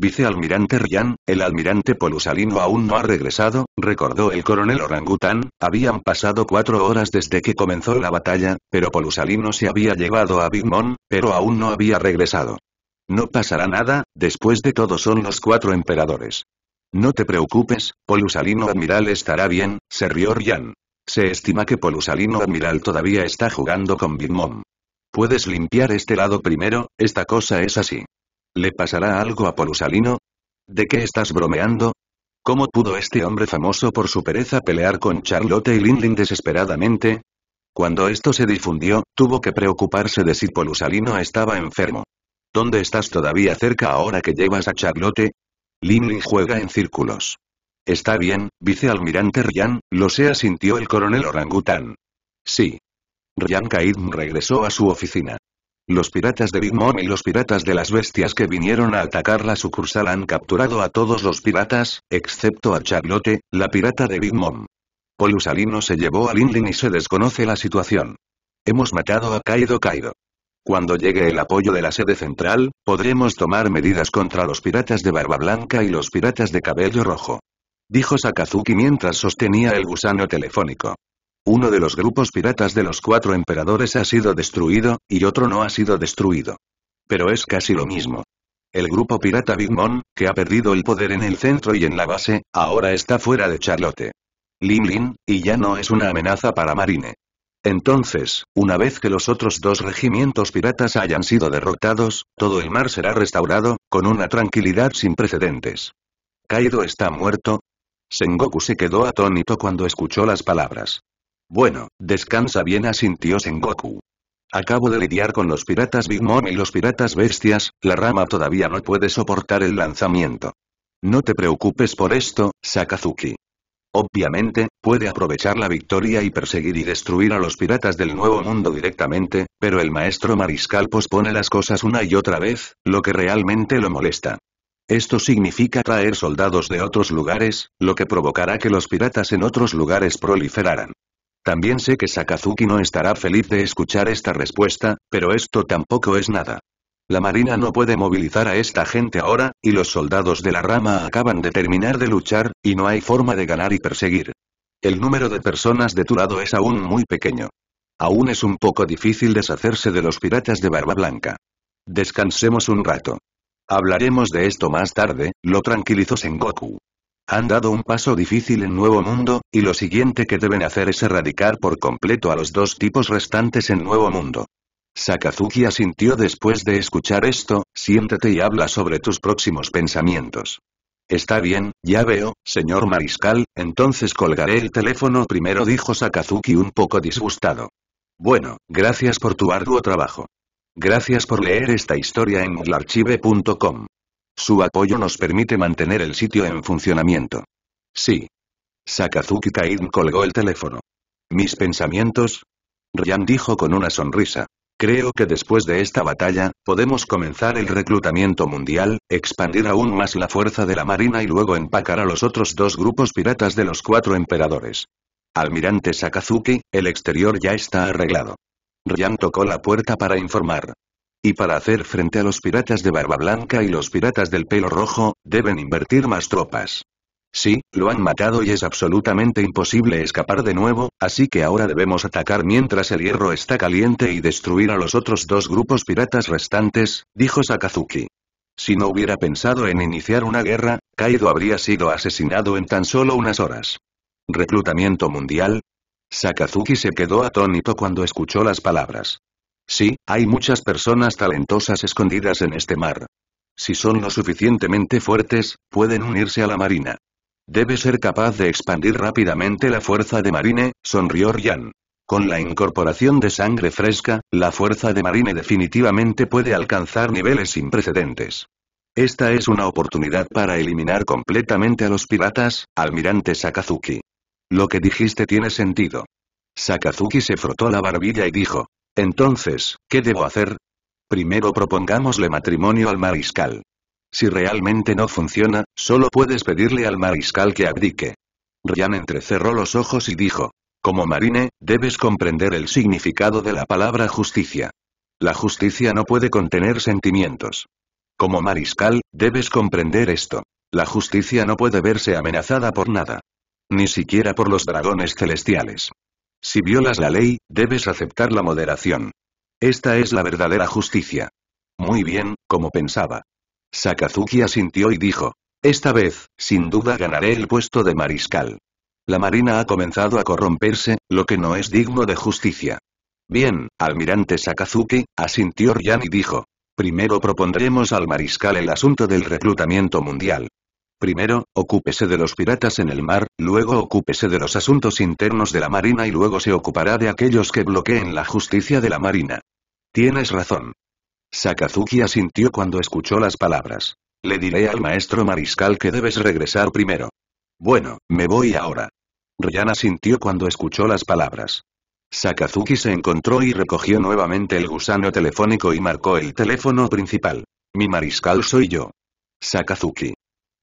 S1: Vicealmirante Ryan, el almirante Polusalino aún no ha regresado, recordó el coronel Orangután, habían pasado cuatro horas desde que comenzó la batalla, pero Polusalino se había llevado a Big Mom, pero aún no había regresado. No pasará nada, después de todo son los cuatro emperadores. No te preocupes, Polusalino Admiral estará bien, se rió Ryan. Se estima que Polusalino Admiral todavía está jugando con Big Mom. Puedes limpiar este lado primero, esta cosa es así. ¿Le pasará algo a Polusalino? ¿De qué estás bromeando? ¿Cómo pudo este hombre famoso por su pereza pelear con Charlotte y Linlin desesperadamente? Cuando esto se difundió, tuvo que preocuparse de si Polusalino estaba enfermo. ¿Dónde estás todavía cerca ahora que llevas a Charlotte? Linlin juega en círculos. Está bien, vicealmirante Ryan, lo sea sintió el coronel orangután. Sí. Ryan Kaidm regresó a su oficina. Los piratas de Big Mom y los piratas de las bestias que vinieron a atacar la sucursal han capturado a todos los piratas, excepto a Charlotte, la pirata de Big Mom. Polusalino se llevó a Lindlin y se desconoce la situación. Hemos matado a Kaido Kaido. Cuando llegue el apoyo de la sede central, podremos tomar medidas contra los piratas de barba blanca y los piratas de cabello rojo. Dijo Sakazuki mientras sostenía el gusano telefónico. Uno de los grupos piratas de los cuatro emperadores ha sido destruido, y otro no ha sido destruido. Pero es casi lo mismo. El grupo pirata Big Mom, que ha perdido el poder en el centro y en la base, ahora está fuera de Charlotte. Lin Lin, y ya no es una amenaza para Marine. Entonces, una vez que los otros dos regimientos piratas hayan sido derrotados, todo el mar será restaurado, con una tranquilidad sin precedentes. ¿Kaido está muerto? Sengoku se quedó atónito cuando escuchó las palabras. Bueno, descansa bien asintió Sengoku. Acabo de lidiar con los piratas Big Mom y los piratas bestias, la rama todavía no puede soportar el lanzamiento. No te preocupes por esto, Sakazuki. Obviamente, puede aprovechar la victoria y perseguir y destruir a los piratas del Nuevo Mundo directamente, pero el maestro mariscal pospone las cosas una y otra vez, lo que realmente lo molesta. Esto significa traer soldados de otros lugares, lo que provocará que los piratas en otros lugares proliferaran. También sé que Sakazuki no estará feliz de escuchar esta respuesta, pero esto tampoco es nada. La marina no puede movilizar a esta gente ahora, y los soldados de la rama acaban de terminar de luchar, y no hay forma de ganar y perseguir. El número de personas de tu lado es aún muy pequeño. Aún es un poco difícil deshacerse de los piratas de Barba Blanca. Descansemos un rato. Hablaremos de esto más tarde, lo tranquilizó Sengoku. Han dado un paso difícil en Nuevo Mundo, y lo siguiente que deben hacer es erradicar por completo a los dos tipos restantes en Nuevo Mundo. Sakazuki asintió después de escuchar esto, siéntate y habla sobre tus próximos pensamientos. Está bien, ya veo, señor mariscal, entonces colgaré el teléfono primero dijo Sakazuki un poco disgustado. Bueno, gracias por tu arduo trabajo. Gracias por leer esta historia en su apoyo nos permite mantener el sitio en funcionamiento. Sí. Sakazuki Kaín colgó el teléfono. ¿Mis pensamientos? Ryan dijo con una sonrisa. Creo que después de esta batalla, podemos comenzar el reclutamiento mundial, expandir aún más la fuerza de la marina y luego empacar a los otros dos grupos piratas de los cuatro emperadores. Almirante Sakazuki, el exterior ya está arreglado. Ryan tocó la puerta para informar. Y para hacer frente a los piratas de barba blanca y los piratas del pelo rojo, deben invertir más tropas. Sí, lo han matado y es absolutamente imposible escapar de nuevo, así que ahora debemos atacar mientras el hierro está caliente y destruir a los otros dos grupos piratas restantes, dijo Sakazuki. Si no hubiera pensado en iniciar una guerra, Kaido habría sido asesinado en tan solo unas horas. Reclutamiento mundial. Sakazuki se quedó atónito cuando escuchó las palabras. Sí, hay muchas personas talentosas escondidas en este mar. Si son lo suficientemente fuertes, pueden unirse a la marina. Debe ser capaz de expandir rápidamente la fuerza de marine, sonrió Ryan. Con la incorporación de sangre fresca, la fuerza de marine definitivamente puede alcanzar niveles sin precedentes. Esta es una oportunidad para eliminar completamente a los piratas, almirante Sakazuki. Lo que dijiste tiene sentido. Sakazuki se frotó la barbilla y dijo, entonces, ¿qué debo hacer? Primero propongámosle matrimonio al mariscal. Si realmente no funciona, solo puedes pedirle al mariscal que abdique. Ryan entrecerró los ojos y dijo. Como marine, debes comprender el significado de la palabra justicia. La justicia no puede contener sentimientos. Como mariscal, debes comprender esto. La justicia no puede verse amenazada por nada. Ni siquiera por los dragones celestiales. Si violas la ley, debes aceptar la moderación. Esta es la verdadera justicia. Muy bien, como pensaba. Sakazuki asintió y dijo. Esta vez, sin duda ganaré el puesto de mariscal. La marina ha comenzado a corromperse, lo que no es digno de justicia. Bien, almirante Sakazuki, asintió Ryan y dijo. Primero propondremos al mariscal el asunto del reclutamiento mundial. Primero, ocúpese de los piratas en el mar, luego ocúpese de los asuntos internos de la Marina y luego se ocupará de aquellos que bloqueen la justicia de la Marina. Tienes razón. Sakazuki asintió cuando escuchó las palabras. Le diré al maestro mariscal que debes regresar primero. Bueno, me voy ahora. Ryan asintió cuando escuchó las palabras. Sakazuki se encontró y recogió nuevamente el gusano telefónico y marcó el teléfono principal. Mi mariscal soy yo. Sakazuki.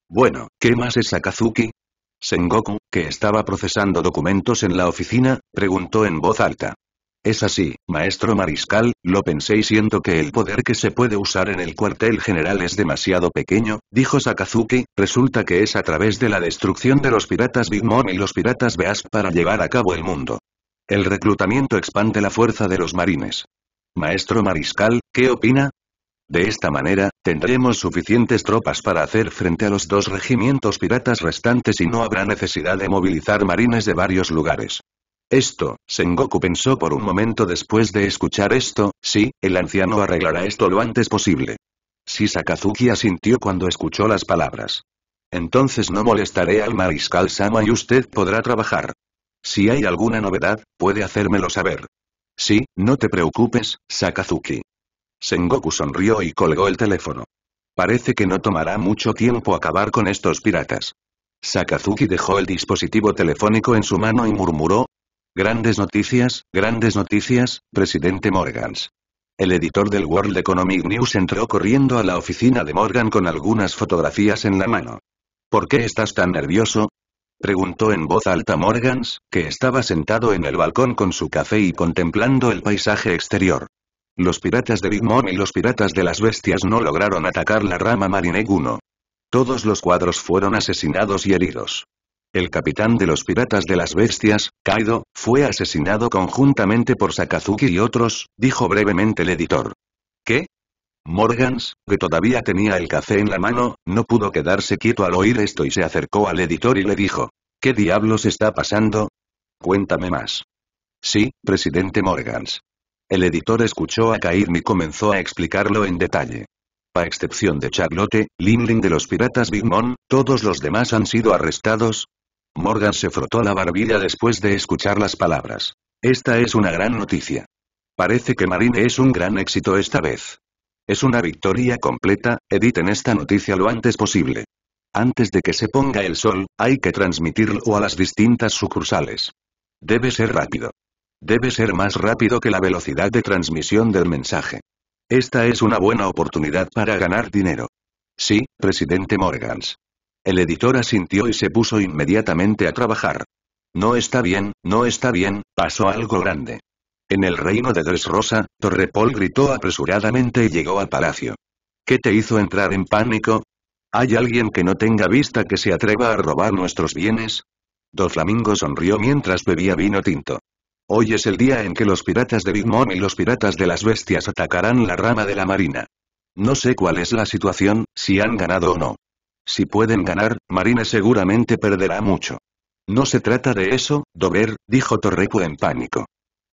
S1: Bueno, ¿qué más es Sakazuki?» Sengoku, que estaba procesando documentos en la oficina, preguntó en voz alta. Es así, maestro mariscal, lo pensé y siento que el poder que se puede usar en el cuartel general es demasiado pequeño, dijo Sakazuki, resulta que es a través de la destrucción de los piratas Big Mom y los piratas Beas para llevar a cabo el mundo. El reclutamiento expande la fuerza de los marines. Maestro mariscal, ¿qué opina? De esta manera, tendremos suficientes tropas para hacer frente a los dos regimientos piratas restantes y no habrá necesidad de movilizar marines de varios lugares. Esto, Sengoku pensó por un momento después de escuchar esto, sí, el anciano arreglará esto lo antes posible. Si Sakazuki asintió cuando escuchó las palabras. Entonces no molestaré al mariscal Sama y usted podrá trabajar. Si hay alguna novedad, puede hacérmelo saber. Sí, no te preocupes, Sakazuki. Sengoku sonrió y colgó el teléfono. Parece que no tomará mucho tiempo acabar con estos piratas. Sakazuki dejó el dispositivo telefónico en su mano y murmuró. Grandes noticias, grandes noticias, presidente Morgans. El editor del World Economic News entró corriendo a la oficina de Morgan con algunas fotografías en la mano. ¿Por qué estás tan nervioso? Preguntó en voz alta Morgans, que estaba sentado en el balcón con su café y contemplando el paisaje exterior. Los piratas de Big Mom y los piratas de las bestias no lograron atacar la rama Marineguno. Todos los cuadros fueron asesinados y heridos. El capitán de los piratas de las bestias, Kaido, fue asesinado conjuntamente por Sakazuki y otros, dijo brevemente el editor. ¿Qué? Morgans, que todavía tenía el café en la mano, no pudo quedarse quieto al oír esto y se acercó al editor y le dijo. ¿Qué diablos está pasando? Cuéntame más. Sí, presidente Morgans. El editor escuchó a Cairn y comenzó a explicarlo en detalle. A excepción de Charlotte, Limling de los piratas Big Mom, todos los demás han sido arrestados. Morgan se frotó la barbilla después de escuchar las palabras. Esta es una gran noticia. Parece que Marine es un gran éxito esta vez. Es una victoria completa, editen esta noticia lo antes posible. Antes de que se ponga el sol, hay que transmitirlo a las distintas sucursales. Debe ser rápido. Debe ser más rápido que la velocidad de transmisión del mensaje. Esta es una buena oportunidad para ganar dinero. Sí, presidente Morgans. El editor asintió y se puso inmediatamente a trabajar. No está bien, no está bien, pasó algo grande. En el reino de Rosa, Torrepol gritó apresuradamente y llegó al palacio. ¿Qué te hizo entrar en pánico? ¿Hay alguien que no tenga vista que se atreva a robar nuestros bienes? Doflamingo sonrió mientras bebía vino tinto. Hoy es el día en que los piratas de Big Mom y los piratas de las bestias atacarán la rama de la marina. No sé cuál es la situación, si han ganado o no. Si pueden ganar, Marine seguramente perderá mucho. No se trata de eso, Dover, dijo Torreco en pánico.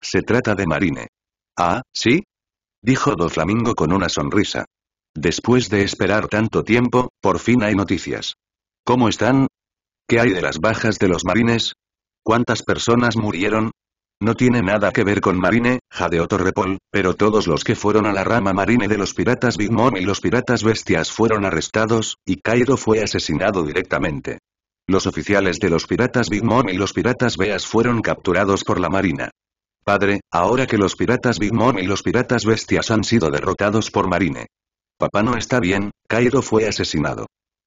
S1: Se trata de Marine. Ah, ¿sí? Dijo Flamingo con una sonrisa. Después de esperar tanto tiempo, por fin hay noticias. ¿Cómo están? ¿Qué hay de las bajas de los marines? ¿Cuántas personas murieron? No tiene nada que ver con Marine, jadeó Torrepol, pero todos los que fueron a la rama Marine de los piratas Big Mom y los piratas Bestias fueron arrestados, y Cairo fue asesinado directamente. Los oficiales de los piratas Big Mom y los piratas Beas fueron capturados por la Marina. Padre, ahora que los piratas Big Mom y los piratas Bestias han sido derrotados por Marine. Papá no está bien, Cairo fue asesinado.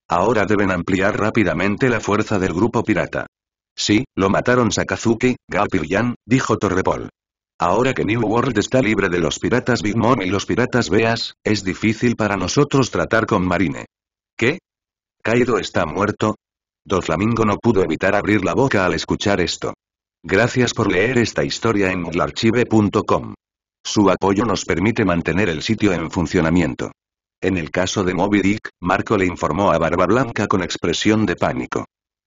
S1: Ahora deben ampliar rápidamente la fuerza del grupo pirata. Sí, lo mataron Sakazuki, yan dijo Torrepol. Ahora que New World está libre de los piratas Big Mom y los piratas Beas, es difícil para nosotros tratar con Marine. ¿Qué? ¿Kaido está muerto? Doflamingo no pudo evitar abrir la boca al escuchar esto. Gracias por leer esta historia en modularchive.com. Su apoyo nos permite mantener el sitio en funcionamiento. En el caso de Moby Dick, Marco le informó a Barba Blanca con expresión de pánico.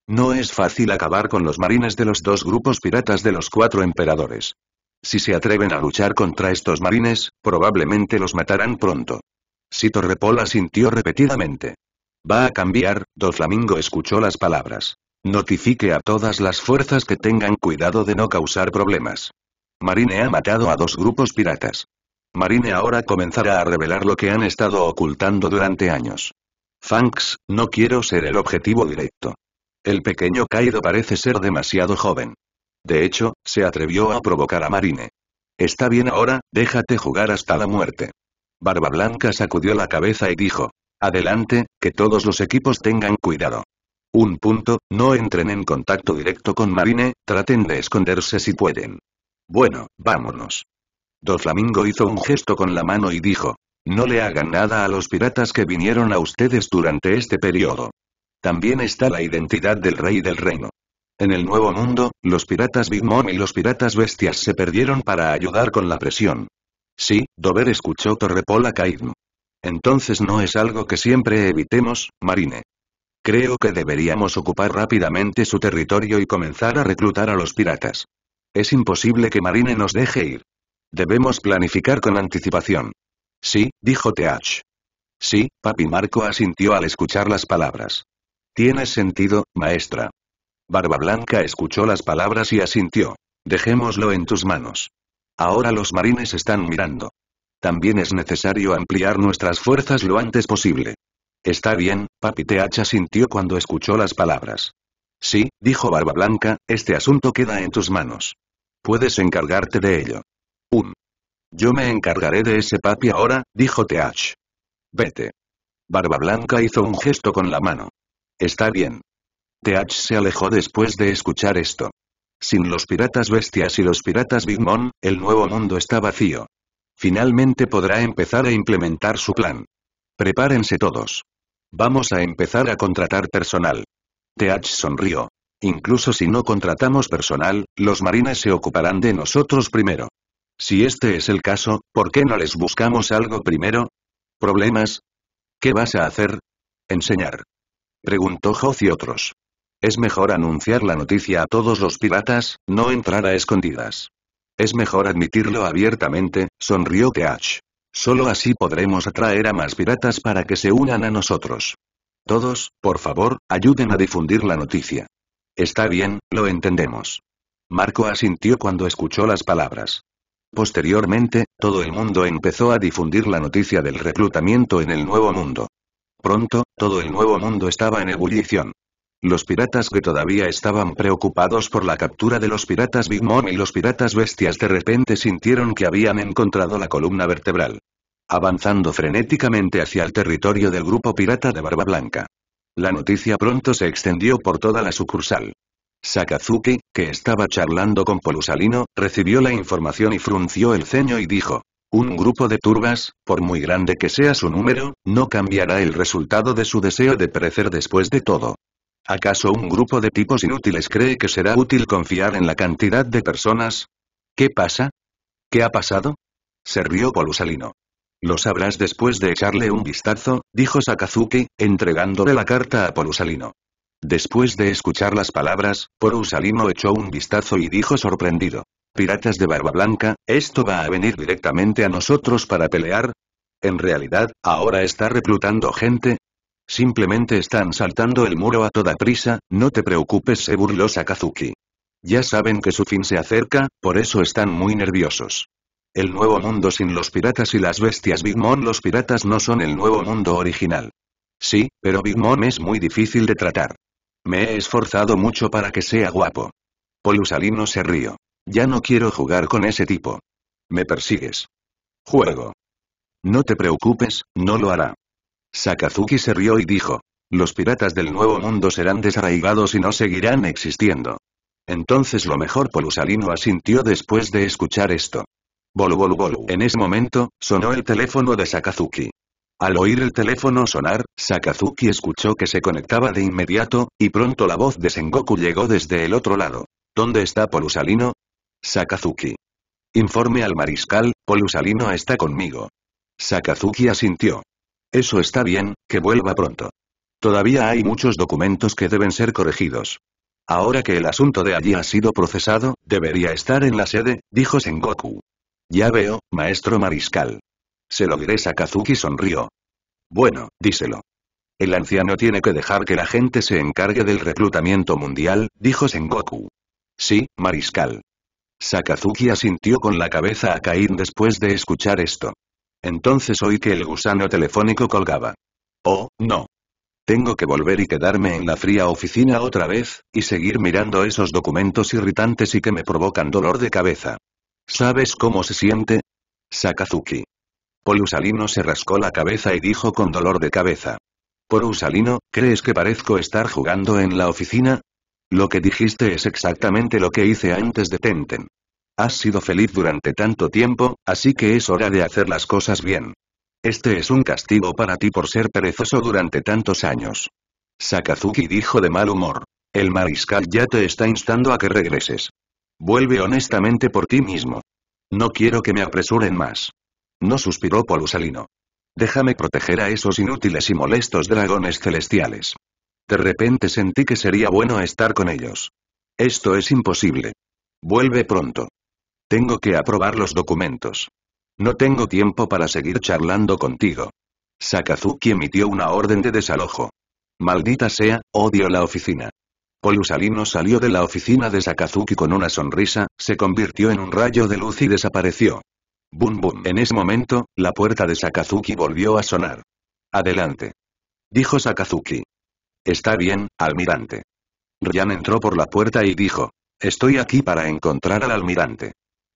S1: No es fácil acabar con los marines de los dos grupos piratas de los cuatro emperadores. Si se atreven a luchar contra estos marines, probablemente los matarán pronto. Si Torrepola sintió repetidamente. Va a cambiar, Doflamingo escuchó las palabras. Notifique a todas las fuerzas que tengan cuidado de no causar problemas. Marine ha matado a dos grupos piratas. Marine ahora comenzará a revelar lo que han estado ocultando durante años. Fanks, no quiero ser el objetivo directo. El pequeño Kaido parece ser demasiado joven. De hecho, se atrevió a provocar a Marine. Está bien ahora, déjate jugar hasta la muerte. Barba Blanca sacudió la cabeza y dijo. Adelante, que todos los equipos tengan cuidado. Un punto, no entren en contacto directo con Marine, traten de esconderse si pueden. Bueno, vámonos. flamingo hizo un gesto con la mano y dijo. No le hagan nada a los piratas que vinieron a ustedes durante este periodo. También está la identidad del rey del reino. En el Nuevo Mundo, los piratas Big Mom y los piratas Bestias se perdieron para ayudar con la presión. Sí, Dover escuchó Torrepola Caidm. Entonces no es algo que siempre evitemos, Marine. Creo que deberíamos ocupar rápidamente su territorio y comenzar a reclutar a los piratas. Es imposible que Marine nos deje ir. Debemos planificar con anticipación. Sí, dijo Teach. Sí, papi Marco asintió al escuchar las palabras tienes sentido, maestra. Barba Blanca escuchó las palabras y asintió. Dejémoslo en tus manos. Ahora los marines están mirando. También es necesario ampliar nuestras fuerzas lo antes posible. Está bien, papi TH asintió cuando escuchó las palabras. Sí, dijo Barba Blanca, este asunto queda en tus manos. Puedes encargarte de ello. un Yo me encargaré de ese papi ahora, dijo TH. Vete. Barba Blanca hizo un gesto con la mano. Está bien. T.H. se alejó después de escuchar esto. Sin los piratas bestias y los piratas Big Mom, el nuevo mundo está vacío. Finalmente podrá empezar a implementar su plan. Prepárense todos. Vamos a empezar a contratar personal. T.H. sonrió. Incluso si no contratamos personal, los marines se ocuparán de nosotros primero. Si este es el caso, ¿por qué no les buscamos algo primero? ¿Problemas? ¿Qué vas a hacer? Enseñar. Preguntó Hoth y otros. Es mejor anunciar la noticia a todos los piratas, no entrar a escondidas. Es mejor admitirlo abiertamente, sonrió Teach. Solo así podremos atraer a más piratas para que se unan a nosotros. Todos, por favor, ayuden a difundir la noticia. Está bien, lo entendemos. Marco asintió cuando escuchó las palabras. Posteriormente, todo el mundo empezó a difundir la noticia del reclutamiento en el Nuevo Mundo. Pronto, todo el nuevo mundo estaba en ebullición. Los piratas que todavía estaban preocupados por la captura de los piratas Big Mom y los piratas bestias de repente sintieron que habían encontrado la columna vertebral. Avanzando frenéticamente hacia el territorio del grupo pirata de Barba Blanca. La noticia pronto se extendió por toda la sucursal. Sakazuki, que estaba charlando con Polusalino, recibió la información y frunció el ceño y dijo. Un grupo de turbas, por muy grande que sea su número, no cambiará el resultado de su deseo de perecer después de todo. ¿Acaso un grupo de tipos inútiles cree que será útil confiar en la cantidad de personas? ¿Qué pasa? ¿Qué ha pasado? Se rió Polusalino. Lo sabrás después de echarle un vistazo, dijo Sakazuki, entregándole la carta a Polusalino. Después de escuchar las palabras, Porusalino echó un vistazo y dijo sorprendido piratas de Barba Blanca, ¿esto va a venir directamente a nosotros para pelear? En realidad, ahora está reclutando gente. Simplemente están saltando el muro a toda prisa, no te preocupes se burló Sakazuki. Ya saben que su fin se acerca, por eso están muy nerviosos. El nuevo mundo sin los piratas y las bestias Big Mom Los piratas no son el nuevo mundo original. Sí, pero Big Mom es muy difícil de tratar. Me he esforzado mucho para que sea guapo. Polusalino se rió. Ya no quiero jugar con ese tipo. Me persigues. Juego. No te preocupes, no lo hará. Sakazuki se rió y dijo. Los piratas del nuevo mundo serán desarraigados y no seguirán existiendo. Entonces lo mejor Polusalino asintió después de escuchar esto. Bolu bolu bolu. En ese momento, sonó el teléfono de Sakazuki. Al oír el teléfono sonar, Sakazuki escuchó que se conectaba de inmediato, y pronto la voz de Sengoku llegó desde el otro lado. ¿Dónde está Polusalino? Sakazuki. Informe al mariscal, Polusalino está conmigo. Sakazuki asintió. Eso está bien, que vuelva pronto. Todavía hay muchos documentos que deben ser corregidos. Ahora que el asunto de allí ha sido procesado, debería estar en la sede, dijo Sengoku. Ya veo, maestro mariscal. Se lo diré Sakazuki sonrió. Bueno, díselo. El anciano tiene que dejar que la gente se encargue del reclutamiento mundial, dijo Sengoku. Sí, mariscal. Sakazuki asintió con la cabeza a Caín después de escuchar esto. Entonces oí que el gusano telefónico colgaba. Oh, no. Tengo que volver y quedarme en la fría oficina otra vez, y seguir mirando esos documentos irritantes y que me provocan dolor de cabeza. ¿Sabes cómo se siente? Sakazuki. Polusalino se rascó la cabeza y dijo con dolor de cabeza. Polusalino, ¿crees que parezco estar jugando en la oficina? Lo que dijiste es exactamente lo que hice antes de Tenten. Has sido feliz durante tanto tiempo, así que es hora de hacer las cosas bien. Este es un castigo para ti por ser perezoso durante tantos años. Sakazuki dijo de mal humor. El mariscal ya te está instando a que regreses. Vuelve honestamente por ti mismo. No quiero que me apresuren más. No suspiró Polusalino. Déjame proteger a esos inútiles y molestos dragones celestiales. De repente sentí que sería bueno estar con ellos. Esto es imposible. Vuelve pronto. Tengo que aprobar los documentos. No tengo tiempo para seguir charlando contigo. Sakazuki emitió una orden de desalojo. Maldita sea, odio la oficina. Polusalino salió de la oficina de Sakazuki con una sonrisa, se convirtió en un rayo de luz y desapareció. Bum bum. En ese momento, la puerta de Sakazuki volvió a sonar. Adelante. Dijo Sakazuki. Está bien, almirante. Ryan entró por la puerta y dijo. Estoy aquí para encontrar al almirante.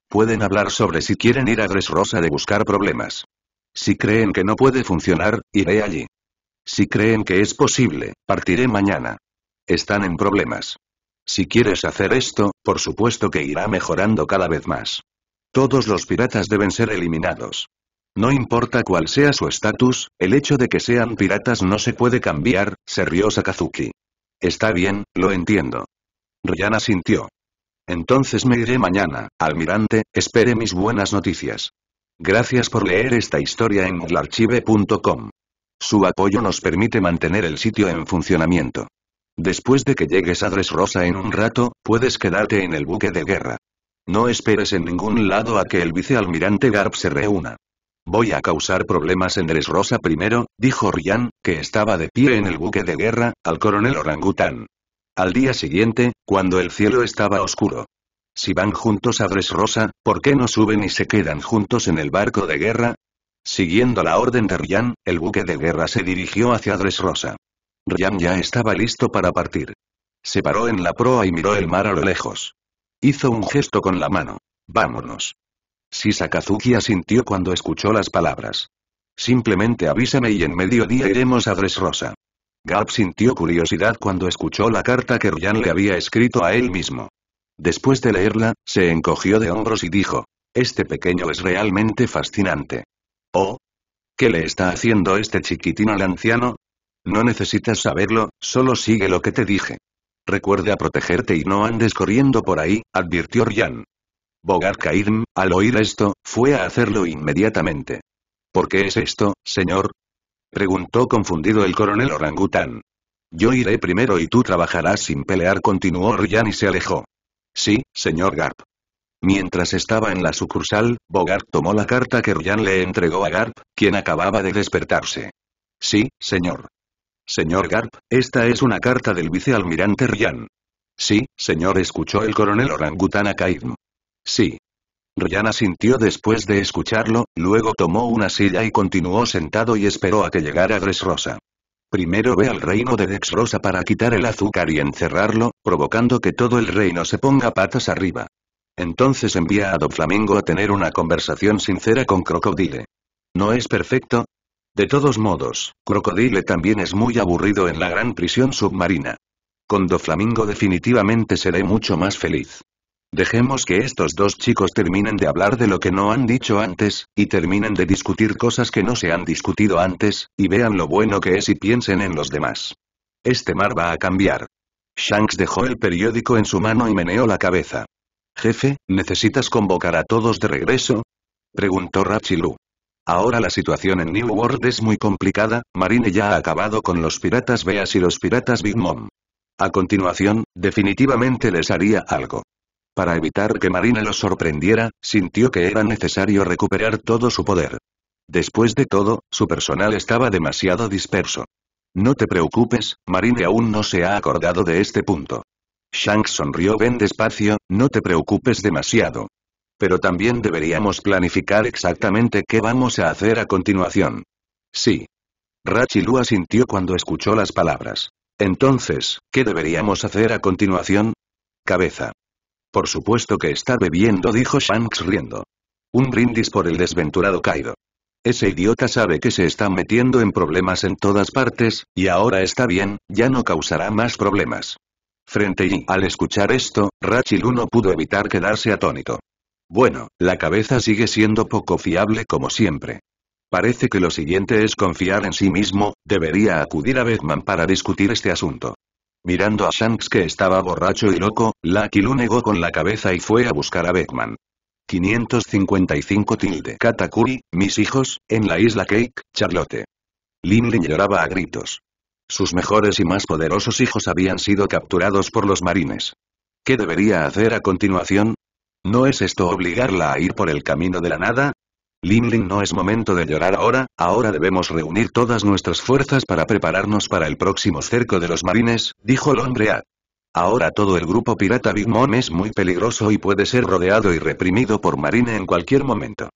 S1: Pueden hablar sobre si quieren ir a Dressrosa de buscar problemas. Si creen que no puede funcionar, iré allí. Si creen que es posible, partiré mañana. Están en problemas. Si quieres hacer esto, por supuesto que irá mejorando cada vez más. Todos los piratas deben ser eliminados. No importa cuál sea su estatus, el hecho de que sean piratas no se puede cambiar, se rió Sakazuki. Está bien, lo entiendo. Ryan sintió. Entonces me iré mañana, almirante, espere mis buenas noticias. Gracias por leer esta historia en larchive.com. Su apoyo nos permite mantener el sitio en funcionamiento. Después de que llegues a Dressrosa en un rato, puedes quedarte en el buque de guerra. No esperes en ningún lado a que el vicealmirante Garp se reúna. Voy a causar problemas en Dressrosa primero, dijo Ryan, que estaba de pie en el buque de guerra, al coronel orangután. Al día siguiente, cuando el cielo estaba oscuro. Si van juntos a Dressrosa, ¿por qué no suben y se quedan juntos en el barco de guerra? Siguiendo la orden de Ryan, el buque de guerra se dirigió hacia Dressrosa. Ryan ya estaba listo para partir. Se paró en la proa y miró el mar a lo lejos. Hizo un gesto con la mano. Vámonos. Sakazuki asintió cuando escuchó las palabras. Simplemente avísame y en mediodía iremos a Rosa. Gap sintió curiosidad cuando escuchó la carta que Ryan le había escrito a él mismo. Después de leerla, se encogió de hombros y dijo, este pequeño es realmente fascinante. Oh. ¿Qué le está haciendo este chiquitín al anciano? No necesitas saberlo, solo sigue lo que te dije. Recuerda protegerte y no andes corriendo por ahí, advirtió Ryan. Bogart Cairn, al oír esto, fue a hacerlo inmediatamente. ¿Por qué es esto, señor? Preguntó confundido el coronel orangután. Yo iré primero y tú trabajarás sin pelear, continuó Ryan y se alejó. Sí, señor Garp. Mientras estaba en la sucursal, Bogart tomó la carta que Ryan le entregó a Garp, quien acababa de despertarse. Sí, señor. Señor Garp, esta es una carta del vicealmirante Ryan. Sí, señor, escuchó el coronel orangután a Kaidm. Sí. Ryana sintió después de escucharlo, luego tomó una silla y continuó sentado y esperó a que llegara Rosa. Primero ve al reino de Dex Rosa para quitar el azúcar y encerrarlo, provocando que todo el reino se ponga patas arriba. Entonces envía a Doflamingo a tener una conversación sincera con Crocodile. ¿No es perfecto? De todos modos, Crocodile también es muy aburrido en la gran prisión submarina. Con Doflamingo definitivamente seré mucho más feliz. Dejemos que estos dos chicos terminen de hablar de lo que no han dicho antes, y terminen de discutir cosas que no se han discutido antes, y vean lo bueno que es y piensen en los demás. Este mar va a cambiar. Shanks dejó el periódico en su mano y meneó la cabeza. Jefe, ¿necesitas convocar a todos de regreso? Preguntó Rachilu. Ahora la situación en New World es muy complicada, Marine ya ha acabado con los piratas Beas y los piratas Big Mom. A continuación, definitivamente les haría algo. Para evitar que Marina lo sorprendiera, sintió que era necesario recuperar todo su poder. Después de todo, su personal estaba demasiado disperso. No te preocupes, Marine aún no se ha acordado de este punto. Shanks sonrió bien despacio, no te preocupes demasiado. Pero también deberíamos planificar exactamente qué vamos a hacer a continuación. Sí. Lua sintió cuando escuchó las palabras. Entonces, ¿qué deberíamos hacer a continuación? Cabeza. Por supuesto que está bebiendo dijo Shanks riendo. Un brindis por el desventurado Kaido. Ese idiota sabe que se está metiendo en problemas en todas partes, y ahora está bien, ya no causará más problemas. Frente y, al escuchar esto, Rachel no pudo evitar quedarse atónito. Bueno, la cabeza sigue siendo poco fiable como siempre. Parece que lo siguiente es confiar en sí mismo, debería acudir a Batman para discutir este asunto. Mirando a Shanks que estaba borracho y loco, Lucky Lu negó con la cabeza y fue a buscar a Beckman. 555 tilde Katakuri, mis hijos, en la isla Cake, Charlotte. Lin lloraba a gritos. Sus mejores y más poderosos hijos habían sido capturados por los marines. ¿Qué debería hacer a continuación? ¿No es esto obligarla a ir por el camino de la nada? «Lin-Lin no es momento de llorar ahora, ahora debemos reunir todas nuestras fuerzas para prepararnos para el próximo cerco de los marines, dijo el hombre Ahora todo el grupo pirata Big Mom es muy peligroso y puede ser rodeado y reprimido por marine en cualquier momento.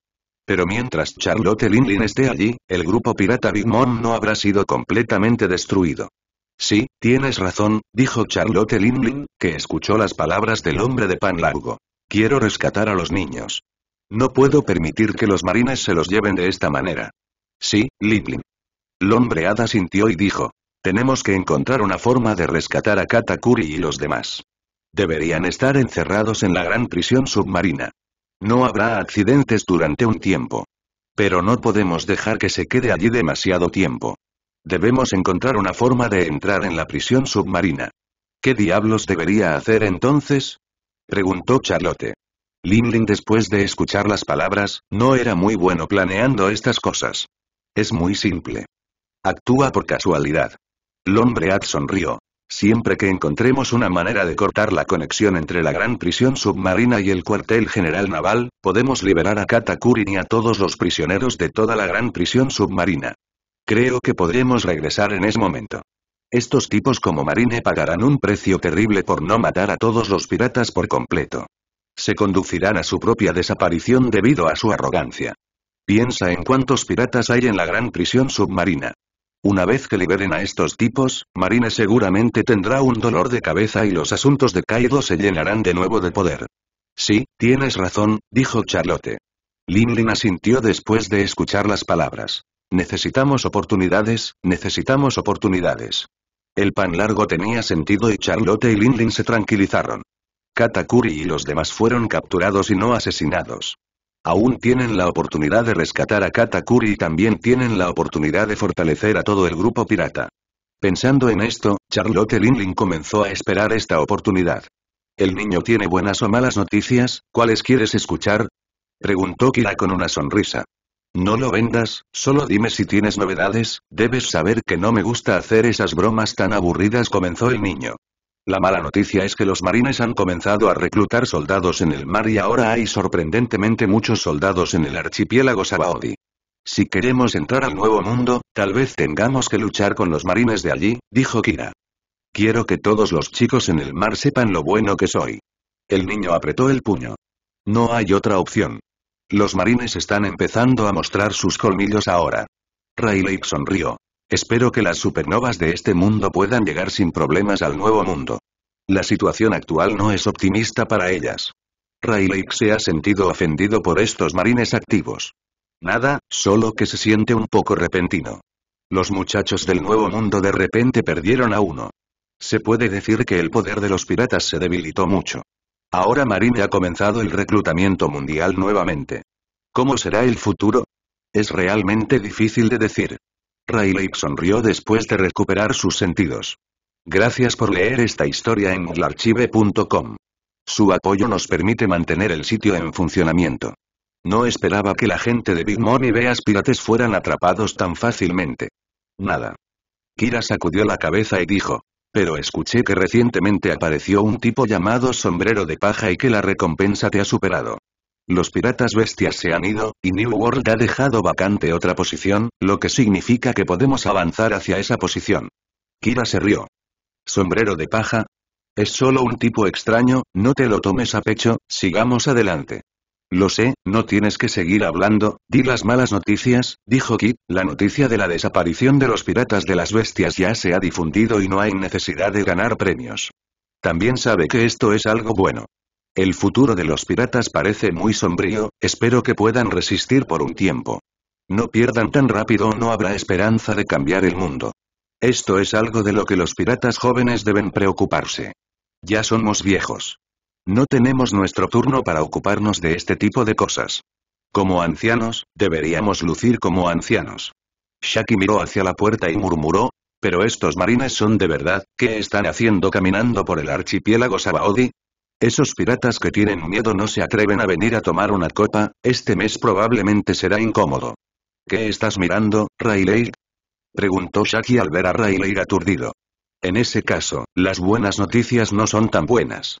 S1: Pero mientras Charlotte Linlin esté allí, el grupo pirata Big Mom no habrá sido completamente destruido. Sí, tienes razón, dijo Charlotte Lin-Lin, que escuchó las palabras del hombre de pan largo. Quiero rescatar a los niños. No puedo permitir que los marines se los lleven de esta manera. Sí, hombre Lombreada sintió y dijo. Tenemos que encontrar una forma de rescatar a Katakuri y los demás. Deberían estar encerrados en la gran prisión submarina. No habrá accidentes durante un tiempo. Pero no podemos dejar que se quede allí demasiado tiempo. Debemos encontrar una forma de entrar en la prisión submarina. ¿Qué diablos debería hacer entonces? Preguntó Charlotte. Lin después de escuchar las palabras, no era muy bueno planeando estas cosas. Es muy simple. Actúa por casualidad. Lombreat sonrió. Siempre que encontremos una manera de cortar la conexión entre la gran prisión submarina y el cuartel general naval, podemos liberar a Katakurin y a todos los prisioneros de toda la gran prisión submarina. Creo que podremos regresar en ese momento. Estos tipos como Marine pagarán un precio terrible por no matar a todos los piratas por completo se conducirán a su propia desaparición debido a su arrogancia. Piensa en cuántos piratas hay en la gran prisión submarina. Una vez que liberen a estos tipos, Marine seguramente tendrá un dolor de cabeza y los asuntos de Kaido se llenarán de nuevo de poder. Sí, tienes razón, dijo Charlotte. Lin asintió después de escuchar las palabras. Necesitamos oportunidades, necesitamos oportunidades. El pan largo tenía sentido y Charlotte y Linlin se tranquilizaron. Katakuri y los demás fueron capturados y no asesinados. Aún tienen la oportunidad de rescatar a Katakuri y también tienen la oportunidad de fortalecer a todo el grupo pirata. Pensando en esto, Charlotte Linlin comenzó a esperar esta oportunidad. ¿El niño tiene buenas o malas noticias? ¿Cuáles quieres escuchar? Preguntó Kira con una sonrisa. No lo vendas, solo dime si tienes novedades, debes saber que no me gusta hacer esas bromas tan aburridas comenzó el niño. La mala noticia es que los marines han comenzado a reclutar soldados en el mar y ahora hay sorprendentemente muchos soldados en el archipiélago Sabaody. Si queremos entrar al nuevo mundo, tal vez tengamos que luchar con los marines de allí, dijo Kira. Quiero que todos los chicos en el mar sepan lo bueno que soy. El niño apretó el puño. No hay otra opción. Los marines están empezando a mostrar sus colmillos ahora. Rayleigh sonrió. Espero que las supernovas de este mundo puedan llegar sin problemas al nuevo mundo. La situación actual no es optimista para ellas. Rayleigh se ha sentido ofendido por estos marines activos. Nada, solo que se siente un poco repentino. Los muchachos del nuevo mundo de repente perdieron a uno. Se puede decir que el poder de los piratas se debilitó mucho. Ahora Marine ha comenzado el reclutamiento mundial nuevamente. ¿Cómo será el futuro? Es realmente difícil de decir. Rayleigh sonrió después de recuperar sus sentidos. Gracias por leer esta historia en larchive.com. Su apoyo nos permite mantener el sitio en funcionamiento. No esperaba que la gente de Big Mom y Beas Pirates fueran atrapados tan fácilmente. Nada. Kira sacudió la cabeza y dijo. Pero escuché que recientemente apareció un tipo llamado sombrero de paja y que la recompensa te ha superado. Los piratas bestias se han ido, y New World ha dejado vacante otra posición, lo que significa que podemos avanzar hacia esa posición. Kira se rió. ¿Sombrero de paja? Es solo un tipo extraño, no te lo tomes a pecho, sigamos adelante. Lo sé, no tienes que seguir hablando, di las malas noticias, dijo Kit, la noticia de la desaparición de los piratas de las bestias ya se ha difundido y no hay necesidad de ganar premios. También sabe que esto es algo bueno. El futuro de los piratas parece muy sombrío, espero que puedan resistir por un tiempo. No pierdan tan rápido o no habrá esperanza de cambiar el mundo. Esto es algo de lo que los piratas jóvenes deben preocuparse. Ya somos viejos. No tenemos nuestro turno para ocuparnos de este tipo de cosas. Como ancianos, deberíamos lucir como ancianos. Shaki miró hacia la puerta y murmuró, pero estos marines son de verdad, ¿qué están haciendo caminando por el archipiélago Sabaody? Esos piratas que tienen miedo no se atreven a venir a tomar una copa, este mes probablemente será incómodo. ¿Qué estás mirando, Rayleigh? Preguntó Shaki al ver a Rayleigh aturdido. En ese caso, las buenas noticias no son tan buenas.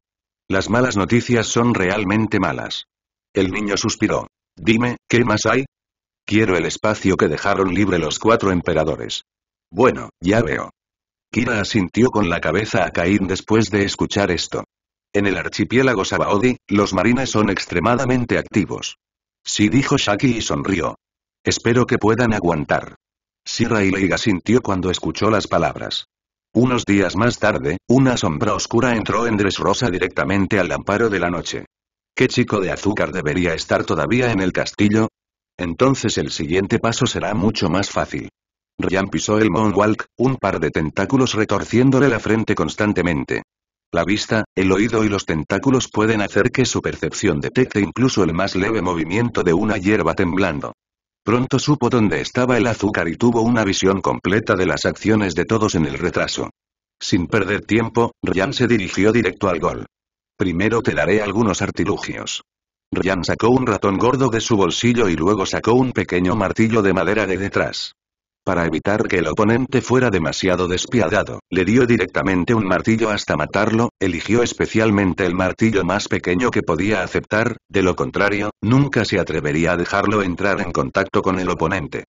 S1: Las malas noticias son realmente malas. El niño suspiró. Dime, ¿qué más hay? Quiero el espacio que dejaron libre los cuatro emperadores. Bueno, ya veo. Kira asintió con la cabeza a Caín después de escuchar esto. En el archipiélago Sabaody, los marines son extremadamente activos. Sí dijo Shaki y sonrió. Espero que puedan aguantar. Sierra y Leiga sintió cuando escuchó las palabras. Unos días más tarde, una sombra oscura entró en Dressrosa directamente al amparo de la noche. ¿Qué chico de azúcar debería estar todavía en el castillo? Entonces el siguiente paso será mucho más fácil. Ryan pisó el Moonwalk, un par de tentáculos retorciéndole la frente constantemente. La vista, el oído y los tentáculos pueden hacer que su percepción detecte incluso el más leve movimiento de una hierba temblando. Pronto supo dónde estaba el azúcar y tuvo una visión completa de las acciones de todos en el retraso. Sin perder tiempo, Ryan se dirigió directo al gol. Primero te daré algunos artilugios. Ryan sacó un ratón gordo de su bolsillo y luego sacó un pequeño martillo de madera de detrás. Para evitar que el oponente fuera demasiado despiadado, le dio directamente un martillo hasta matarlo, eligió especialmente el martillo más pequeño que podía aceptar, de lo contrario, nunca se atrevería a dejarlo entrar en contacto con el oponente.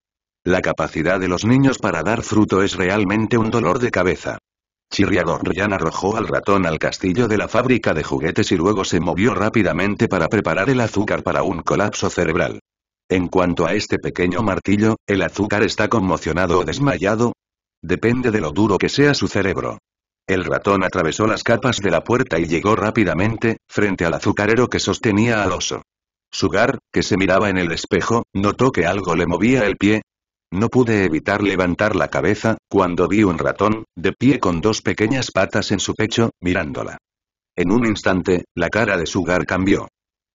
S1: La capacidad de los niños para dar fruto es realmente un dolor de cabeza. Chirriador Ryan arrojó al ratón al castillo de la fábrica de juguetes y luego se movió rápidamente para preparar el azúcar para un colapso cerebral. En cuanto a este pequeño martillo, el azúcar está conmocionado o desmayado. Depende de lo duro que sea su cerebro. El ratón atravesó las capas de la puerta y llegó rápidamente, frente al azucarero que sostenía al oso. Sugar, que se miraba en el espejo, notó que algo le movía el pie. No pude evitar levantar la cabeza, cuando vi un ratón, de pie con dos pequeñas patas en su pecho, mirándola. En un instante, la cara de Sugar cambió.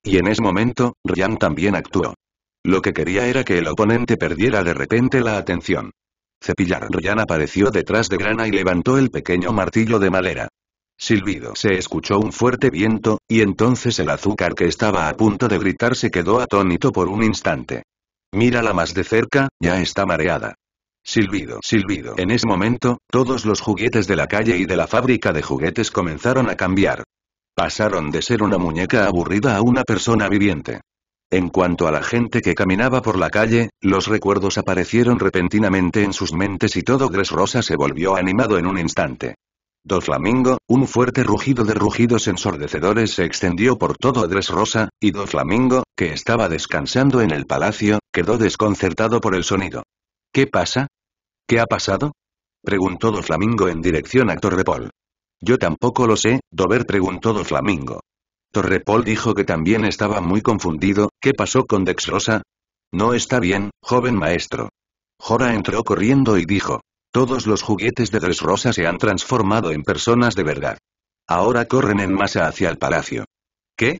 S1: Y en ese momento, Ryan también actuó. Lo que quería era que el oponente perdiera de repente la atención. Cepillar Ryan apareció detrás de Grana y levantó el pequeño martillo de madera. Silbido se escuchó un fuerte viento, y entonces el azúcar que estaba a punto de gritar se quedó atónito por un instante. Mírala más de cerca, ya está mareada. Silbido, silbido. En ese momento, todos los juguetes de la calle y de la fábrica de juguetes comenzaron a cambiar. Pasaron de ser una muñeca aburrida a una persona viviente. En cuanto a la gente que caminaba por la calle, los recuerdos aparecieron repentinamente en sus mentes y todo Gres Rosa se volvió animado en un instante. Do Flamingo, un fuerte rugido de rugidos ensordecedores se extendió por todo Rosa, y Do Flamingo, que estaba descansando en el palacio, quedó desconcertado por el sonido. ¿Qué pasa? ¿Qué ha pasado? preguntó Do Flamingo en dirección a Torrepol. Yo tampoco lo sé, Dover preguntó Do Flamingo. Torrepol dijo que también estaba muy confundido, ¿qué pasó con Rosa? No está bien, joven maestro. Jora entró corriendo y dijo. Todos los juguetes de Rosa se han transformado en personas de verdad. Ahora corren en masa hacia el palacio. ¿Qué?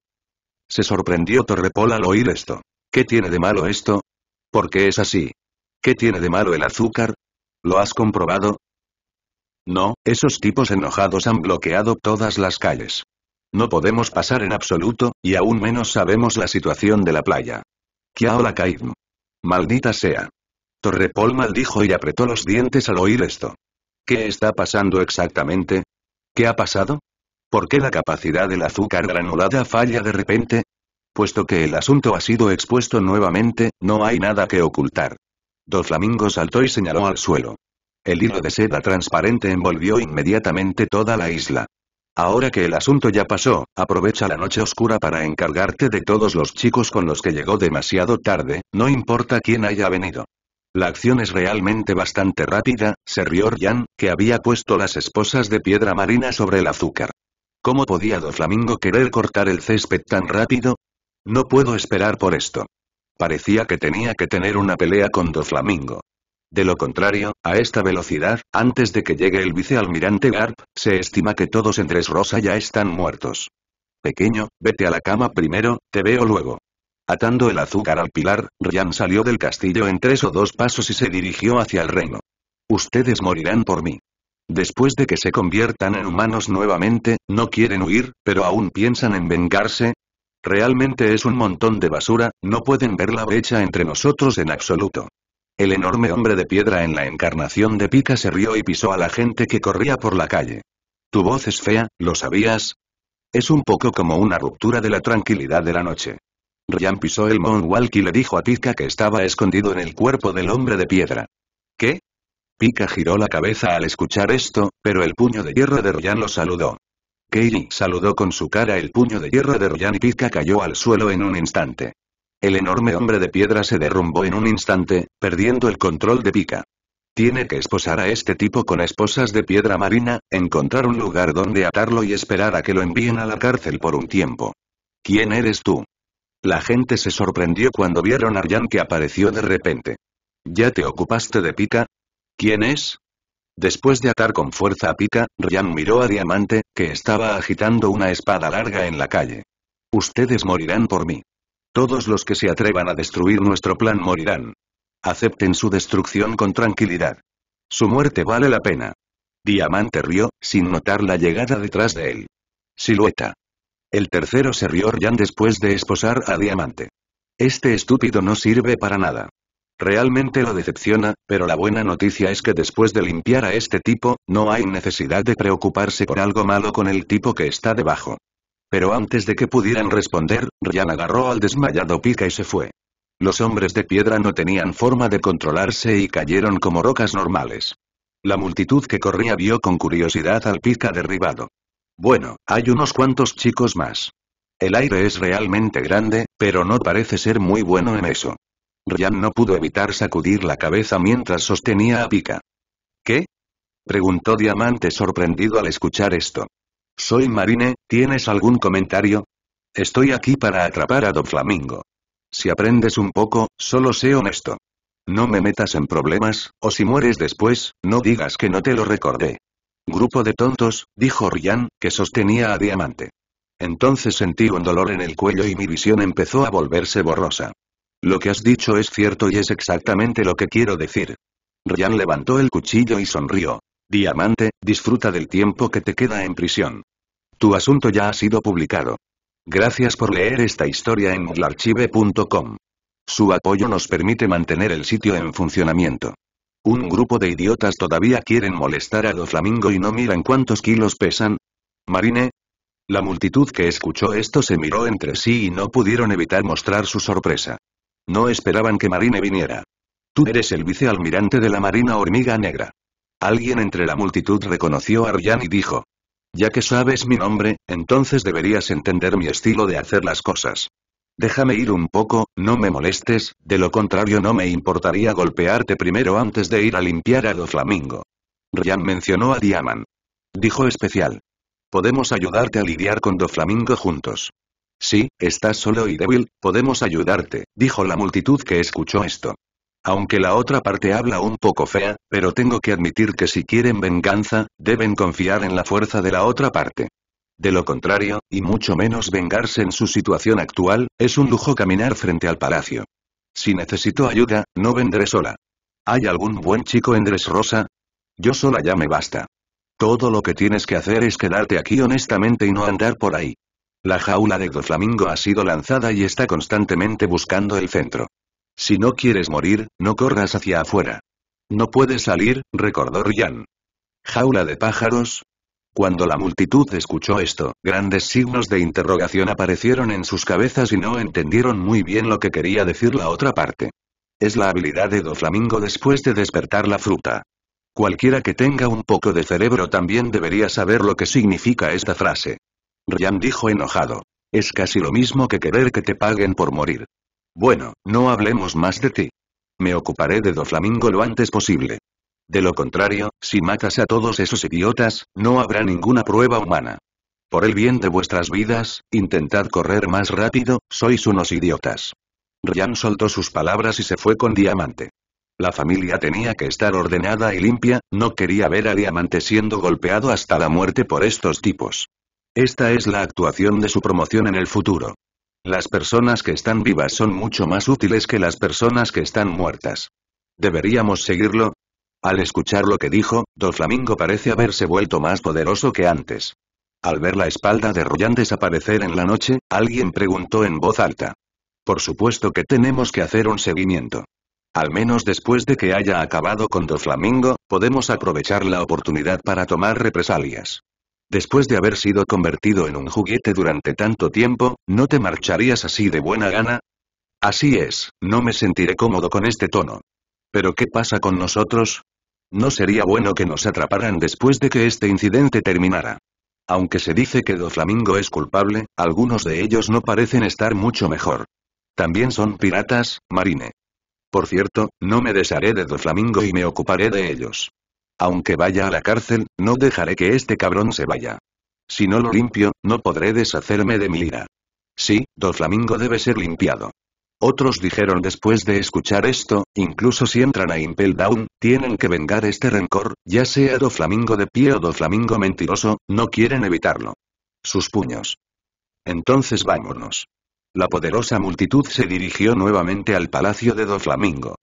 S1: Se sorprendió Torrepol al oír esto. ¿Qué tiene de malo esto? ¿Por qué es así? ¿Qué tiene de malo el azúcar? ¿Lo has comprobado? No, esos tipos enojados han bloqueado todas las calles. No podemos pasar en absoluto, y aún menos sabemos la situación de la playa. ¡Kiaola la Maldita sea. Torrepol maldijo y apretó los dientes al oír esto. ¿Qué está pasando exactamente? ¿Qué ha pasado? ¿Por qué la capacidad del azúcar granulada falla de repente? Puesto que el asunto ha sido expuesto nuevamente, no hay nada que ocultar. flamingos saltó y señaló al suelo. El hilo de seda transparente envolvió inmediatamente toda la isla. Ahora que el asunto ya pasó, aprovecha la noche oscura para encargarte de todos los chicos con los que llegó demasiado tarde, no importa quién haya venido. La acción es realmente bastante rápida, se rió Jan, que había puesto las esposas de piedra marina sobre el azúcar. ¿Cómo podía Doflamingo querer cortar el césped tan rápido? No puedo esperar por esto. Parecía que tenía que tener una pelea con Doflamingo. De lo contrario, a esta velocidad, antes de que llegue el vicealmirante Garp, se estima que todos en Rosa ya están muertos. Pequeño, vete a la cama primero, te veo luego. Atando el azúcar al pilar, Ryan salió del castillo en tres o dos pasos y se dirigió hacia el reino. Ustedes morirán por mí. Después de que se conviertan en humanos nuevamente, no quieren huir, pero aún piensan en vengarse. Realmente es un montón de basura, no pueden ver la brecha entre nosotros en absoluto. El enorme hombre de piedra en la encarnación de Pika se rió y pisó a la gente que corría por la calle. Tu voz es fea, ¿lo sabías? Es un poco como una ruptura de la tranquilidad de la noche. Ryan pisó el moonwalk y le dijo a Pika que estaba escondido en el cuerpo del hombre de piedra. ¿Qué? Pika giró la cabeza al escuchar esto, pero el puño de hierro de Ryan lo saludó. Katie saludó con su cara el puño de hierro de Ryan y Pika cayó al suelo en un instante. El enorme hombre de piedra se derrumbó en un instante, perdiendo el control de Pika. Tiene que esposar a este tipo con esposas de piedra marina, encontrar un lugar donde atarlo y esperar a que lo envíen a la cárcel por un tiempo. ¿Quién eres tú? La gente se sorprendió cuando vieron a Ryan que apareció de repente. ¿Ya te ocupaste de Pika? ¿Quién es? Después de atar con fuerza a Pika, Ryan miró a Diamante, que estaba agitando una espada larga en la calle. Ustedes morirán por mí. Todos los que se atrevan a destruir nuestro plan morirán. Acepten su destrucción con tranquilidad. Su muerte vale la pena. Diamante rió, sin notar la llegada detrás de él. Silueta. El tercero se rió ya después de esposar a Diamante. Este estúpido no sirve para nada. Realmente lo decepciona, pero la buena noticia es que después de limpiar a este tipo, no hay necesidad de preocuparse por algo malo con el tipo que está debajo. Pero antes de que pudieran responder, Ryan agarró al desmayado Pica y se fue. Los hombres de piedra no tenían forma de controlarse y cayeron como rocas normales. La multitud que corría vio con curiosidad al Pica derribado. Bueno, hay unos cuantos chicos más. El aire es realmente grande, pero no parece ser muy bueno en eso. Ryan no pudo evitar sacudir la cabeza mientras sostenía a Pika. ¿Qué? preguntó Diamante sorprendido al escuchar esto. Soy Marine, ¿tienes algún comentario? Estoy aquí para atrapar a Don Flamingo. Si aprendes un poco, solo sé honesto. No me metas en problemas, o si mueres después, no digas que no te lo recordé. Grupo de tontos, dijo Ryan, que sostenía a Diamante. Entonces sentí un dolor en el cuello y mi visión empezó a volverse borrosa. Lo que has dicho es cierto y es exactamente lo que quiero decir. Ryan levantó el cuchillo y sonrió. Diamante, disfruta del tiempo que te queda en prisión. Tu asunto ya ha sido publicado. Gracias por leer esta historia en moodlarchive.com. Su apoyo nos permite mantener el sitio en funcionamiento. Un grupo de idiotas todavía quieren molestar a los flamingos y no miran cuántos kilos pesan. Marine. La multitud que escuchó esto se miró entre sí y no pudieron evitar mostrar su sorpresa. No esperaban que Marine viniera. Tú eres el vicealmirante de la Marina Hormiga Negra. Alguien entre la multitud reconoció a Ryan y dijo. Ya que sabes mi nombre, entonces deberías entender mi estilo de hacer las cosas. Déjame ir un poco, no me molestes, de lo contrario no me importaría golpearte primero antes de ir a limpiar a Doflamingo. Flamingo. Ryan mencionó a Diamant. Dijo especial. Podemos ayudarte a lidiar con Doflamingo juntos. Sí, estás solo y débil, podemos ayudarte, dijo la multitud que escuchó esto aunque la otra parte habla un poco fea, pero tengo que admitir que si quieren venganza, deben confiar en la fuerza de la otra parte. De lo contrario, y mucho menos vengarse en su situación actual, es un lujo caminar frente al palacio. Si necesito ayuda, no vendré sola. ¿Hay algún buen chico en Rosa? Yo sola ya me basta. Todo lo que tienes que hacer es quedarte aquí honestamente y no andar por ahí. La jaula de Doflamingo ha sido lanzada y está constantemente buscando el centro. Si no quieres morir, no corras hacia afuera. No puedes salir, recordó Ryan. ¿Jaula de pájaros? Cuando la multitud escuchó esto, grandes signos de interrogación aparecieron en sus cabezas y no entendieron muy bien lo que quería decir la otra parte. Es la habilidad de Doflamingo después de despertar la fruta. Cualquiera que tenga un poco de cerebro también debería saber lo que significa esta frase. Ryan dijo enojado. Es casi lo mismo que querer que te paguen por morir. Bueno, no hablemos más de ti. Me ocuparé de Doflamingo lo antes posible. De lo contrario, si matas a todos esos idiotas, no habrá ninguna prueba humana. Por el bien de vuestras vidas, intentad correr más rápido, sois unos idiotas. Ryan soltó sus palabras y se fue con Diamante. La familia tenía que estar ordenada y limpia, no quería ver a Diamante siendo golpeado hasta la muerte por estos tipos. Esta es la actuación de su promoción en el futuro. Las personas que están vivas son mucho más útiles que las personas que están muertas. ¿Deberíamos seguirlo? Al escuchar lo que dijo, Doflamingo parece haberse vuelto más poderoso que antes. Al ver la espalda de Royan desaparecer en la noche, alguien preguntó en voz alta. Por supuesto que tenemos que hacer un seguimiento. Al menos después de que haya acabado con Doflamingo, podemos aprovechar la oportunidad para tomar represalias. Después de haber sido convertido en un juguete durante tanto tiempo, ¿no te marcharías así de buena gana? Así es, no me sentiré cómodo con este tono. ¿Pero qué pasa con nosotros? No sería bueno que nos atraparan después de que este incidente terminara. Aunque se dice que Doflamingo es culpable, algunos de ellos no parecen estar mucho mejor. También son piratas, Marine. Por cierto, no me desharé de Doflamingo y me ocuparé de ellos. Aunque vaya a la cárcel, no dejaré que este cabrón se vaya. Si no lo limpio, no podré deshacerme de mi ira. Sí, Do Flamingo debe ser limpiado. Otros dijeron después de escuchar esto, incluso si entran a Impel Down, tienen que vengar este rencor, ya sea Do Flamingo de pie o Do Flamingo mentiroso, no quieren evitarlo. Sus puños. Entonces vámonos. La poderosa multitud se dirigió nuevamente al palacio de Do Flamingo.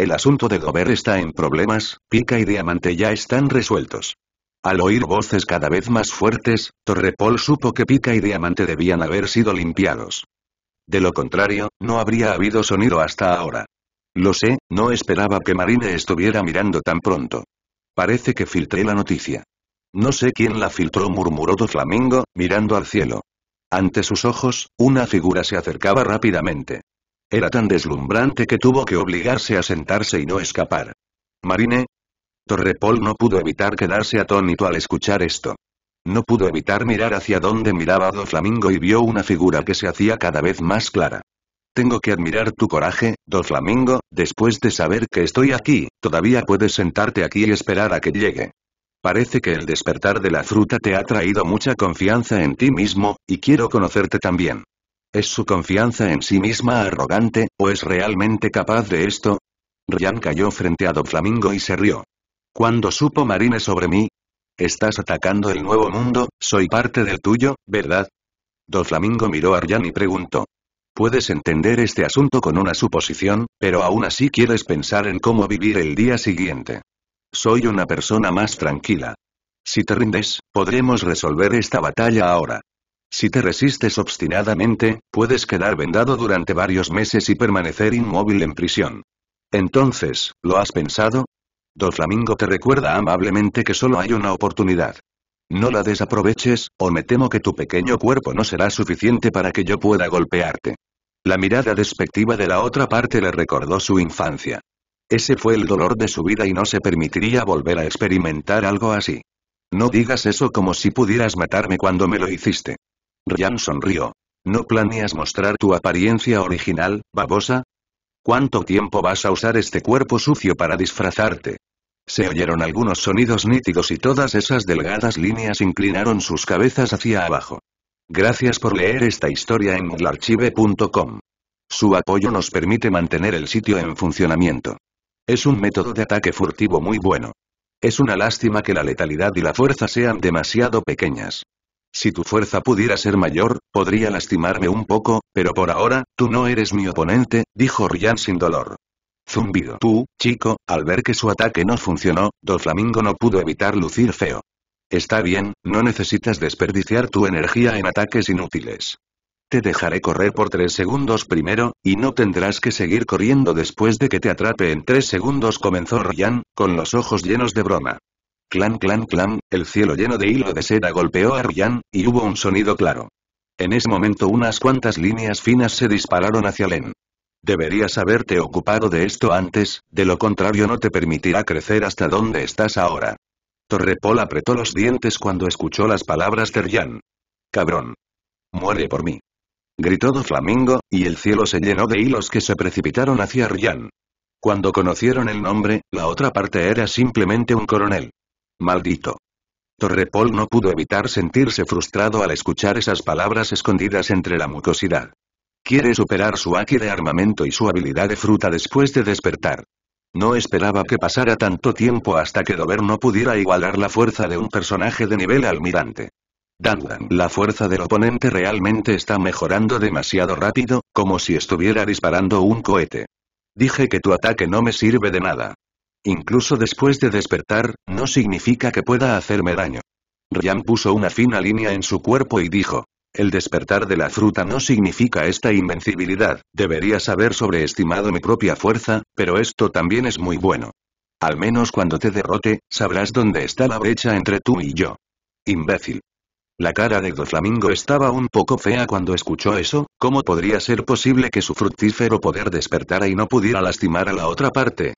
S1: El asunto de Gober está en problemas, Pica y Diamante ya están resueltos. Al oír voces cada vez más fuertes, Torrepol supo que Pica y Diamante debían haber sido limpiados. De lo contrario, no habría habido sonido hasta ahora. Lo sé, no esperaba que Marine estuviera mirando tan pronto. Parece que filtré la noticia. No sé quién la filtró, murmuró Do Flamingo, mirando al cielo. Ante sus ojos, una figura se acercaba rápidamente. Era tan deslumbrante que tuvo que obligarse a sentarse y no escapar. Marine. Torrepol no pudo evitar quedarse atónito al escuchar esto. No pudo evitar mirar hacia donde miraba Do Flamingo y vio una figura que se hacía cada vez más clara. Tengo que admirar tu coraje, Do Flamingo, después de saber que estoy aquí, todavía puedes sentarte aquí y esperar a que llegue. Parece que el despertar de la fruta te ha traído mucha confianza en ti mismo, y quiero conocerte también. ¿Es su confianza en sí misma arrogante, o es realmente capaz de esto? Ryan cayó frente a Doflamingo y se rió. Cuando supo Marine sobre mí? Estás atacando el nuevo mundo, soy parte del tuyo, ¿verdad? Doflamingo miró a Ryan y preguntó. Puedes entender este asunto con una suposición, pero aún así quieres pensar en cómo vivir el día siguiente. Soy una persona más tranquila. Si te rindes, podremos resolver esta batalla ahora. Si te resistes obstinadamente, puedes quedar vendado durante varios meses y permanecer inmóvil en prisión. Entonces, ¿lo has pensado? flamingo te recuerda amablemente que solo hay una oportunidad. No la desaproveches, o me temo que tu pequeño cuerpo no será suficiente para que yo pueda golpearte. La mirada despectiva de la otra parte le recordó su infancia. Ese fue el dolor de su vida y no se permitiría volver a experimentar algo así. No digas eso como si pudieras matarme cuando me lo hiciste. Ryan sonrió. ¿No planeas mostrar tu apariencia original, babosa? ¿Cuánto tiempo vas a usar este cuerpo sucio para disfrazarte? Se oyeron algunos sonidos nítidos y todas esas delgadas líneas inclinaron sus cabezas hacia abajo. Gracias por leer esta historia en archive.com. Su apoyo nos permite mantener el sitio en funcionamiento. Es un método de ataque furtivo muy bueno. Es una lástima que la letalidad y la fuerza sean demasiado pequeñas. Si tu fuerza pudiera ser mayor, podría lastimarme un poco, pero por ahora, tú no eres mi oponente, dijo Ryan sin dolor. Zumbido. Tú, chico, al ver que su ataque no funcionó, Doflamingo no pudo evitar lucir feo. Está bien, no necesitas desperdiciar tu energía en ataques inútiles. Te dejaré correr por tres segundos primero, y no tendrás que seguir corriendo después de que te atrape en tres segundos comenzó Ryan, con los ojos llenos de broma. Clan clan clan, el cielo lleno de hilo de seda golpeó a Ryan, y hubo un sonido claro. En ese momento unas cuantas líneas finas se dispararon hacia Len. Deberías haberte ocupado de esto antes, de lo contrario no te permitirá crecer hasta donde estás ahora. Torrepol apretó los dientes cuando escuchó las palabras de Ryan. Cabrón. Muere por mí. Gritó Do Flamingo, y el cielo se llenó de hilos que se precipitaron hacia Ryan. Cuando conocieron el nombre, la otra parte era simplemente un coronel. Maldito. Torrepol no pudo evitar sentirse frustrado al escuchar esas palabras escondidas entre la mucosidad. Quiere superar su aquí de armamento y su habilidad de fruta después de despertar. No esperaba que pasara tanto tiempo hasta que Dover no pudiera igualar la fuerza de un personaje de nivel almirante. Danwan, la fuerza del oponente realmente está mejorando demasiado rápido, como si estuviera disparando un cohete. Dije que tu ataque no me sirve de nada. Incluso después de despertar, no significa que pueda hacerme daño. Ryan puso una fina línea en su cuerpo y dijo. El despertar de la fruta no significa esta invencibilidad, deberías haber sobreestimado mi propia fuerza, pero esto también es muy bueno. Al menos cuando te derrote, sabrás dónde está la brecha entre tú y yo. Imbécil. La cara de Doflamingo estaba un poco fea cuando escuchó eso, ¿cómo podría ser posible que su fructífero poder despertara y no pudiera lastimar a la otra parte?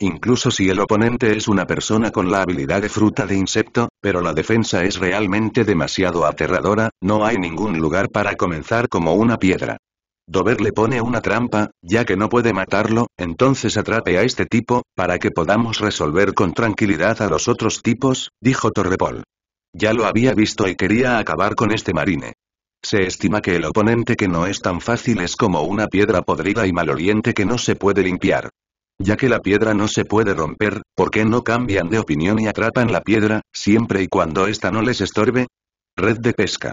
S1: Incluso si el oponente es una persona con la habilidad de fruta de insecto, pero la defensa es realmente demasiado aterradora, no hay ningún lugar para comenzar como una piedra. Dover le pone una trampa, ya que no puede matarlo, entonces atrape a este tipo, para que podamos resolver con tranquilidad a los otros tipos, dijo Torrepol. Ya lo había visto y quería acabar con este marine. Se estima que el oponente que no es tan fácil es como una piedra podrida y maloliente que no se puede limpiar. Ya que la piedra no se puede romper, ¿por qué no cambian de opinión y atrapan la piedra, siempre y cuando ésta no les estorbe? Red de pesca.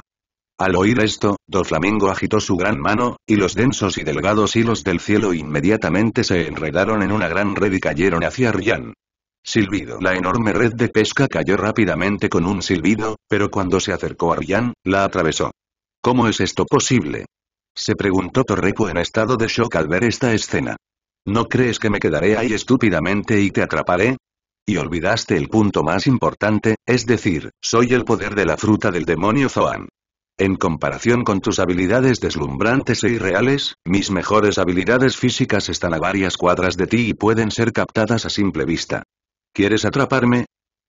S1: Al oír esto, Flamingo agitó su gran mano, y los densos y delgados hilos del cielo inmediatamente se enredaron en una gran red y cayeron hacia Ryan. Silbido. La enorme red de pesca cayó rápidamente con un silbido, pero cuando se acercó a Ryan, la atravesó. ¿Cómo es esto posible? Se preguntó Torrepo en estado de shock al ver esta escena. ¿No crees que me quedaré ahí estúpidamente y te atraparé? Y olvidaste el punto más importante, es decir, soy el poder de la fruta del demonio Zoan. En comparación con tus habilidades deslumbrantes e irreales, mis mejores habilidades físicas están a varias cuadras de ti y pueden ser captadas a simple vista. ¿Quieres atraparme?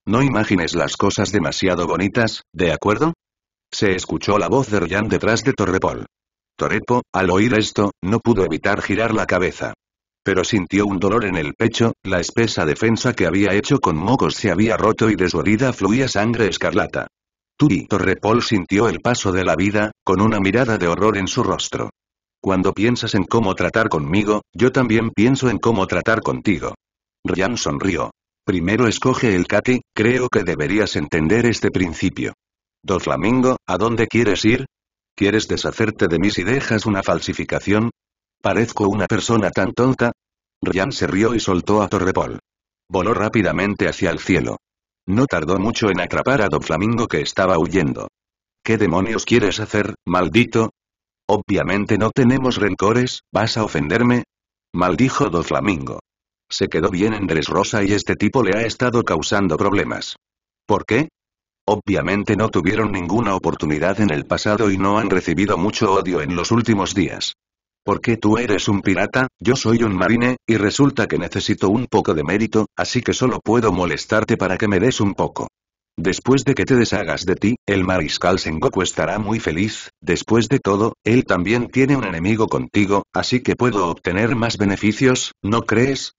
S1: No imagines las cosas demasiado bonitas, ¿de acuerdo? Se escuchó la voz de Ryan detrás de Torrepol. Torepo, al oír esto, no pudo evitar girar la cabeza. Pero sintió un dolor en el pecho, la espesa defensa que había hecho con mocos se había roto y de su herida fluía sangre escarlata. Turi Torrepol sintió el paso de la vida, con una mirada de horror en su rostro. Cuando piensas en cómo tratar conmigo, yo también pienso en cómo tratar contigo. Ryan sonrió. Primero escoge el Katy, creo que deberías entender este principio. Do Flamingo, ¿a dónde quieres ir? ¿Quieres deshacerte de mí si dejas una falsificación? ¿Parezco una persona tan tonta? Ryan se rió y soltó a Torrepol. Voló rápidamente hacia el cielo. No tardó mucho en atrapar a Don Flamingo que estaba huyendo. ¿Qué demonios quieres hacer, maldito? Obviamente no tenemos rencores, ¿vas a ofenderme? Maldijo Don Flamingo. Se quedó bien en Rosa y este tipo le ha estado causando problemas. ¿Por qué? Obviamente no tuvieron ninguna oportunidad en el pasado y no han recibido mucho odio en los últimos días. Porque tú eres un pirata, yo soy un marine, y resulta que necesito un poco de mérito, así que solo puedo molestarte para que me des un poco. Después de que te deshagas de ti, el mariscal Sengoku estará muy feliz, después de todo, él también tiene un enemigo contigo, así que puedo obtener más beneficios, ¿no crees?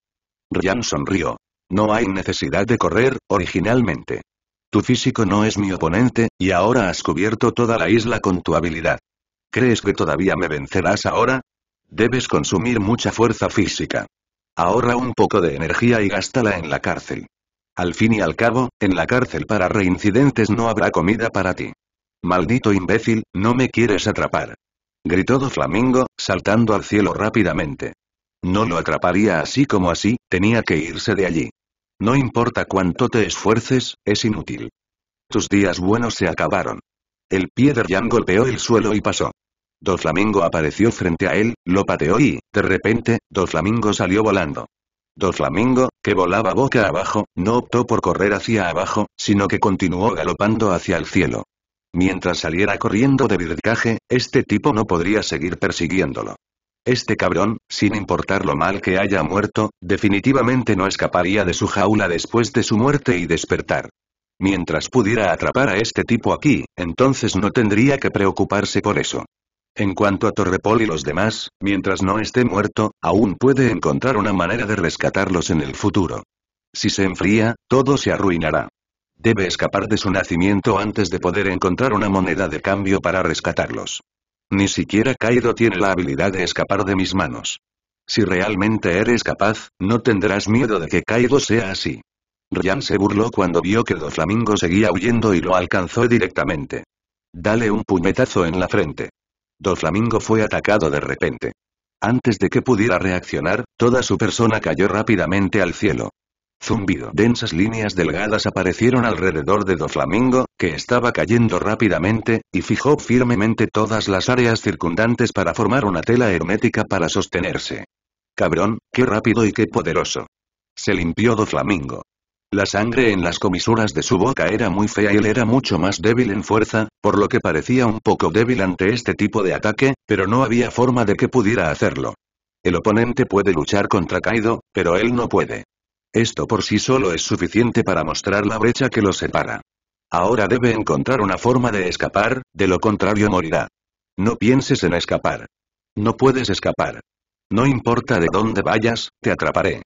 S1: Ryan sonrió. No hay necesidad de correr, originalmente. Tu físico no es mi oponente, y ahora has cubierto toda la isla con tu habilidad. ¿Crees que todavía me vencerás ahora? Debes consumir mucha fuerza física. Ahorra un poco de energía y gástala en la cárcel. Al fin y al cabo, en la cárcel para reincidentes no habrá comida para ti. Maldito imbécil, no me quieres atrapar. Gritó Do Flamingo, saltando al cielo rápidamente. No lo atraparía así como así, tenía que irse de allí. No importa cuánto te esfuerces, es inútil. Tus días buenos se acabaron. El pie de Jan golpeó el suelo y pasó. Doflamingo apareció frente a él, lo pateó y, de repente, Doflamingo salió volando. Doflamingo, que volaba boca abajo, no optó por correr hacia abajo, sino que continuó galopando hacia el cielo. Mientras saliera corriendo de vircaje, este tipo no podría seguir persiguiéndolo. Este cabrón, sin importar lo mal que haya muerto, definitivamente no escaparía de su jaula después de su muerte y despertar. Mientras pudiera atrapar a este tipo aquí, entonces no tendría que preocuparse por eso. En cuanto a Torrepol y los demás, mientras no esté muerto, aún puede encontrar una manera de rescatarlos en el futuro. Si se enfría, todo se arruinará. Debe escapar de su nacimiento antes de poder encontrar una moneda de cambio para rescatarlos. Ni siquiera Kaido tiene la habilidad de escapar de mis manos. Si realmente eres capaz, no tendrás miedo de que Kaido sea así. Ryan se burló cuando vio que Doflamingo seguía huyendo y lo alcanzó directamente. Dale un puñetazo en la frente. Doflamingo fue atacado de repente. Antes de que pudiera reaccionar, toda su persona cayó rápidamente al cielo. Zumbido. Densas líneas delgadas aparecieron alrededor de Doflamingo, que estaba cayendo rápidamente, y fijó firmemente todas las áreas circundantes para formar una tela hermética para sostenerse. Cabrón, qué rápido y qué poderoso. Se limpió Doflamingo. La sangre en las comisuras de su boca era muy fea y él era mucho más débil en fuerza, por lo que parecía un poco débil ante este tipo de ataque, pero no había forma de que pudiera hacerlo. El oponente puede luchar contra Kaido, pero él no puede. Esto por sí solo es suficiente para mostrar la brecha que los separa. Ahora debe encontrar una forma de escapar, de lo contrario morirá. No pienses en escapar. No puedes escapar. No importa de dónde vayas, te atraparé.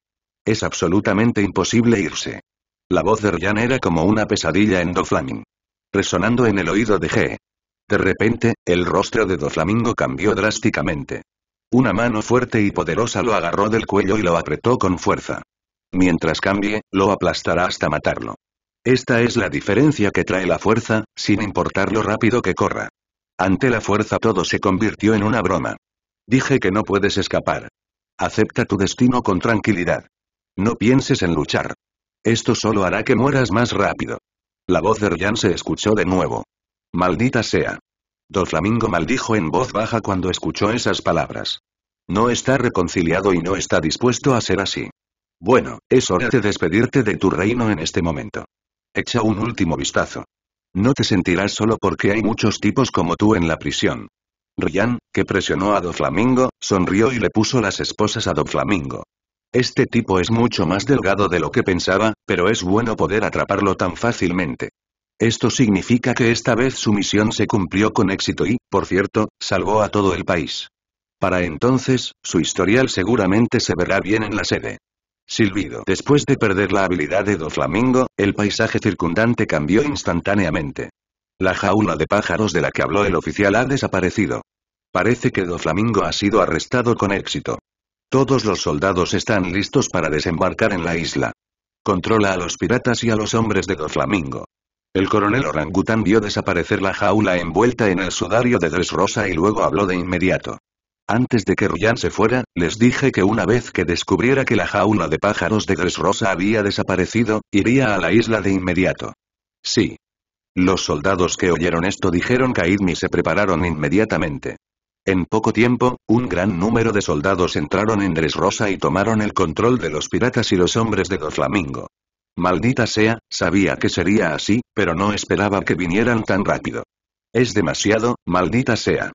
S1: Es absolutamente imposible irse. La voz de Ryan era como una pesadilla en Flaming, Resonando en el oído de G. De repente, el rostro de Doflamingo cambió drásticamente. Una mano fuerte y poderosa lo agarró del cuello y lo apretó con fuerza. Mientras cambie, lo aplastará hasta matarlo. Esta es la diferencia que trae la fuerza, sin importar lo rápido que corra. Ante la fuerza todo se convirtió en una broma. Dije que no puedes escapar. Acepta tu destino con tranquilidad. No pienses en luchar, esto solo hará que mueras más rápido. La voz de Ryan se escuchó de nuevo. Maldita sea. Doflamingo maldijo en voz baja cuando escuchó esas palabras. No está reconciliado y no está dispuesto a ser así. Bueno, es hora de despedirte de tu reino en este momento. Echa un último vistazo. No te sentirás solo porque hay muchos tipos como tú en la prisión. Ryan, que presionó a Doflamingo, sonrió y le puso las esposas a Doflamingo. Este tipo es mucho más delgado de lo que pensaba, pero es bueno poder atraparlo tan fácilmente. Esto significa que esta vez su misión se cumplió con éxito y, por cierto, salvó a todo el país. Para entonces, su historial seguramente se verá bien en la sede. Silbido. Después de perder la habilidad de Doflamingo, el paisaje circundante cambió instantáneamente. La jaula de pájaros de la que habló el oficial ha desaparecido. Parece que Doflamingo ha sido arrestado con éxito. Todos los soldados están listos para desembarcar en la isla. Controla a los piratas y a los hombres de Doflamingo. El coronel orangután vio desaparecer la jaula envuelta en el sudario de Dressrosa y luego habló de inmediato. Antes de que Ruyan se fuera, les dije que una vez que descubriera que la jaula de pájaros de Dressrosa había desaparecido, iría a la isla de inmediato. Sí. Los soldados que oyeron esto dijeron que Idmi se prepararon inmediatamente. En poco tiempo, un gran número de soldados entraron en Dresrosa y tomaron el control de los piratas y los hombres de Doflamingo. Maldita sea, sabía que sería así, pero no esperaba que vinieran tan rápido. Es demasiado, maldita sea.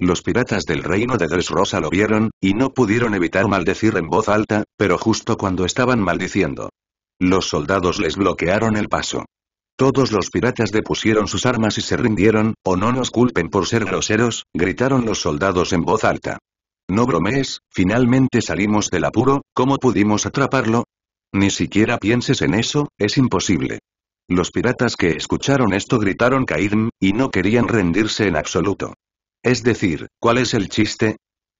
S1: Los piratas del reino de Dresrosa lo vieron, y no pudieron evitar maldecir en voz alta, pero justo cuando estaban maldiciendo. Los soldados les bloquearon el paso. Todos los piratas depusieron sus armas y se rindieron, o oh, no nos culpen por ser groseros, gritaron los soldados en voz alta. No bromees, finalmente salimos del apuro, ¿cómo pudimos atraparlo? Ni siquiera pienses en eso, es imposible. Los piratas que escucharon esto gritaron Cairn, y no querían rendirse en absoluto. Es decir, ¿cuál es el chiste?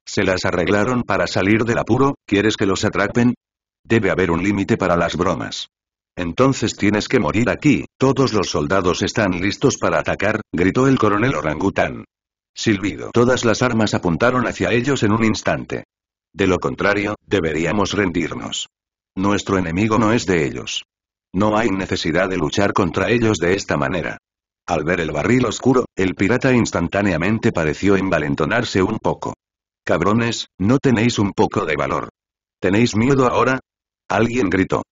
S1: Se las arreglaron para salir del apuro, ¿quieres que los atrapen? Debe haber un límite para las bromas. Entonces tienes que morir aquí, todos los soldados están listos para atacar, gritó el coronel orangután. Silbido. Todas las armas apuntaron hacia ellos en un instante. De lo contrario, deberíamos rendirnos. Nuestro enemigo no es de ellos. No hay necesidad de luchar contra ellos de esta manera. Al ver el barril oscuro, el pirata instantáneamente pareció envalentonarse un poco. Cabrones, ¿no tenéis un poco de valor? ¿Tenéis miedo ahora? Alguien gritó.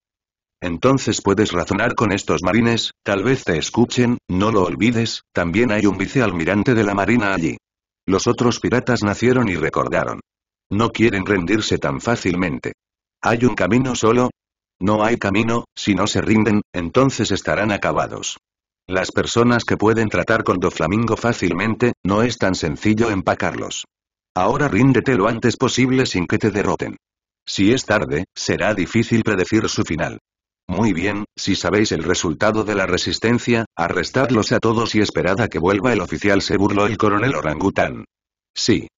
S1: Entonces puedes razonar con estos marines, tal vez te escuchen, no lo olvides, también hay un vicealmirante de la marina allí. Los otros piratas nacieron y recordaron. No quieren rendirse tan fácilmente. ¿Hay un camino solo? No hay camino, si no se rinden, entonces estarán acabados. Las personas que pueden tratar con Doflamingo fácilmente, no es tan sencillo empacarlos. Ahora ríndete lo antes posible sin que te derroten. Si es tarde, será difícil predecir su final. Muy bien, si sabéis el resultado de la resistencia, arrestadlos a todos y esperad a que vuelva el oficial se burló el coronel orangután. Sí.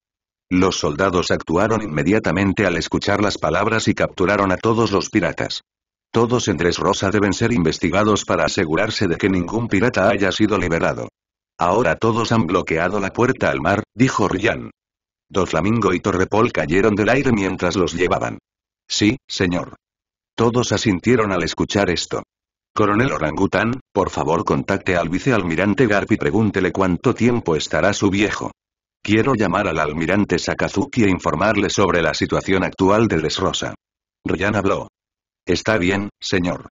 S1: Los soldados actuaron inmediatamente al escuchar las palabras y capturaron a todos los piratas. Todos en Tres Rosa deben ser investigados para asegurarse de que ningún pirata haya sido liberado. Ahora todos han bloqueado la puerta al mar, dijo Ryan. flamingo y Torrepol cayeron del aire mientras los llevaban. Sí, señor. Todos asintieron al escuchar esto. Coronel Orangután, por favor contacte al vicealmirante Garp y pregúntele cuánto tiempo estará su viejo. Quiero llamar al almirante Sakazuki e informarle sobre la situación actual de Desrosa. Ryan habló. Está bien, señor.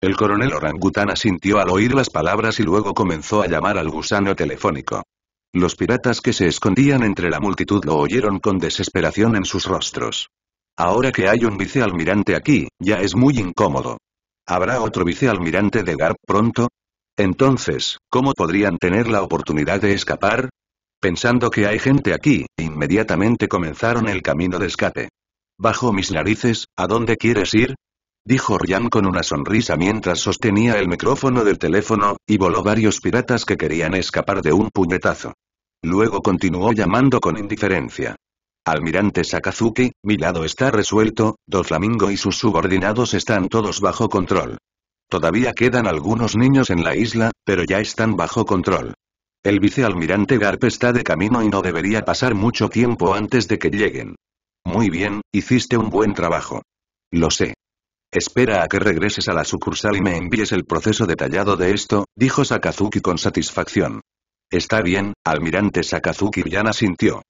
S1: El coronel Orangután asintió al oír las palabras y luego comenzó a llamar al gusano telefónico. Los piratas que se escondían entre la multitud lo oyeron con desesperación en sus rostros. Ahora que hay un vicealmirante aquí, ya es muy incómodo. ¿Habrá otro vicealmirante de GARP pronto? Entonces, ¿cómo podrían tener la oportunidad de escapar? Pensando que hay gente aquí, inmediatamente comenzaron el camino de escape. Bajo mis narices, ¿a dónde quieres ir? Dijo Ryan con una sonrisa mientras sostenía el micrófono del teléfono, y voló varios piratas que querían escapar de un puñetazo. Luego continuó llamando con indiferencia. Almirante Sakazuki, mi lado está resuelto, Doflamingo y sus subordinados están todos bajo control. Todavía quedan algunos niños en la isla, pero ya están bajo control. El vicealmirante Garp está de camino y no debería pasar mucho tiempo antes de que lleguen. Muy bien, hiciste un buen trabajo. Lo sé. Espera a que regreses a la sucursal y me envíes el proceso detallado de esto, dijo Sakazuki con satisfacción. Está bien, almirante Sakazuki ya sintió.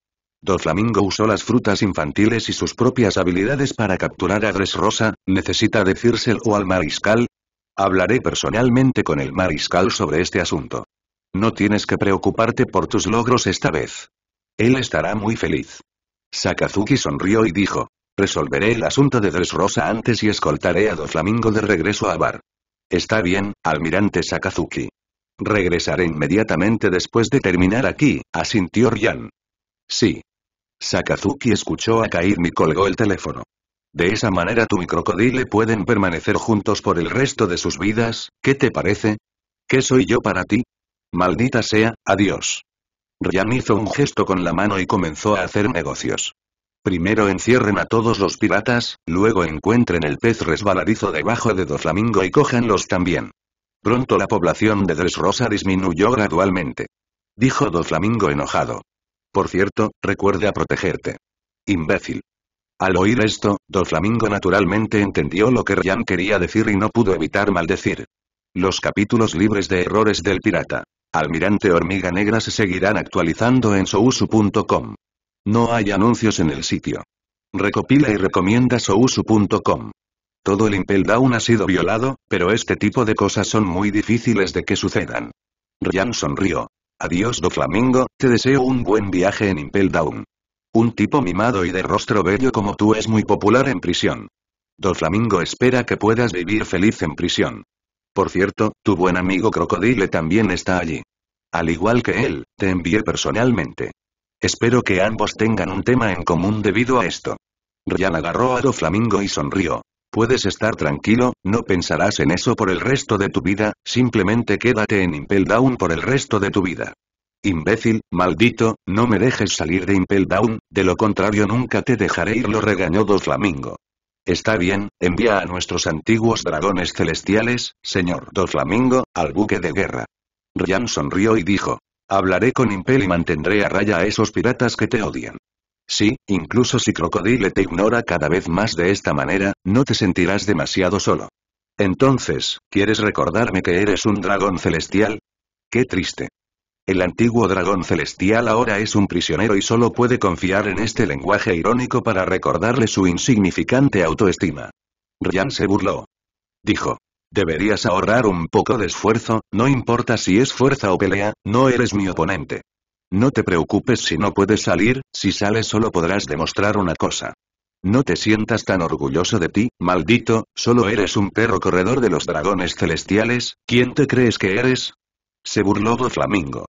S1: Doflamingo usó las frutas infantiles y sus propias habilidades para capturar a Rosa. ¿necesita decírselo al mariscal? Hablaré personalmente con el mariscal sobre este asunto. No tienes que preocuparte por tus logros esta vez. Él estará muy feliz. Sakazuki sonrió y dijo. Resolveré el asunto de Rosa antes y escoltaré a Doflamingo de regreso a Bar. Está bien, almirante Sakazuki. Regresaré inmediatamente después de terminar aquí, asintió Ryan. Sí, Sakazuki escuchó a caer y colgó el teléfono. De esa manera tú y Crocodile pueden permanecer juntos por el resto de sus vidas, ¿qué te parece? ¿Qué soy yo para ti? Maldita sea, adiós. Ryan hizo un gesto con la mano y comenzó a hacer negocios. Primero encierren a todos los piratas, luego encuentren el pez resbaladizo debajo de Doflamingo y cójanlos también. Pronto la población de Dressrosa disminuyó gradualmente. Dijo Doflamingo enojado. Por cierto, recuerda protegerte. Imbécil. Al oír esto, flamingo naturalmente entendió lo que Ryan quería decir y no pudo evitar maldecir. Los capítulos libres de errores del pirata. Almirante Hormiga Negra se seguirán actualizando en sousu.com. No hay anuncios en el sitio. Recopila y recomienda sousu.com. Todo el Impel Down ha sido violado, pero este tipo de cosas son muy difíciles de que sucedan. Ryan sonrió. Adiós Doflamingo, te deseo un buen viaje en Impel Down. Un tipo mimado y de rostro bello como tú es muy popular en prisión. Doflamingo espera que puedas vivir feliz en prisión. Por cierto, tu buen amigo Crocodile también está allí. Al igual que él, te envié personalmente. Espero que ambos tengan un tema en común debido a esto. Ryan agarró a Doflamingo y sonrió. Puedes estar tranquilo, no pensarás en eso por el resto de tu vida, simplemente quédate en Impel Down por el resto de tu vida. Imbécil, maldito, no me dejes salir de Impel Down, de lo contrario nunca te dejaré ir, lo regañó Doflamingo. Está bien, envía a nuestros antiguos dragones celestiales, señor Doflamingo, al buque de guerra. Ryan sonrió y dijo, hablaré con Impel y mantendré a raya a esos piratas que te odian. Sí, incluso si Crocodile te ignora cada vez más de esta manera, no te sentirás demasiado solo. Entonces, ¿quieres recordarme que eres un dragón celestial? Qué triste. El antiguo dragón celestial ahora es un prisionero y solo puede confiar en este lenguaje irónico para recordarle su insignificante autoestima. Ryan se burló. Dijo. Deberías ahorrar un poco de esfuerzo, no importa si es fuerza o pelea, no eres mi oponente. No te preocupes si no puedes salir, si sales solo podrás demostrar una cosa. No te sientas tan orgulloso de ti, maldito, solo eres un perro corredor de los dragones celestiales, ¿quién te crees que eres? Se burló Flamingo.